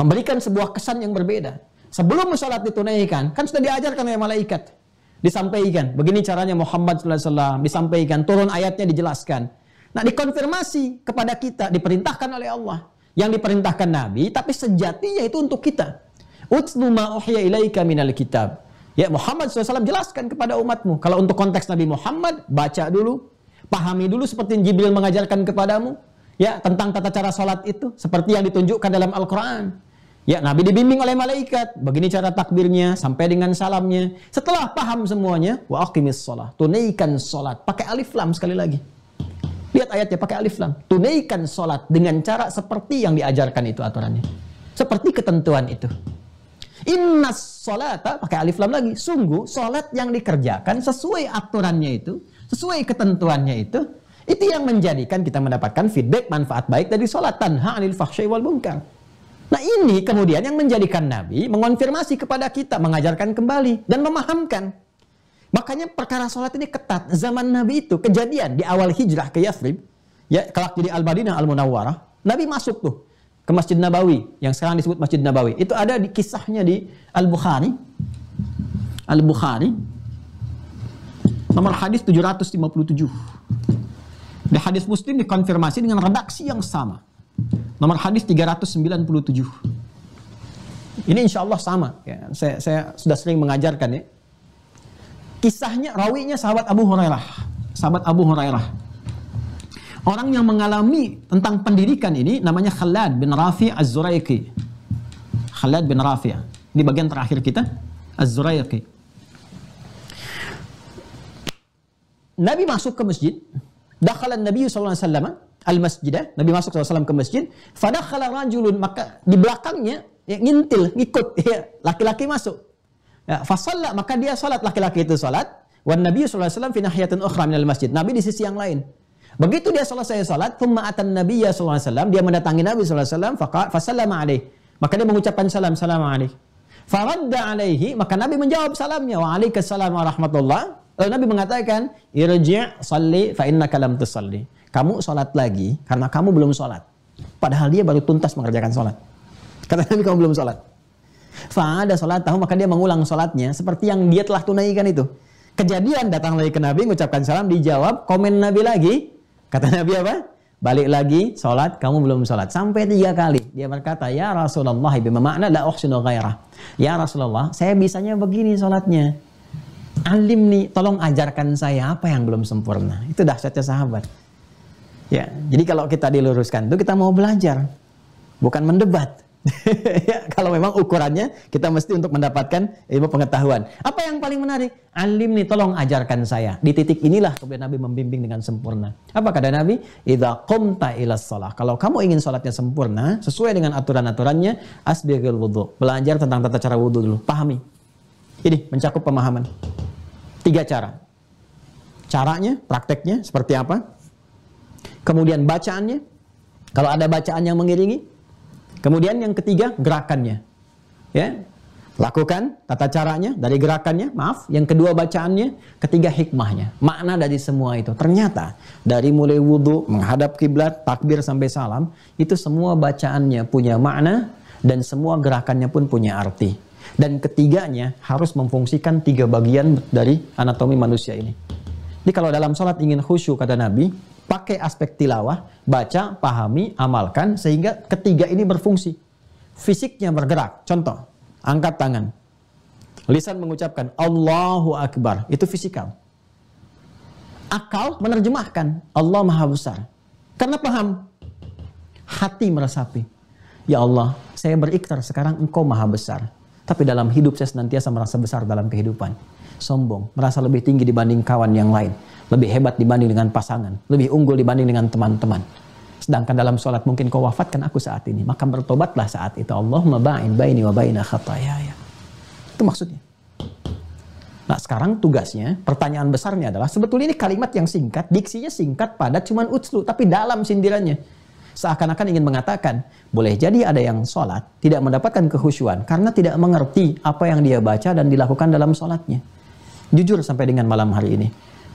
Memberikan sebuah kesan yang berbeda. Sebelum sholat ditunaikan, kan sudah diajarkan oleh malaikat. Disampaikan, begini caranya Muhammad SAW. Disampaikan, turun ayatnya dijelaskan. Nah dikonfirmasi kepada kita, diperintahkan oleh Allah. Yang diperintahkan Nabi, tapi sejatinya itu untuk kita. Utslu ma ilaika minal kitab. Ya Muhammad SAW jelaskan kepada umatmu. Kalau untuk konteks Nabi Muhammad, baca dulu. Pahami dulu seperti Jibril mengajarkan kepadamu. Ya, tentang tata cara sholat itu. Seperti yang ditunjukkan dalam Al-Quran. Ya, Nabi dibimbing oleh malaikat. Begini cara takbirnya sampai dengan salamnya. Setelah paham semuanya, wa aqimis shalah. Tunaikan salat. Pakai alif lam sekali lagi. Lihat ayatnya pakai alif lam. Tunaikan solat dengan cara seperti yang diajarkan itu aturannya. Seperti ketentuan itu. Inna salata pakai alif lam lagi. Sungguh solat yang dikerjakan sesuai aturannya itu, sesuai ketentuannya itu, itu yang menjadikan kita mendapatkan feedback manfaat baik dari salat tanha anil fahsyai wal munkar Nah ini kemudian yang menjadikan Nabi mengonfirmasi kepada kita, mengajarkan kembali dan memahamkan. Makanya perkara sholat ini ketat. Zaman Nabi itu kejadian di awal hijrah ke Yathrib, ya kelak jadi Al badinah Al Munawwarah. Nabi masuk tuh ke Masjid Nabawi yang sekarang disebut Masjid Nabawi. Itu ada di kisahnya di Al Bukhari. Al Bukhari nomor hadis 757. Di hadis Muslim dikonfirmasi dengan redaksi yang sama. Nomor hadis 397. Ini insya Allah sama. Ya, saya, saya sudah sering mengajarkan ya. Kisahnya, rawinya sahabat Abu Hurairah. Sahabat Abu Hurairah. Orang yang mengalami tentang pendidikan ini namanya Khalad bin Rafi Az-Zuraiki. Khalad bin Rafi. Ini bagian terakhir kita. Az-Zuraiki. Nabi masuk ke masjid. Dakhalan Nabi SAW al-masjidah, eh? Nabi masuk SAW ke masjid, fadakhala rajulun, maka di belakangnya ya, ngintil, ngikut, ya, laki-laki masuk. Ya, fasalla, maka dia salat, laki-laki itu salat, wan Nabi SAW fi nahiyatun ukhra minal masjid. Nabi di sisi yang lain. Begitu dia selesai salat, thumma atan Nabi SAW, dia mendatangi Nabi SAW, fasallama alaih. Maka dia mengucapkan salam, salam alaih. Faradda alaihi, maka Nabi menjawab salamnya. Wa alaikassalam wa rahmatullah. Lalu Nabi mengatakan, irji' salli fa innaka lam tusalli kamu sholat lagi karena kamu belum sholat. Padahal dia baru tuntas mengerjakan sholat. Kata Nabi kamu belum sholat. ada sholat tahu maka dia mengulang sholatnya seperti yang dia telah tunaikan itu. Kejadian datang lagi ke Nabi mengucapkan salam dijawab komen Nabi lagi. Kata Nabi apa? Balik lagi sholat kamu belum sholat sampai tiga kali dia berkata ya Rasulullah ibu makna la uhsinu ghairah. Ya Rasulullah saya bisanya begini sholatnya. Alim nih, tolong ajarkan saya apa yang belum sempurna. Itu dahsyatnya sahabat. Ya, jadi kalau kita diluruskan itu kita mau belajar, bukan mendebat. ya, kalau memang ukurannya kita mesti untuk mendapatkan ilmu pengetahuan. Apa yang paling menarik? Alim nih tolong ajarkan saya. Di titik inilah kemudian Nabi membimbing dengan sempurna. Apa kata Nabi? Idza qumta ilas shalah. Kalau kamu ingin sholatnya sempurna sesuai dengan aturan-aturannya, asbiqul wudhu. Belajar tentang tata cara wudhu dulu, pahami. Ini mencakup pemahaman. Tiga cara. Caranya, prakteknya seperti apa? Kemudian bacaannya, kalau ada bacaan yang mengiringi. Kemudian yang ketiga, gerakannya. Ya, lakukan tata caranya dari gerakannya, maaf. Yang kedua bacaannya, ketiga hikmahnya. Makna dari semua itu. Ternyata dari mulai wudhu, menghadap kiblat, takbir sampai salam, itu semua bacaannya punya makna dan semua gerakannya pun punya arti. Dan ketiganya harus memfungsikan tiga bagian dari anatomi manusia ini. Jadi kalau dalam sholat ingin khusyuk kata Nabi, pakai aspek tilawah, baca, pahami, amalkan sehingga ketiga ini berfungsi. Fisiknya bergerak. Contoh, angkat tangan. Lisan mengucapkan Allahu Akbar, itu fisikal. Akal menerjemahkan Allah Maha Besar. Karena paham, hati meresapi. Ya Allah, saya beriktar sekarang engkau maha besar. Tapi dalam hidup saya senantiasa merasa besar dalam kehidupan. Sombong, merasa lebih tinggi dibanding kawan yang lain lebih hebat dibanding dengan pasangan, lebih unggul dibanding dengan teman-teman. Sedangkan dalam sholat mungkin kau wafatkan aku saat ini, maka bertobatlah saat itu. Allahumma ba'in baini wa baina khatayaya. Itu maksudnya. Nah sekarang tugasnya, pertanyaan besarnya adalah sebetulnya ini kalimat yang singkat, diksinya singkat, padat, cuman utslu, tapi dalam sindirannya. Seakan-akan ingin mengatakan, boleh jadi ada yang sholat tidak mendapatkan kehusuan karena tidak mengerti apa yang dia baca dan dilakukan dalam sholatnya. Jujur sampai dengan malam hari ini,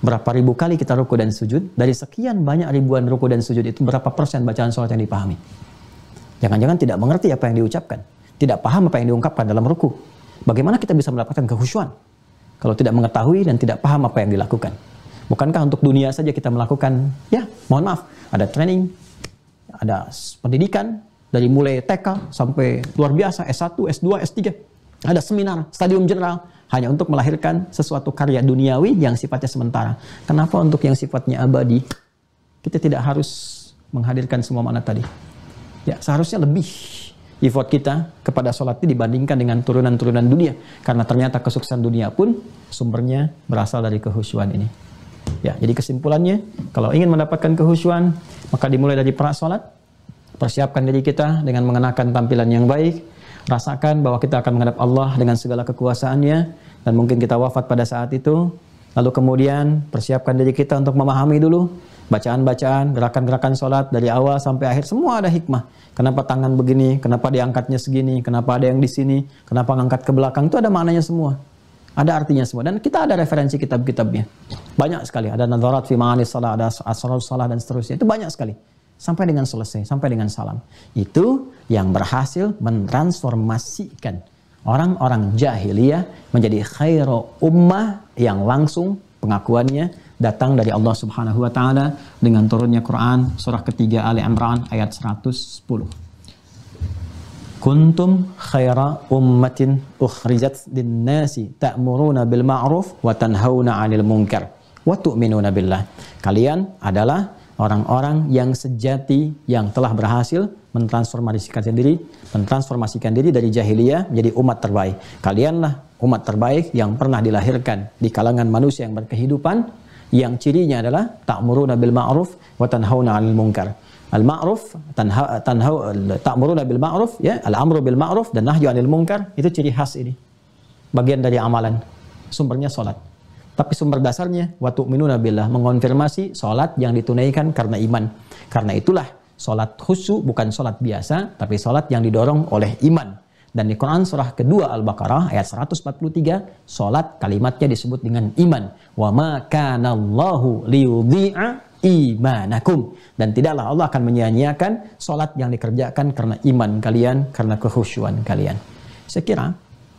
Berapa ribu kali kita ruku dan sujud, dari sekian banyak ribuan ruku dan sujud itu berapa persen bacaan sholat yang dipahami? Jangan-jangan tidak mengerti apa yang diucapkan, tidak paham apa yang diungkapkan dalam ruku. Bagaimana kita bisa mendapatkan kehusyuan kalau tidak mengetahui dan tidak paham apa yang dilakukan? Bukankah untuk dunia saja kita melakukan, ya mohon maaf, ada training, ada pendidikan, dari mulai TK sampai luar biasa, S1, S2, S3. Ada seminar, stadium general, hanya untuk melahirkan sesuatu karya duniawi yang sifatnya sementara. Kenapa untuk yang sifatnya abadi kita tidak harus menghadirkan semua makna tadi? Ya, seharusnya lebih effort kita kepada sholat ini dibandingkan dengan turunan-turunan dunia. Karena ternyata kesuksesan dunia pun sumbernya berasal dari kehusuan ini. Ya, jadi kesimpulannya, kalau ingin mendapatkan kehusuan, maka dimulai dari prasolat sholat, persiapkan diri kita dengan mengenakan tampilan yang baik, rasakan bahwa kita akan menghadap Allah dengan segala kekuasaannya, dan mungkin kita wafat pada saat itu. Lalu kemudian persiapkan diri kita untuk memahami dulu bacaan-bacaan, gerakan-gerakan sholat dari awal sampai akhir semua ada hikmah. Kenapa tangan begini, kenapa diangkatnya segini, kenapa ada yang di sini, kenapa ngangkat ke belakang itu ada maknanya semua. Ada artinya semua dan kita ada referensi kitab-kitabnya. Banyak sekali ada nadharat fi ma'anis ada asrarus salah dan seterusnya. Itu banyak sekali. Sampai dengan selesai, sampai dengan salam. Itu yang berhasil mentransformasikan orang-orang jahiliyah menjadi khairu ummah yang langsung pengakuannya datang dari Allah Subhanahu wa taala dengan turunnya Quran surah ketiga Ali Imran ayat 110. Kuntum khaira ummatin ukhrijat lin-nasi ta'muruna bil ma'ruf wa tanhauna 'anil munkar wa tu'minuna billah. Kalian adalah orang-orang yang sejati yang telah berhasil mentransformasikan sendiri, mentransformasikan diri dari jahiliyah menjadi umat terbaik. Kalianlah umat terbaik yang pernah dilahirkan di kalangan manusia yang berkehidupan yang cirinya adalah ta'muruna bil ma'ruf wa tanhauna 'anil munkar. Al ma'ruf tanha tanhau ta'muruna bil ma'ruf ya, al amru bil ma'ruf dan nahyu 'anil munkar itu ciri khas ini. Bagian dari amalan. Sumbernya salat. Tapi sumber dasarnya wa tu'minuna billah mengonfirmasi salat yang ditunaikan karena iman. Karena itulah Sholat khusyuk bukan sholat biasa, tapi sholat yang didorong oleh iman. Dan di Quran surah kedua Al-Baqarah ayat 143, sholat kalimatnya disebut dengan iman. Wa ma kana Allahu imanakum. Dan tidaklah Allah akan menyia-nyiakan sholat yang dikerjakan karena iman kalian, karena kehusuan kalian. Saya kira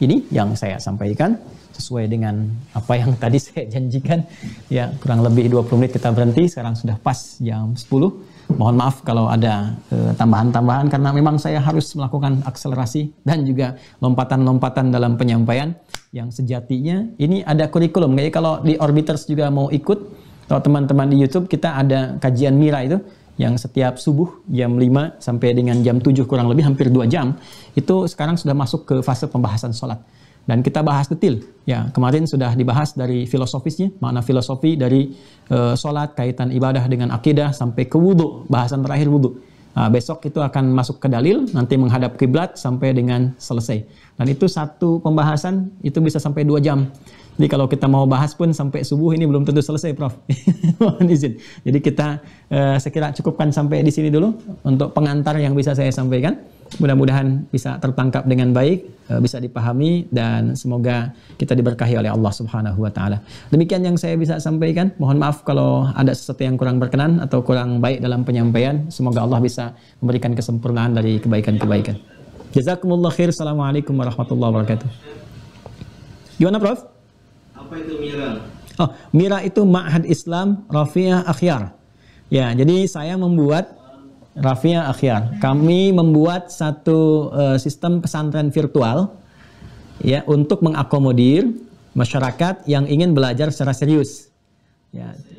ini yang saya sampaikan sesuai dengan apa yang tadi saya janjikan. Ya, kurang lebih 20 menit kita berhenti, sekarang sudah pas jam 10. Mohon maaf kalau ada eh, tambahan-tambahan karena memang saya harus melakukan akselerasi dan juga lompatan-lompatan dalam penyampaian yang sejatinya ini ada kurikulum. Jadi kalau di Orbiters juga mau ikut, kalau teman-teman di YouTube kita ada kajian Mira itu yang setiap subuh jam 5 sampai dengan jam 7 kurang lebih hampir 2 jam itu sekarang sudah masuk ke fase pembahasan sholat dan kita bahas detail. Ya, kemarin sudah dibahas dari filosofisnya, makna filosofi dari e, sholat, kaitan ibadah dengan akidah sampai ke wudhu, bahasan terakhir wudhu. Nah, besok itu akan masuk ke dalil, nanti menghadap kiblat sampai dengan selesai. Dan itu satu pembahasan itu bisa sampai dua jam. Jadi kalau kita mau bahas pun sampai subuh ini belum tentu selesai, Prof. Mohon izin. Jadi kita eh, sekira cukupkan sampai di sini dulu untuk pengantar yang bisa saya sampaikan mudah-mudahan bisa tertangkap dengan baik, eh, bisa dipahami dan semoga kita diberkahi oleh Allah Subhanahu wa taala. Demikian yang saya bisa sampaikan. Mohon maaf kalau ada sesuatu yang kurang berkenan atau kurang baik dalam penyampaian. Semoga Allah bisa memberikan kesempurnaan dari kebaikan-kebaikan. Jazakumullah khair. Assalamualaikum warahmatullahi wabarakatuh. Gimana Prof? Apa itu Mira? Oh, Mira itu Ma'had Islam Rafiah Akhyar. Ya, jadi saya membuat Rafia Akhir, Kami membuat satu uh, sistem pesantren virtual ya untuk mengakomodir masyarakat yang ingin belajar secara serius. Ya,